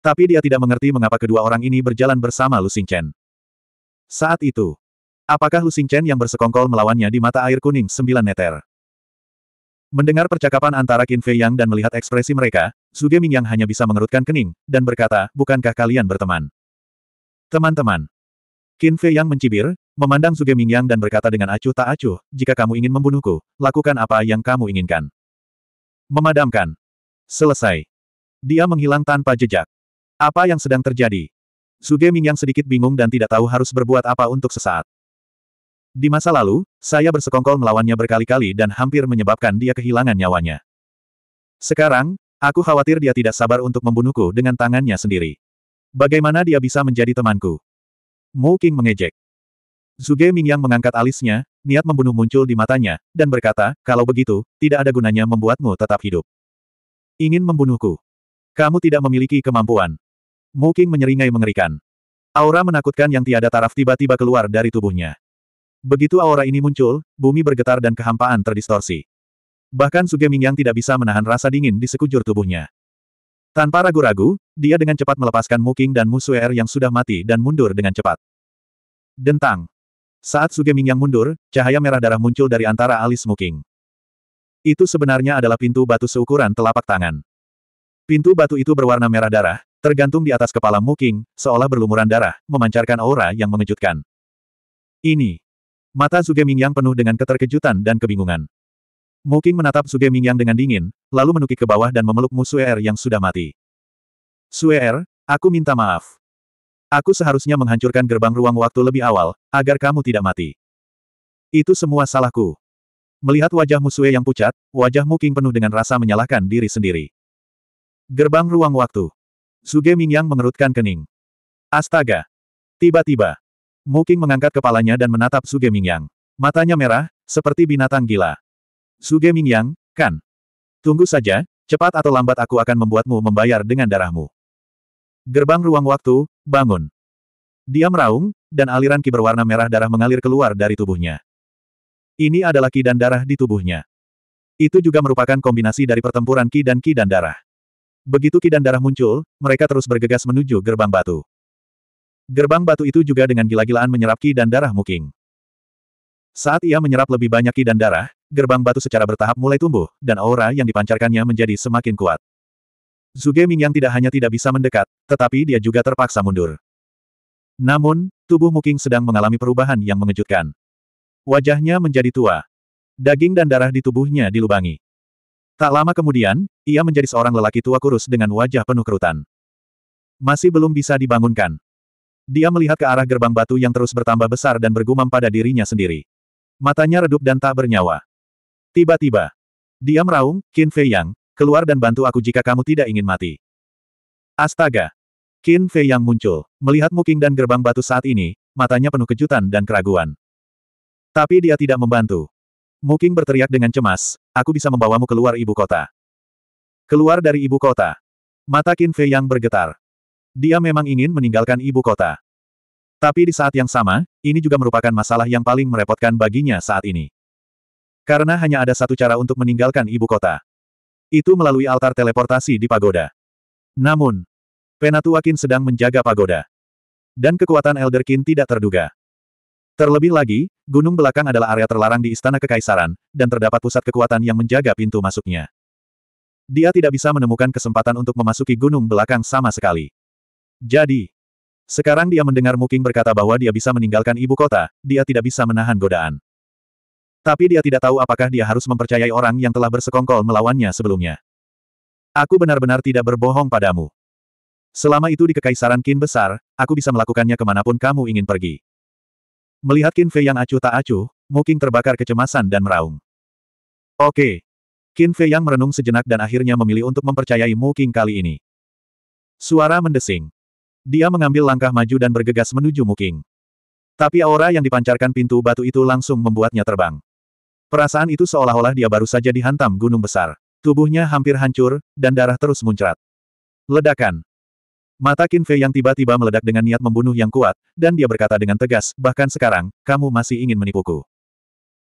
Speaker 1: Tapi dia tidak mengerti mengapa kedua orang ini berjalan bersama Lu Xingchen. Saat itu, Apakah Lusing Chen yang bersekongkol melawannya di mata air kuning sembilan meter? Mendengar percakapan antara Qin Fei Yang dan melihat ekspresi mereka, Ming Yang hanya bisa mengerutkan kening, dan berkata, bukankah kalian berteman? Teman-teman. Qin Fei Yang mencibir, memandang Ming Yang dan berkata dengan acuh tak acuh, jika kamu ingin membunuhku, lakukan apa yang kamu inginkan. Memadamkan. Selesai. Dia menghilang tanpa jejak. Apa yang sedang terjadi? Ming Yang sedikit bingung dan tidak tahu harus berbuat apa untuk sesaat. Di masa lalu, saya bersekongkol melawannya berkali-kali dan hampir menyebabkan dia kehilangan nyawanya. Sekarang, aku khawatir dia tidak sabar untuk membunuhku dengan tangannya sendiri. Bagaimana dia bisa menjadi temanku? Mu King mengejek. Zuge Mingyang mengangkat alisnya, niat membunuh muncul di matanya, dan berkata, kalau begitu, tidak ada gunanya membuatmu tetap hidup. Ingin membunuhku. Kamu tidak memiliki kemampuan. Mu King menyeringai mengerikan. Aura menakutkan yang tiada taraf tiba-tiba keluar dari tubuhnya. Begitu aura ini muncul, bumi bergetar dan kehampaan terdistorsi. Bahkan Suge Mingyang tidak bisa menahan rasa dingin di sekujur tubuhnya. Tanpa ragu-ragu, dia dengan cepat melepaskan Muking dan Musuer yang sudah mati dan mundur dengan cepat. Dentang. Saat Suge Mingyang mundur, cahaya merah darah muncul dari antara alis Muking. Itu sebenarnya adalah pintu batu seukuran telapak tangan. Pintu batu itu berwarna merah darah, tergantung di atas kepala Muking, seolah berlumuran darah, memancarkan aura yang mengejutkan. Ini Mata Suge Mingyang penuh dengan keterkejutan dan kebingungan. Muking menatap Suge Mingyang dengan dingin, lalu menukik ke bawah dan memeluk Mu Er yang sudah mati. Er, aku minta maaf. Aku seharusnya menghancurkan gerbang ruang waktu lebih awal, agar kamu tidak mati. Itu semua salahku. Melihat wajah Musue yang pucat, wajah Muking penuh dengan rasa menyalahkan diri sendiri. Gerbang ruang waktu. Suge Mingyang mengerutkan kening. Astaga! Tiba-tiba, Moking mengangkat kepalanya dan menatap Suge Mingyang. Matanya merah, seperti binatang gila. Suge Mingyang, kan? Tunggu saja, cepat atau lambat aku akan membuatmu membayar dengan darahmu. Gerbang ruang waktu, bangun. Dia meraung, dan aliran ki berwarna merah darah mengalir keluar dari tubuhnya. Ini adalah ki dan darah di tubuhnya. Itu juga merupakan kombinasi dari pertempuran ki dan ki dan darah. Begitu ki dan darah muncul, mereka terus bergegas menuju gerbang batu. Gerbang batu itu juga dengan gila-gilaan menyerap ki dan darah Muking. Saat ia menyerap lebih banyak ki dan darah, gerbang batu secara bertahap mulai tumbuh, dan aura yang dipancarkannya menjadi semakin kuat. Zuge yang tidak hanya tidak bisa mendekat, tetapi dia juga terpaksa mundur. Namun, tubuh Muking sedang mengalami perubahan yang mengejutkan. Wajahnya menjadi tua. Daging dan darah di tubuhnya dilubangi. Tak lama kemudian, ia menjadi seorang lelaki tua kurus dengan wajah penuh kerutan. Masih belum bisa dibangunkan. Dia melihat ke arah gerbang batu yang terus bertambah besar dan bergumam pada dirinya sendiri. Matanya redup dan tak bernyawa. Tiba-tiba, dia meraung, Qin Fei Yang, keluar dan bantu aku jika kamu tidak ingin mati. Astaga! Qin Fei Yang muncul, melihat Muking dan gerbang batu saat ini, matanya penuh kejutan dan keraguan. Tapi dia tidak membantu. Muking berteriak dengan cemas, aku bisa membawamu keluar ibu kota. Keluar dari ibu kota. Mata Qin Fei Yang bergetar. Dia memang ingin meninggalkan ibu kota. Tapi di saat yang sama, ini juga merupakan masalah yang paling merepotkan baginya saat ini. Karena hanya ada satu cara untuk meninggalkan ibu kota. Itu melalui altar teleportasi di pagoda. Namun, Penatuakin sedang menjaga pagoda. Dan kekuatan Elderkin tidak terduga. Terlebih lagi, gunung belakang adalah area terlarang di Istana Kekaisaran, dan terdapat pusat kekuatan yang menjaga pintu masuknya. Dia tidak bisa menemukan kesempatan untuk memasuki gunung belakang sama sekali. Jadi, sekarang dia mendengar Muking berkata bahwa dia bisa meninggalkan ibu kota, dia tidak bisa menahan godaan. Tapi dia tidak tahu apakah dia harus mempercayai orang yang telah bersekongkol melawannya sebelumnya. Aku benar-benar tidak berbohong padamu. Selama itu di Kekaisaran Qin Besar, aku bisa melakukannya kemanapun kamu ingin pergi. Melihat Qin Fei yang acuh tak acuh, Muking terbakar kecemasan dan meraung. Oke. Qin Fei yang merenung sejenak dan akhirnya memilih untuk mempercayai Muking kali ini. Suara mendesing. Dia mengambil langkah maju dan bergegas menuju Muking. Tapi aura yang dipancarkan pintu batu itu langsung membuatnya terbang. Perasaan itu seolah-olah dia baru saja dihantam gunung besar. Tubuhnya hampir hancur, dan darah terus muncrat. Ledakan. Mata Fei yang tiba-tiba meledak dengan niat membunuh yang kuat, dan dia berkata dengan tegas, bahkan sekarang, kamu masih ingin menipuku.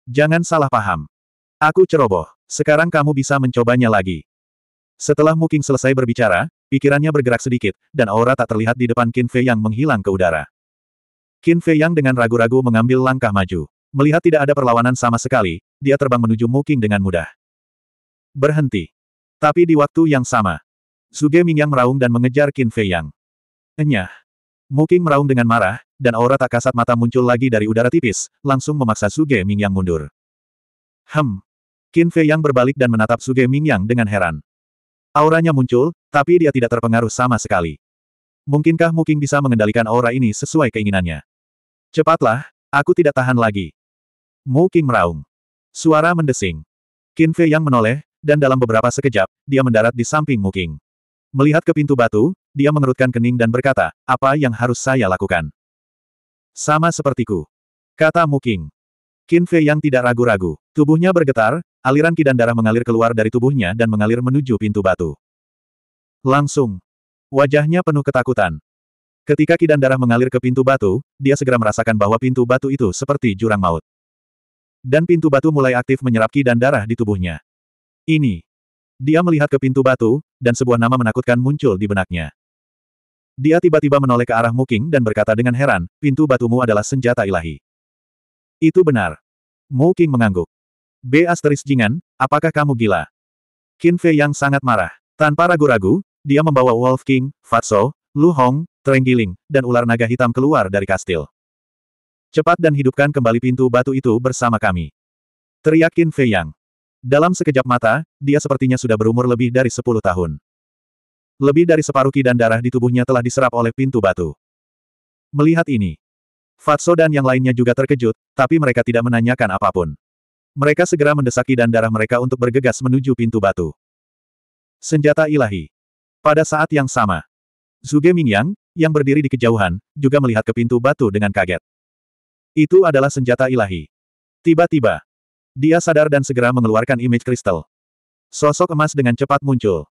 Speaker 1: Jangan salah paham. Aku ceroboh. Sekarang kamu bisa mencobanya lagi. Setelah Muking selesai berbicara, Pikirannya bergerak sedikit, dan aura tak terlihat di depan Qin Fei Yang menghilang ke udara. Qin Fei Yang dengan ragu-ragu mengambil langkah maju. Melihat tidak ada perlawanan sama sekali, dia terbang menuju Muking dengan mudah. Berhenti. Tapi di waktu yang sama, Suge Ming yang meraung dan mengejar Qin Fei Yang. Enyah. Muking meraung dengan marah, dan aura tak kasat mata muncul lagi dari udara tipis, langsung memaksa Suge Ming yang mundur. Hem. Qin Fei Yang berbalik dan menatap Suge Ming yang dengan heran. Auranya muncul, tapi dia tidak terpengaruh sama sekali. Mungkinkah Muking bisa mengendalikan aura ini sesuai keinginannya? Cepatlah, aku tidak tahan lagi. Muking meraung. Suara mendesing. Qin Fei yang menoleh, dan dalam beberapa sekejap, dia mendarat di samping Muking. Melihat ke pintu batu, dia mengerutkan kening dan berkata, apa yang harus saya lakukan? Sama sepertiku. Kata Muking. Qin Fei yang tidak ragu-ragu. Tubuhnya bergetar, Aliran kidan darah mengalir keluar dari tubuhnya dan mengalir menuju pintu batu. Langsung. Wajahnya penuh ketakutan. Ketika kidan darah mengalir ke pintu batu, dia segera merasakan bahwa pintu batu itu seperti jurang maut. Dan pintu batu mulai aktif menyerap kidan darah di tubuhnya. Ini. Dia melihat ke pintu batu, dan sebuah nama menakutkan muncul di benaknya. Dia tiba-tiba menoleh ke arah Muking dan berkata dengan heran, pintu batumu adalah senjata ilahi. Itu benar. Muking mengangguk. B asteris Jingan, apakah kamu gila? Qin Fei yang sangat marah. Tanpa ragu-ragu, dia membawa Wolf King, Fatso, Lu Hong, Trenggiling, dan ular naga hitam keluar dari kastil. Cepat dan hidupkan kembali pintu batu itu bersama kami. Teriak Qin Fei Yang. Dalam sekejap mata, dia sepertinya sudah berumur lebih dari 10 tahun. Lebih dari separuh ki dan darah di tubuhnya telah diserap oleh pintu batu. Melihat ini, Fatso dan yang lainnya juga terkejut, tapi mereka tidak menanyakan apapun. Mereka segera mendesaki dan darah mereka untuk bergegas menuju pintu batu. Senjata ilahi. Pada saat yang sama, Zuge Mingyang, yang berdiri di kejauhan, juga melihat ke pintu batu dengan kaget. Itu adalah senjata ilahi. Tiba-tiba, dia sadar dan segera mengeluarkan image kristal. Sosok emas dengan cepat muncul.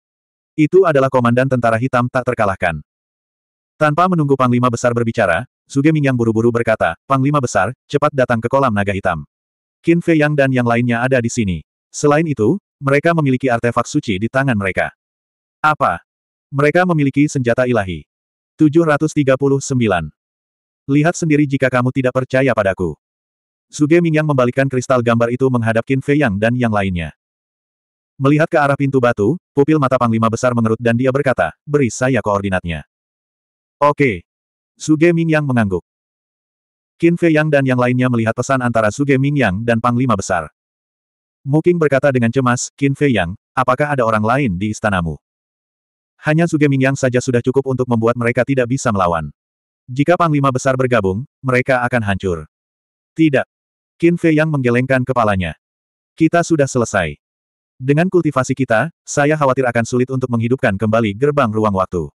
Speaker 1: Itu adalah komandan tentara hitam tak terkalahkan. Tanpa menunggu Panglima Besar berbicara, Zuge Mingyang buru-buru berkata, Panglima Besar, cepat datang ke kolam naga hitam. Qin Fei Yang dan yang lainnya ada di sini. Selain itu, mereka memiliki artefak suci di tangan mereka. Apa? Mereka memiliki senjata ilahi. 739. Lihat sendiri jika kamu tidak percaya padaku. Suge yang membalikkan kristal gambar itu menghadap Qin Fei Yang dan yang lainnya. Melihat ke arah pintu batu, pupil mata Panglima Besar mengerut dan dia berkata, beri saya koordinatnya. Oke. Suge yang mengangguk. Qin Fei Yang dan yang lainnya melihat pesan antara Suge Ming Yang dan Panglima Besar. Muking berkata dengan cemas, Qin Fei Yang, apakah ada orang lain di istanamu? Hanya Suge Ming Yang saja sudah cukup untuk membuat mereka tidak bisa melawan. Jika Panglima Besar bergabung, mereka akan hancur. Tidak. Qin Fei Yang menggelengkan kepalanya. Kita sudah selesai. Dengan kultivasi kita, saya khawatir akan sulit untuk menghidupkan kembali gerbang ruang waktu.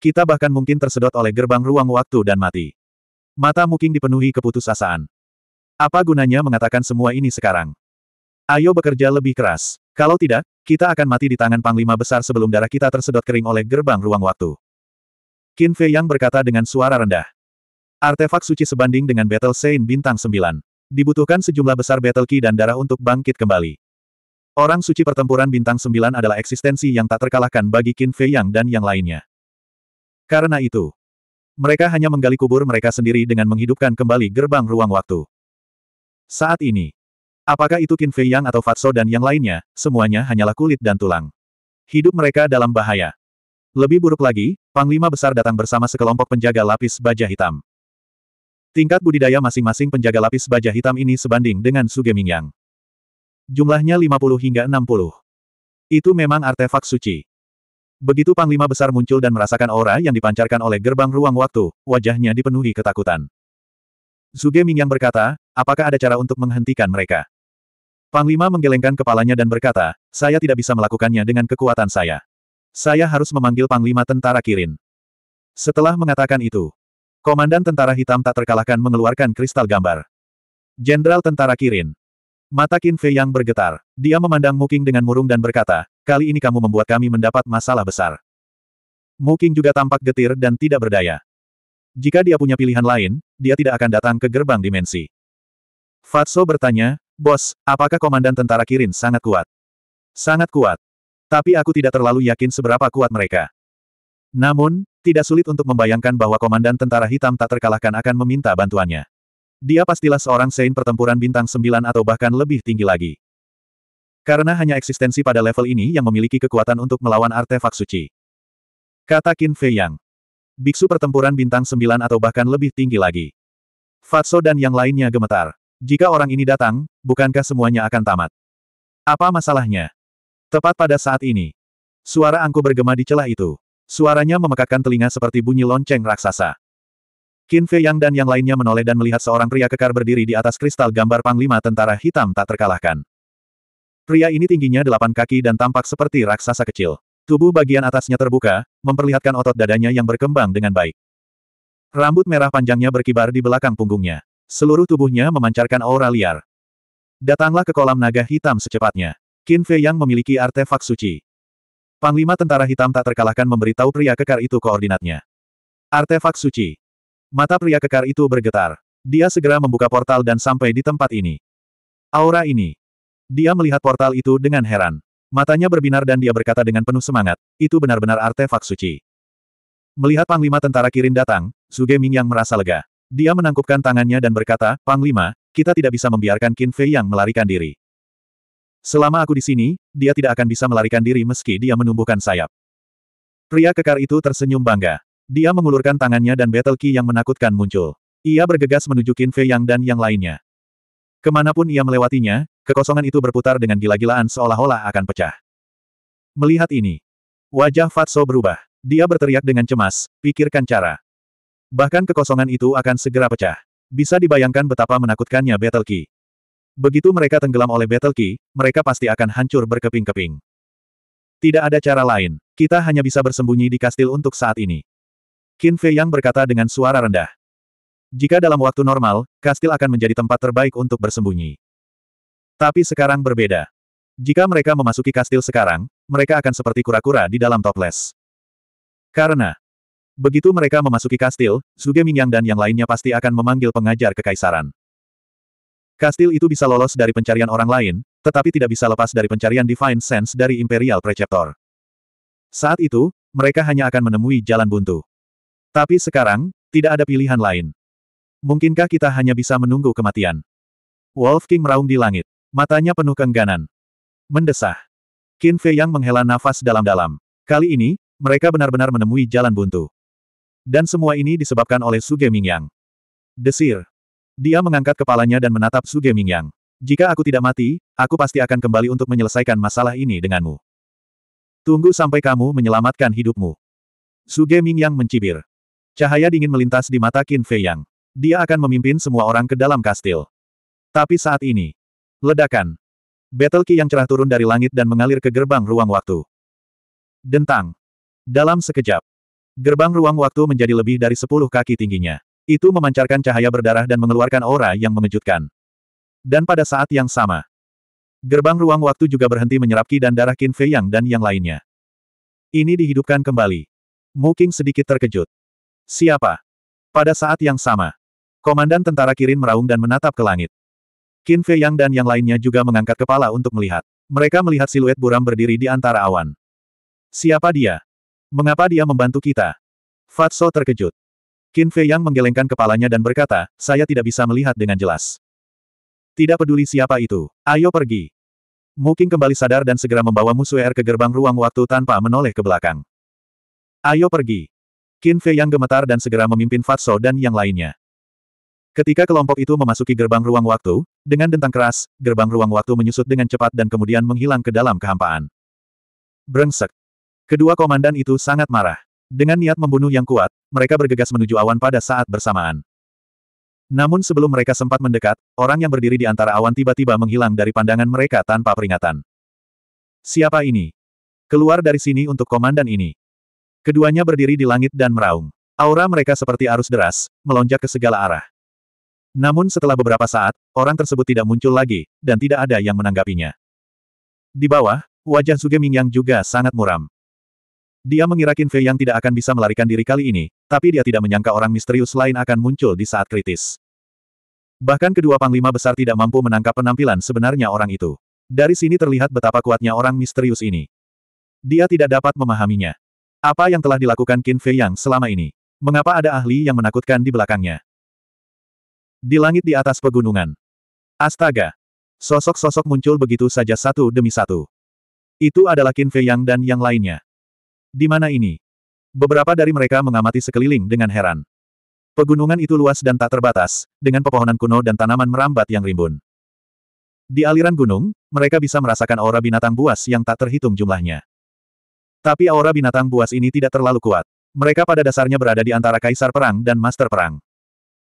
Speaker 1: Kita bahkan mungkin tersedot oleh gerbang ruang waktu dan mati. Mata Muking dipenuhi keputusasaan. Apa gunanya mengatakan semua ini sekarang? Ayo bekerja lebih keras. Kalau tidak, kita akan mati di tangan Panglima Besar sebelum darah kita tersedot kering oleh gerbang ruang waktu. Qin Fei Yang berkata dengan suara rendah. Artefak suci sebanding dengan Battle Saint Bintang 9. Dibutuhkan sejumlah besar Battle Key dan darah untuk bangkit kembali. Orang suci pertempuran Bintang 9 adalah eksistensi yang tak terkalahkan bagi Qin Fei Yang dan yang lainnya. Karena itu, mereka hanya menggali kubur mereka sendiri dengan menghidupkan kembali gerbang ruang waktu. Saat ini, apakah itu Qin Fei Yang atau Fatso dan yang lainnya, semuanya hanyalah kulit dan tulang. Hidup mereka dalam bahaya. Lebih buruk lagi, Panglima Besar datang bersama sekelompok penjaga lapis baja hitam. Tingkat budidaya masing-masing penjaga lapis baja hitam ini sebanding dengan Sugeming Yang. Jumlahnya 50 hingga 60. Itu memang artefak suci. Begitu Panglima Besar muncul dan merasakan aura yang dipancarkan oleh gerbang ruang waktu, wajahnya dipenuhi ketakutan. Zuge Mingyang berkata, apakah ada cara untuk menghentikan mereka? Panglima menggelengkan kepalanya dan berkata, saya tidak bisa melakukannya dengan kekuatan saya. Saya harus memanggil Panglima Tentara Kirin. Setelah mengatakan itu, Komandan Tentara Hitam tak terkalahkan mengeluarkan kristal gambar. Jenderal Tentara Kirin, Mata Qin Fei yang bergetar. Dia memandang Muking dengan murung dan berkata, kali ini kamu membuat kami mendapat masalah besar. Muking juga tampak getir dan tidak berdaya. Jika dia punya pilihan lain, dia tidak akan datang ke gerbang dimensi. Fatso bertanya, Bos, apakah komandan tentara Kirin sangat kuat? Sangat kuat. Tapi aku tidak terlalu yakin seberapa kuat mereka. Namun, tidak sulit untuk membayangkan bahwa komandan tentara hitam tak terkalahkan akan meminta bantuannya. Dia pastilah seorang Saint pertempuran bintang sembilan atau bahkan lebih tinggi lagi. Karena hanya eksistensi pada level ini yang memiliki kekuatan untuk melawan artefak suci. Kata Qin Fei Yang. Biksu pertempuran bintang sembilan atau bahkan lebih tinggi lagi. Fatso dan yang lainnya gemetar. Jika orang ini datang, bukankah semuanya akan tamat? Apa masalahnya? Tepat pada saat ini. Suara angku bergema di celah itu. Suaranya memekakkan telinga seperti bunyi lonceng raksasa. Qin Fei Yang dan yang lainnya menoleh dan melihat seorang pria kekar berdiri di atas kristal gambar panglima tentara hitam tak terkalahkan. Pria ini tingginya delapan kaki dan tampak seperti raksasa kecil. Tubuh bagian atasnya terbuka, memperlihatkan otot dadanya yang berkembang dengan baik. Rambut merah panjangnya berkibar di belakang punggungnya. Seluruh tubuhnya memancarkan aura liar. Datanglah ke kolam naga hitam secepatnya. Qin Fei Yang memiliki artefak suci. Panglima tentara hitam tak terkalahkan memberitahu pria kekar itu koordinatnya. Artefak suci. Mata pria kekar itu bergetar. Dia segera membuka portal dan sampai di tempat ini. Aura ini. Dia melihat portal itu dengan heran. Matanya berbinar dan dia berkata dengan penuh semangat, itu benar-benar artefak suci. Melihat Panglima Tentara Kirin datang, Suge Ming yang merasa lega. Dia menangkupkan tangannya dan berkata, Panglima, kita tidak bisa membiarkan Qin Fei yang melarikan diri. Selama aku di sini, dia tidak akan bisa melarikan diri meski dia menumbuhkan sayap. Pria kekar itu tersenyum bangga. Dia mengulurkan tangannya dan battle key yang menakutkan muncul. Ia bergegas menuju Qin Fei Yang dan yang lainnya. Kemanapun ia melewatinya, kekosongan itu berputar dengan gila-gilaan seolah-olah akan pecah. Melihat ini, wajah Fatso berubah. Dia berteriak dengan cemas, pikirkan cara. Bahkan kekosongan itu akan segera pecah. Bisa dibayangkan betapa menakutkannya Battle Key. Begitu mereka tenggelam oleh Battle Key, mereka pasti akan hancur berkeping-keping. Tidak ada cara lain. Kita hanya bisa bersembunyi di kastil untuk saat ini. Qin Fei Yang berkata dengan suara rendah. Jika dalam waktu normal, kastil akan menjadi tempat terbaik untuk bersembunyi. Tapi sekarang berbeda. Jika mereka memasuki kastil sekarang, mereka akan seperti kura-kura di dalam toples. Karena begitu mereka memasuki kastil, Suge Mingyang dan yang lainnya pasti akan memanggil pengajar kekaisaran. Kastil itu bisa lolos dari pencarian orang lain, tetapi tidak bisa lepas dari pencarian Divine Sense dari Imperial Preceptor. Saat itu, mereka hanya akan menemui jalan buntu. Tapi sekarang, tidak ada pilihan lain. Mungkinkah kita hanya bisa menunggu kematian? Wolf King meraung di langit. Matanya penuh kengganan. Mendesah. Qin Fei yang menghela nafas dalam-dalam. Kali ini, mereka benar-benar menemui jalan buntu. Dan semua ini disebabkan oleh Suge Mingyang. Desir. Dia mengangkat kepalanya dan menatap Suge Mingyang. Jika aku tidak mati, aku pasti akan kembali untuk menyelesaikan masalah ini denganmu. Tunggu sampai kamu menyelamatkan hidupmu. Suge Mingyang mencibir. Cahaya dingin melintas di mata Qin Fei Yang. Dia akan memimpin semua orang ke dalam kastil. Tapi saat ini. Ledakan. Battle Qi yang cerah turun dari langit dan mengalir ke gerbang ruang waktu. Dentang. Dalam sekejap. Gerbang ruang waktu menjadi lebih dari sepuluh kaki tingginya. Itu memancarkan cahaya berdarah dan mengeluarkan aura yang mengejutkan. Dan pada saat yang sama. Gerbang ruang waktu juga berhenti menyerap Qi dan darah Qin Fei Yang dan yang lainnya. Ini dihidupkan kembali. Mu Qing sedikit terkejut. Siapa? Pada saat yang sama, komandan tentara Kirin meraung dan menatap ke langit. Qin Fei Yang dan yang lainnya juga mengangkat kepala untuk melihat. Mereka melihat siluet buram berdiri di antara awan. Siapa dia? Mengapa dia membantu kita? Fatso terkejut. Qin Fei Yang menggelengkan kepalanya dan berkata, saya tidak bisa melihat dengan jelas. Tidak peduli siapa itu, ayo pergi. Mungkin kembali sadar dan segera membawa musuh air ke gerbang ruang waktu tanpa menoleh ke belakang. Ayo pergi. Qin Fei yang gemetar dan segera memimpin Fatso dan yang lainnya. Ketika kelompok itu memasuki gerbang ruang waktu, dengan dentang keras, gerbang ruang waktu menyusut dengan cepat dan kemudian menghilang ke dalam kehampaan. Brengsek. Kedua komandan itu sangat marah. Dengan niat membunuh yang kuat, mereka bergegas menuju awan pada saat bersamaan. Namun sebelum mereka sempat mendekat, orang yang berdiri di antara awan tiba-tiba menghilang dari pandangan mereka tanpa peringatan. Siapa ini? Keluar dari sini untuk komandan ini. Keduanya berdiri di langit dan meraung. Aura mereka seperti arus deras, melonjak ke segala arah. Namun setelah beberapa saat, orang tersebut tidak muncul lagi, dan tidak ada yang menanggapinya. Di bawah, wajah Suge Mingyang juga sangat muram. Dia mengira Qin Fei yang tidak akan bisa melarikan diri kali ini, tapi dia tidak menyangka orang misterius lain akan muncul di saat kritis. Bahkan kedua panglima besar tidak mampu menangkap penampilan sebenarnya orang itu. Dari sini terlihat betapa kuatnya orang misterius ini. Dia tidak dapat memahaminya. Apa yang telah dilakukan Qin Fei Yang selama ini? Mengapa ada ahli yang menakutkan di belakangnya? Di langit di atas pegunungan. Astaga! Sosok-sosok muncul begitu saja satu demi satu. Itu adalah Qin Fei Yang dan yang lainnya. Di mana ini? Beberapa dari mereka mengamati sekeliling dengan heran. Pegunungan itu luas dan tak terbatas, dengan pepohonan kuno dan tanaman merambat yang rimbun. Di aliran gunung, mereka bisa merasakan aura binatang buas yang tak terhitung jumlahnya. Tapi aura binatang buas ini tidak terlalu kuat. Mereka pada dasarnya berada di antara kaisar perang dan master perang.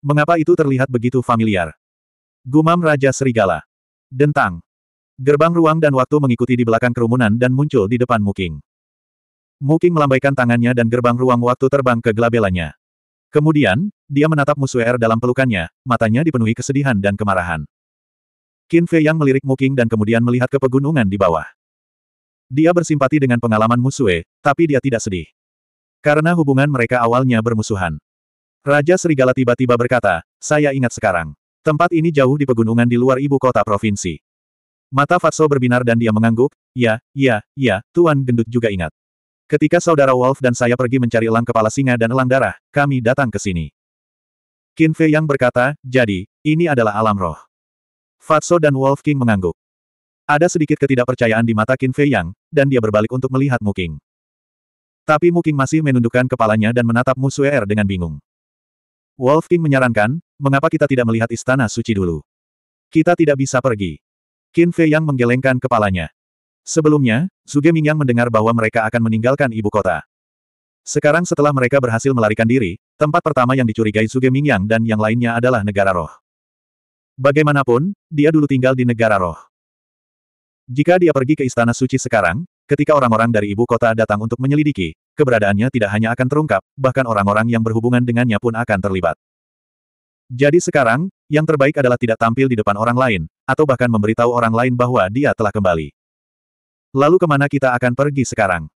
Speaker 1: Mengapa itu terlihat begitu familiar? Gumam Raja Serigala. Dentang. Gerbang ruang dan waktu mengikuti di belakang kerumunan dan muncul di depan Muking. Muking melambaikan tangannya dan gerbang ruang waktu terbang ke gelabelannya. Kemudian, dia menatap Musuer dalam pelukannya, matanya dipenuhi kesedihan dan kemarahan. Qin Fei yang melirik Muking dan kemudian melihat ke pegunungan di bawah. Dia bersimpati dengan pengalaman Musue, tapi dia tidak sedih. Karena hubungan mereka awalnya bermusuhan. Raja Serigala tiba-tiba berkata, saya ingat sekarang. Tempat ini jauh di pegunungan di luar ibu kota provinsi. Mata Fatso berbinar dan dia mengangguk, ya, ya, ya, Tuan Gendut juga ingat. Ketika saudara Wolf dan saya pergi mencari elang kepala singa dan elang darah, kami datang ke sini. Qin Fei yang berkata, jadi, ini adalah alam roh. Fatso dan Wolf King mengangguk. Ada sedikit ketidakpercayaan di mata Qin Fei Yang, dan dia berbalik untuk melihat Muking. Tapi Muking masih menundukkan kepalanya dan menatap Mu Er dengan bingung. Wolf King menyarankan, mengapa kita tidak melihat istana suci dulu? Kita tidak bisa pergi. Qin Fei Yang menggelengkan kepalanya. Sebelumnya, Zuge Mingyang mendengar bahwa mereka akan meninggalkan ibu kota. Sekarang setelah mereka berhasil melarikan diri, tempat pertama yang dicurigai Zuge Mingyang dan yang lainnya adalah negara roh. Bagaimanapun, dia dulu tinggal di negara roh. Jika dia pergi ke Istana Suci sekarang, ketika orang-orang dari ibu kota datang untuk menyelidiki, keberadaannya tidak hanya akan terungkap, bahkan orang-orang yang berhubungan dengannya pun akan terlibat. Jadi sekarang, yang terbaik adalah tidak tampil di depan orang lain, atau bahkan memberitahu orang lain bahwa dia telah kembali. Lalu kemana kita akan pergi sekarang?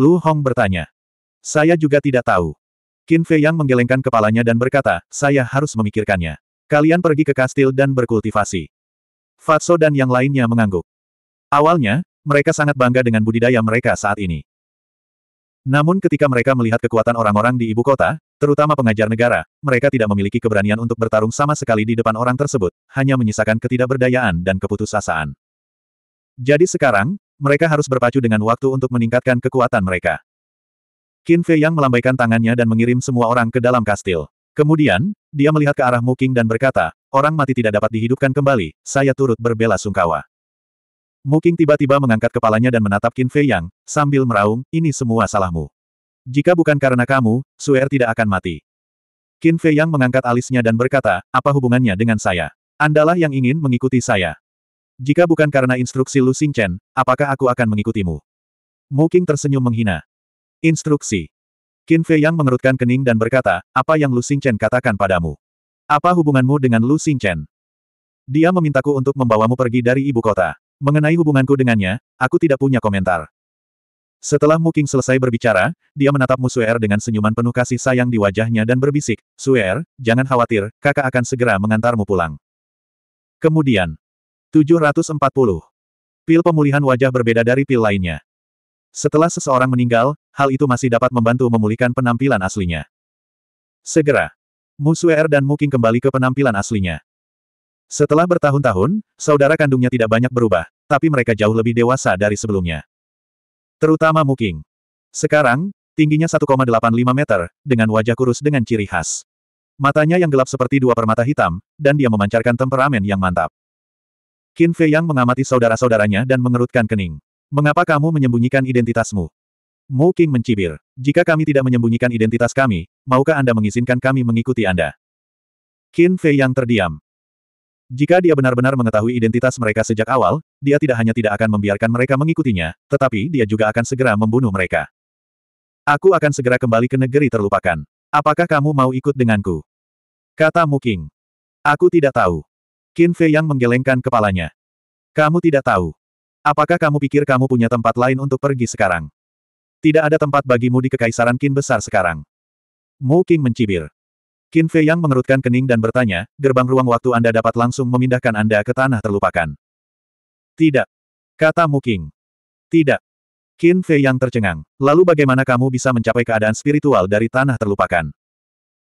Speaker 1: Lu Hong bertanya. Saya juga tidak tahu. Qin Fei Yang menggelengkan kepalanya dan berkata, saya harus memikirkannya. Kalian pergi ke kastil dan berkultivasi. Fatso dan yang lainnya mengangguk. Awalnya, mereka sangat bangga dengan budidaya mereka saat ini. Namun ketika mereka melihat kekuatan orang-orang di ibu kota, terutama pengajar negara, mereka tidak memiliki keberanian untuk bertarung sama sekali di depan orang tersebut, hanya menyisakan ketidakberdayaan dan keputusasaan. Jadi sekarang, mereka harus berpacu dengan waktu untuk meningkatkan kekuatan mereka. Qin Fei Yang melambaikan tangannya dan mengirim semua orang ke dalam kastil. Kemudian, dia melihat ke arah Muking dan berkata, orang mati tidak dapat dihidupkan kembali, saya turut berbela sungkawa. Muking tiba-tiba mengangkat kepalanya dan menatap Qin Fei Yang, sambil meraung, ini semua salahmu. Jika bukan karena kamu, Suer tidak akan mati. Qin Fei Yang mengangkat alisnya dan berkata, apa hubungannya dengan saya? Andalah yang ingin mengikuti saya. Jika bukan karena instruksi Lu Xing Chen, apakah aku akan mengikutimu? Muking tersenyum menghina. Instruksi. Qin Fei Yang mengerutkan kening dan berkata, apa yang Lu Xing Chen katakan padamu? Apa hubunganmu dengan Lu Xing Chen? Dia memintaku untuk membawamu pergi dari ibu kota. Mengenai hubunganku dengannya, aku tidak punya komentar. Setelah Muking selesai berbicara, dia menatap Musuer dengan senyuman penuh kasih sayang di wajahnya dan berbisik, Suer, jangan khawatir, kakak akan segera mengantarmu pulang. Kemudian, 740. Pil pemulihan wajah berbeda dari pil lainnya. Setelah seseorang meninggal, hal itu masih dapat membantu memulihkan penampilan aslinya. Segera, Musuer dan Muking kembali ke penampilan aslinya. Setelah bertahun-tahun, saudara kandungnya tidak banyak berubah, tapi mereka jauh lebih dewasa dari sebelumnya. Terutama Muking. Sekarang, tingginya 1,85 meter, dengan wajah kurus dengan ciri khas. Matanya yang gelap seperti dua permata hitam, dan dia memancarkan temperamen yang mantap. Qin Fei Yang mengamati saudara-saudaranya dan mengerutkan kening. Mengapa kamu menyembunyikan identitasmu? Mu Qing mencibir. Jika kami tidak menyembunyikan identitas kami, maukah Anda mengizinkan kami mengikuti Anda? Qin Fei Yang terdiam. Jika dia benar-benar mengetahui identitas mereka sejak awal, dia tidak hanya tidak akan membiarkan mereka mengikutinya, tetapi dia juga akan segera membunuh mereka. Aku akan segera kembali ke negeri terlupakan. Apakah kamu mau ikut denganku? Kata Muking. Aku tidak tahu. Qin Fei yang menggelengkan kepalanya. Kamu tidak tahu. Apakah kamu pikir kamu punya tempat lain untuk pergi sekarang? Tidak ada tempat bagimu di Kekaisaran Qin besar sekarang. Mu King mencibir. Qin Fei Yang mengerutkan kening dan bertanya, gerbang ruang waktu Anda dapat langsung memindahkan Anda ke tanah terlupakan. Tidak. Kata Qing. Tidak. Qin Fei Yang tercengang. Lalu bagaimana kamu bisa mencapai keadaan spiritual dari tanah terlupakan?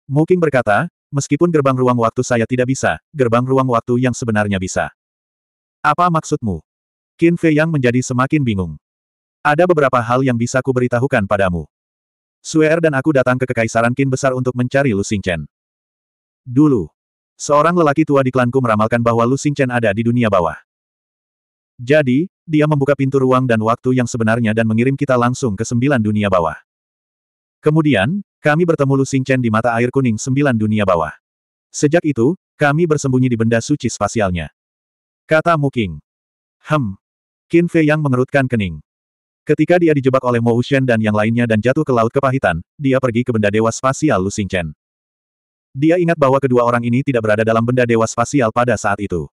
Speaker 1: Qing berkata, meskipun gerbang ruang waktu saya tidak bisa, gerbang ruang waktu yang sebenarnya bisa. Apa maksudmu? Qin Fei Yang menjadi semakin bingung. Ada beberapa hal yang bisa kuberitahukan padamu. Suer dan aku datang ke Kekaisaran Qin Besar untuk mencari Lu Xingchen. Dulu, seorang lelaki tua di klanku meramalkan bahwa Lu Xingchen ada di dunia bawah. Jadi, dia membuka pintu ruang dan waktu yang sebenarnya dan mengirim kita langsung ke sembilan dunia bawah. Kemudian, kami bertemu Lu Xingchen di mata air kuning sembilan dunia bawah. Sejak itu, kami bersembunyi di benda suci spasialnya. Kata Mu Qing. Hem. Qin Fei yang mengerutkan kening. Ketika dia dijebak oleh Mo Wuxian dan yang lainnya dan jatuh ke Laut Kepahitan, dia pergi ke benda dewa spasial Lu Xingchen. Dia ingat bahwa kedua orang ini tidak berada dalam benda dewa spasial pada saat itu.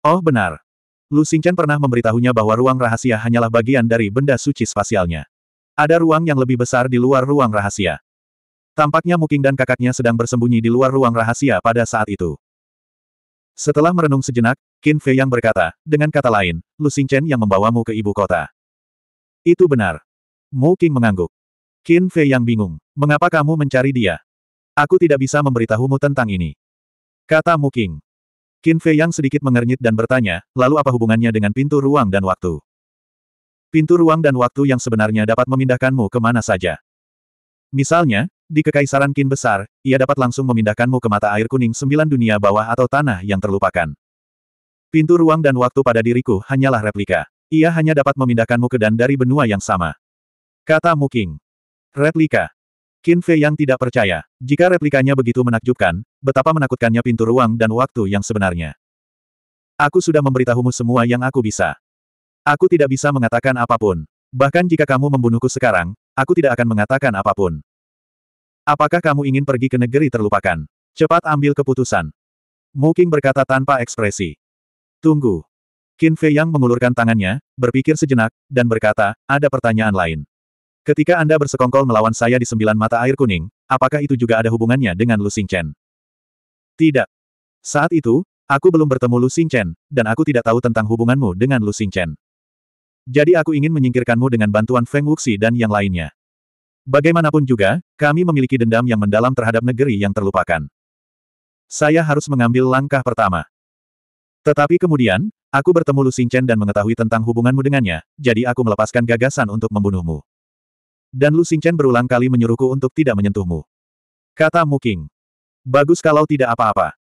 Speaker 1: Oh benar. Lu Xingchen pernah memberitahunya bahwa ruang rahasia hanyalah bagian dari benda suci spasialnya. Ada ruang yang lebih besar di luar ruang rahasia. Tampaknya Muking dan kakaknya sedang bersembunyi di luar ruang rahasia pada saat itu. Setelah merenung sejenak, Qin Fei yang berkata, dengan kata lain, Lu Xingchen yang membawamu ke ibu kota. Itu benar. Mu King mengangguk. Qin Fei yang bingung. Mengapa kamu mencari dia? Aku tidak bisa memberitahumu tentang ini. Kata Mu King. Qin Fei yang sedikit mengernyit dan bertanya, lalu apa hubungannya dengan pintu ruang dan waktu? Pintu ruang dan waktu yang sebenarnya dapat memindahkanmu ke mana saja. Misalnya, di Kekaisaran Qin Besar, ia dapat langsung memindahkanmu ke mata air kuning sembilan dunia bawah atau tanah yang terlupakan. Pintu ruang dan waktu pada diriku hanyalah replika. Ia hanya dapat memindahkanmu ke dan dari benua yang sama. Kata Muking. Replika. Qin Fei yang tidak percaya. Jika replikanya begitu menakjubkan, betapa menakutkannya pintu ruang dan waktu yang sebenarnya. Aku sudah memberitahumu semua yang aku bisa. Aku tidak bisa mengatakan apapun. Bahkan jika kamu membunuhku sekarang, aku tidak akan mengatakan apapun. Apakah kamu ingin pergi ke negeri terlupakan? Cepat ambil keputusan. Muking berkata tanpa ekspresi. Tunggu. Qin Fei Yang mengulurkan tangannya, berpikir sejenak, dan berkata, ada pertanyaan lain. Ketika Anda bersekongkol melawan saya di sembilan mata air kuning, apakah itu juga ada hubungannya dengan Lu Xingchen? Tidak. Saat itu, aku belum bertemu Lu Xingchen, dan aku tidak tahu tentang hubunganmu dengan Lu Xingchen. Jadi aku ingin menyingkirkanmu dengan bantuan Feng Wuxi dan yang lainnya. Bagaimanapun juga, kami memiliki dendam yang mendalam terhadap negeri yang terlupakan. Saya harus mengambil langkah pertama. Tetapi kemudian, aku bertemu Lu Xingchen dan mengetahui tentang hubunganmu dengannya, jadi aku melepaskan gagasan untuk membunuhmu. Dan Lu Xingchen berulang kali menyuruhku untuk tidak menyentuhmu. Kata Mu King. Bagus kalau tidak apa-apa.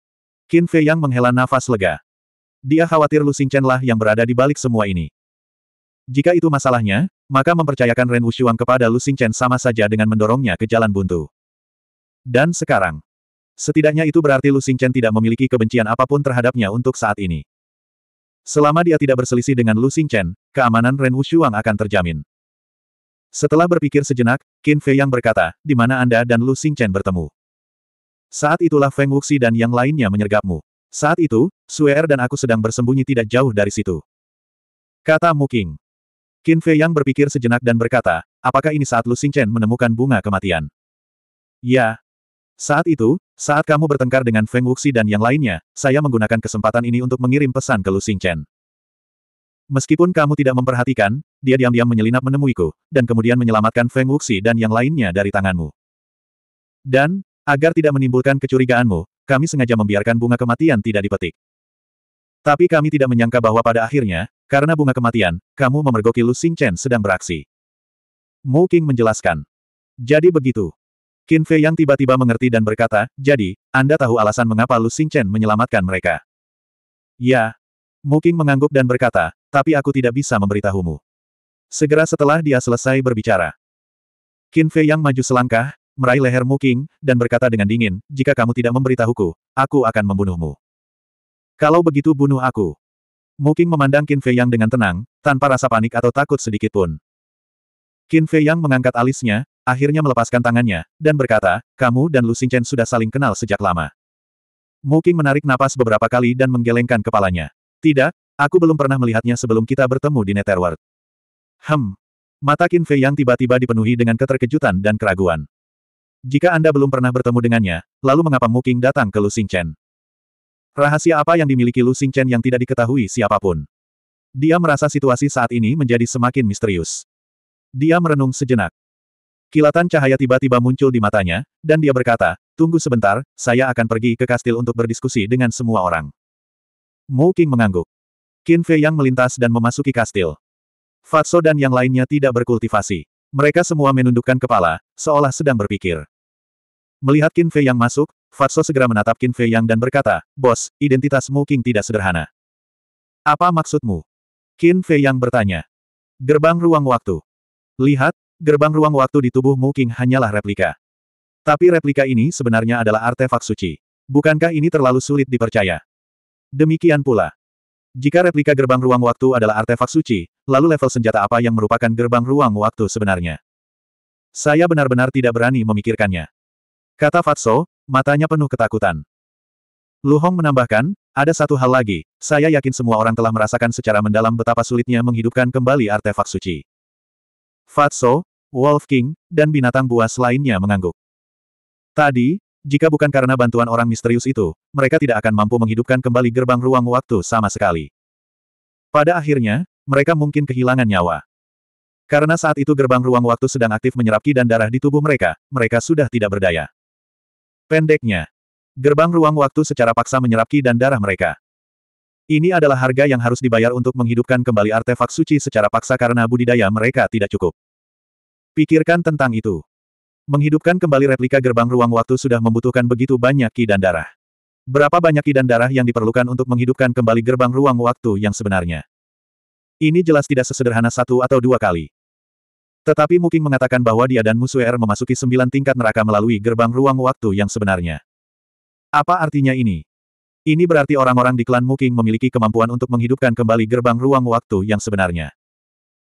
Speaker 1: Qin Fei yang menghela nafas lega. Dia khawatir Lu Xingchen lah yang berada di balik semua ini. Jika itu masalahnya, maka mempercayakan Ren Wushuang kepada Lu Xingchen sama saja dengan mendorongnya ke jalan buntu. Dan sekarang, Setidaknya itu berarti Lu Xingchen tidak memiliki kebencian apapun terhadapnya untuk saat ini. Selama dia tidak berselisih dengan Lu Xingchen, keamanan Ren Wushuang akan terjamin. Setelah berpikir sejenak, Qin Fei yang berkata, di mana Anda dan Lu Xingchen bertemu. Saat itulah Feng Wuxi dan yang lainnya menyergapmu. Saat itu, Suer dan aku sedang bersembunyi tidak jauh dari situ. Kata Mu Muking. Qin Fei yang berpikir sejenak dan berkata, apakah ini saat Lu Xingchen menemukan bunga kematian? Ya, saat itu, saat kamu bertengkar dengan Feng Wuxi dan yang lainnya, saya menggunakan kesempatan ini untuk mengirim pesan ke Lu Xingchen. Meskipun kamu tidak memperhatikan, dia diam-diam menyelinap menemuiku, dan kemudian menyelamatkan Feng Wuxi dan yang lainnya dari tanganmu. Dan, agar tidak menimbulkan kecurigaanmu, kami sengaja membiarkan bunga kematian tidak dipetik. Tapi kami tidak menyangka bahwa pada akhirnya, karena bunga kematian, kamu memergoki Lu Xingchen sedang beraksi. Mu Qing menjelaskan. Jadi begitu. Qin Fei yang tiba-tiba mengerti dan berkata, jadi, Anda tahu alasan mengapa Lu Xingchen menyelamatkan mereka. Ya. Muking mengangguk dan berkata, tapi aku tidak bisa memberitahumu. Segera setelah dia selesai berbicara. Qin Fei yang maju selangkah, meraih leher Muking, dan berkata dengan dingin, jika kamu tidak memberitahuku, aku akan membunuhmu. Kalau begitu bunuh aku. Muking memandang Qin Fei yang dengan tenang, tanpa rasa panik atau takut sedikit pun. Qin Fei yang mengangkat alisnya, akhirnya melepaskan tangannya, dan berkata, kamu dan Lu Xingchen sudah saling kenal sejak lama. Mu Qing menarik napas beberapa kali dan menggelengkan kepalanya. Tidak, aku belum pernah melihatnya sebelum kita bertemu di Netherworld. Hem. Mata Qin Fei yang tiba-tiba dipenuhi dengan keterkejutan dan keraguan. Jika Anda belum pernah bertemu dengannya, lalu mengapa Mu Qing datang ke Lu Xingchen? Rahasia apa yang dimiliki Lu Xingchen yang tidak diketahui siapapun? Dia merasa situasi saat ini menjadi semakin misterius. Dia merenung sejenak. Kilatan cahaya tiba-tiba muncul di matanya, dan dia berkata, tunggu sebentar, saya akan pergi ke kastil untuk berdiskusi dengan semua orang. Mu King mengangguk. Qin Fei Yang melintas dan memasuki kastil. Fatso dan yang lainnya tidak berkultivasi. Mereka semua menundukkan kepala, seolah sedang berpikir. Melihat Qin Fei Yang masuk, Fatso segera menatap Qin Fei Yang dan berkata, Bos, identitas Mu King tidak sederhana. Apa maksudmu? Qin Fei Yang bertanya. Gerbang ruang waktu. Lihat, Gerbang ruang waktu di tubuh King hanyalah replika. Tapi replika ini sebenarnya adalah artefak suci. Bukankah ini terlalu sulit dipercaya? Demikian pula. Jika replika gerbang ruang waktu adalah artefak suci, lalu level senjata apa yang merupakan gerbang ruang waktu sebenarnya? Saya benar-benar tidak berani memikirkannya. Kata Fatso, matanya penuh ketakutan. Lu Hong menambahkan, ada satu hal lagi, saya yakin semua orang telah merasakan secara mendalam betapa sulitnya menghidupkan kembali artefak suci. Fatso, Wolf King, dan binatang buas lainnya mengangguk. Tadi, jika bukan karena bantuan orang misterius itu, mereka tidak akan mampu menghidupkan kembali gerbang ruang waktu sama sekali. Pada akhirnya, mereka mungkin kehilangan nyawa. Karena saat itu gerbang ruang waktu sedang aktif menyerap ki dan darah di tubuh mereka, mereka sudah tidak berdaya. Pendeknya, gerbang ruang waktu secara paksa menyerap ki dan darah mereka. Ini adalah harga yang harus dibayar untuk menghidupkan kembali artefak suci secara paksa karena budidaya mereka tidak cukup. Pikirkan tentang itu. Menghidupkan kembali replika gerbang ruang waktu sudah membutuhkan begitu banyak ki dan darah. Berapa banyak ki dan darah yang diperlukan untuk menghidupkan kembali gerbang ruang waktu yang sebenarnya? Ini jelas tidak sesederhana satu atau dua kali. Tetapi Muking mengatakan bahwa dia dan Musuer memasuki sembilan tingkat neraka melalui gerbang ruang waktu yang sebenarnya. Apa artinya ini? Ini berarti orang-orang di klan Muking memiliki kemampuan untuk menghidupkan kembali gerbang ruang waktu yang sebenarnya.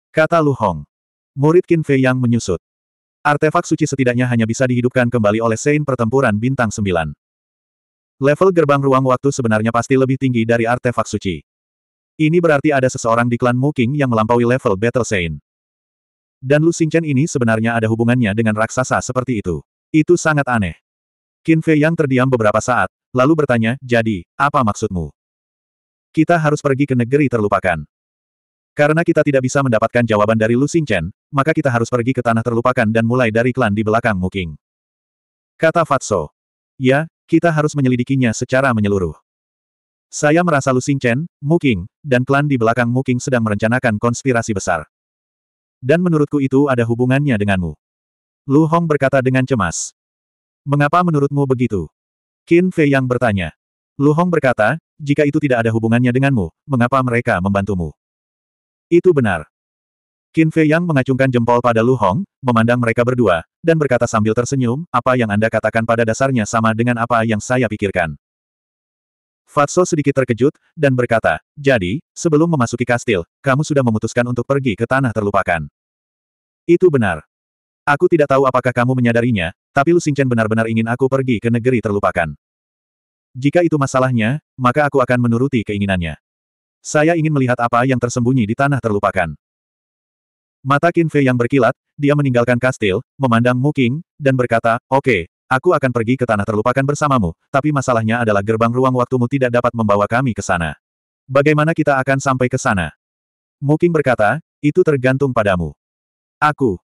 Speaker 1: Kata Lu Hong. Murid Qin Fei yang menyusut. Artefak suci setidaknya hanya bisa dihidupkan kembali oleh Sein pertempuran bintang 9. Level gerbang ruang waktu sebenarnya pasti lebih tinggi dari artefak suci. Ini berarti ada seseorang di klan Muking yang melampaui level Battle Sein. Dan Lu Xingchen ini sebenarnya ada hubungannya dengan raksasa seperti itu. Itu sangat aneh. Qin Fei yang terdiam beberapa saat, lalu bertanya, jadi, apa maksudmu? Kita harus pergi ke negeri terlupakan. Karena kita tidak bisa mendapatkan jawaban dari Lu Xingchen, maka kita harus pergi ke tanah terlupakan dan mulai dari klan di belakang Muking. Kata Fatso. Ya, kita harus menyelidikinya secara menyeluruh. Saya merasa Lu Xingchen, Muking, dan klan di belakang Muking sedang merencanakan konspirasi besar. Dan menurutku itu ada hubungannya denganmu. Lu Hong berkata dengan cemas. Mengapa menurutmu begitu? Qin Fei yang bertanya. Lu Hong berkata, jika itu tidak ada hubungannya denganmu, mengapa mereka membantumu? Itu benar. Qin Fei Yang mengacungkan jempol pada Lu Hong, memandang mereka berdua, dan berkata sambil tersenyum, apa yang Anda katakan pada dasarnya sama dengan apa yang saya pikirkan. Fatso sedikit terkejut, dan berkata, jadi, sebelum memasuki kastil, kamu sudah memutuskan untuk pergi ke tanah terlupakan. Itu benar. Aku tidak tahu apakah kamu menyadarinya, tapi Lu Xingchen benar-benar ingin aku pergi ke negeri terlupakan. Jika itu masalahnya, maka aku akan menuruti keinginannya. Saya ingin melihat apa yang tersembunyi di tanah terlupakan. Mata Qin Fei yang berkilat, dia meninggalkan kastil, memandang Muking, dan berkata, Oke, okay, aku akan pergi ke tanah terlupakan bersamamu, tapi masalahnya adalah gerbang ruang waktumu tidak dapat membawa kami ke sana. Bagaimana kita akan sampai ke sana? Muking berkata, itu tergantung padamu. Aku.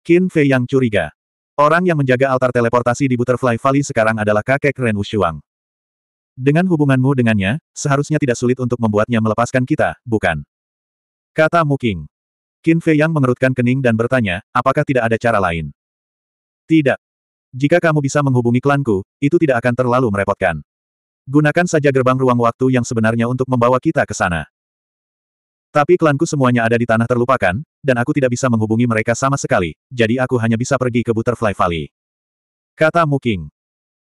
Speaker 1: Qin Fei yang curiga. Orang yang menjaga altar teleportasi di Butterfly Valley sekarang adalah kakek Ren Wushuang. Dengan hubunganmu dengannya, seharusnya tidak sulit untuk membuatnya melepaskan kita, bukan? Kata Muking. Qin Fei Yang mengerutkan kening dan bertanya, apakah tidak ada cara lain? Tidak. Jika kamu bisa menghubungi klanku, itu tidak akan terlalu merepotkan. Gunakan saja gerbang ruang waktu yang sebenarnya untuk membawa kita ke sana. Tapi klanku semuanya ada di tanah terlupakan, dan aku tidak bisa menghubungi mereka sama sekali, jadi aku hanya bisa pergi ke Butterfly Valley. Kata Muking.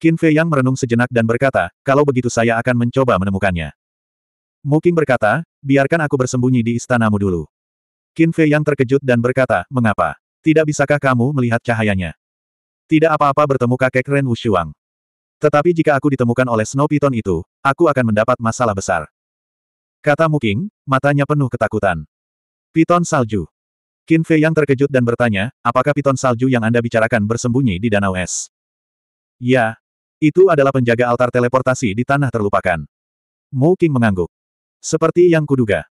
Speaker 1: Qin Fei Yang merenung sejenak dan berkata, kalau begitu saya akan mencoba menemukannya. Muking berkata, biarkan aku bersembunyi di istanamu dulu. Qin Fei Yang terkejut dan berkata, mengapa? Tidak bisakah kamu melihat cahayanya? Tidak apa-apa bertemu kakek Ren Wushuang. Tetapi jika aku ditemukan oleh Snow Python itu, aku akan mendapat masalah besar. Kata Muking, matanya penuh ketakutan. Piton salju. Qin Fei yang terkejut dan bertanya, apakah piton salju yang Anda bicarakan bersembunyi di danau es? Ya, itu adalah penjaga altar teleportasi di tanah terlupakan. Mo King mengangguk. Seperti yang kuduga.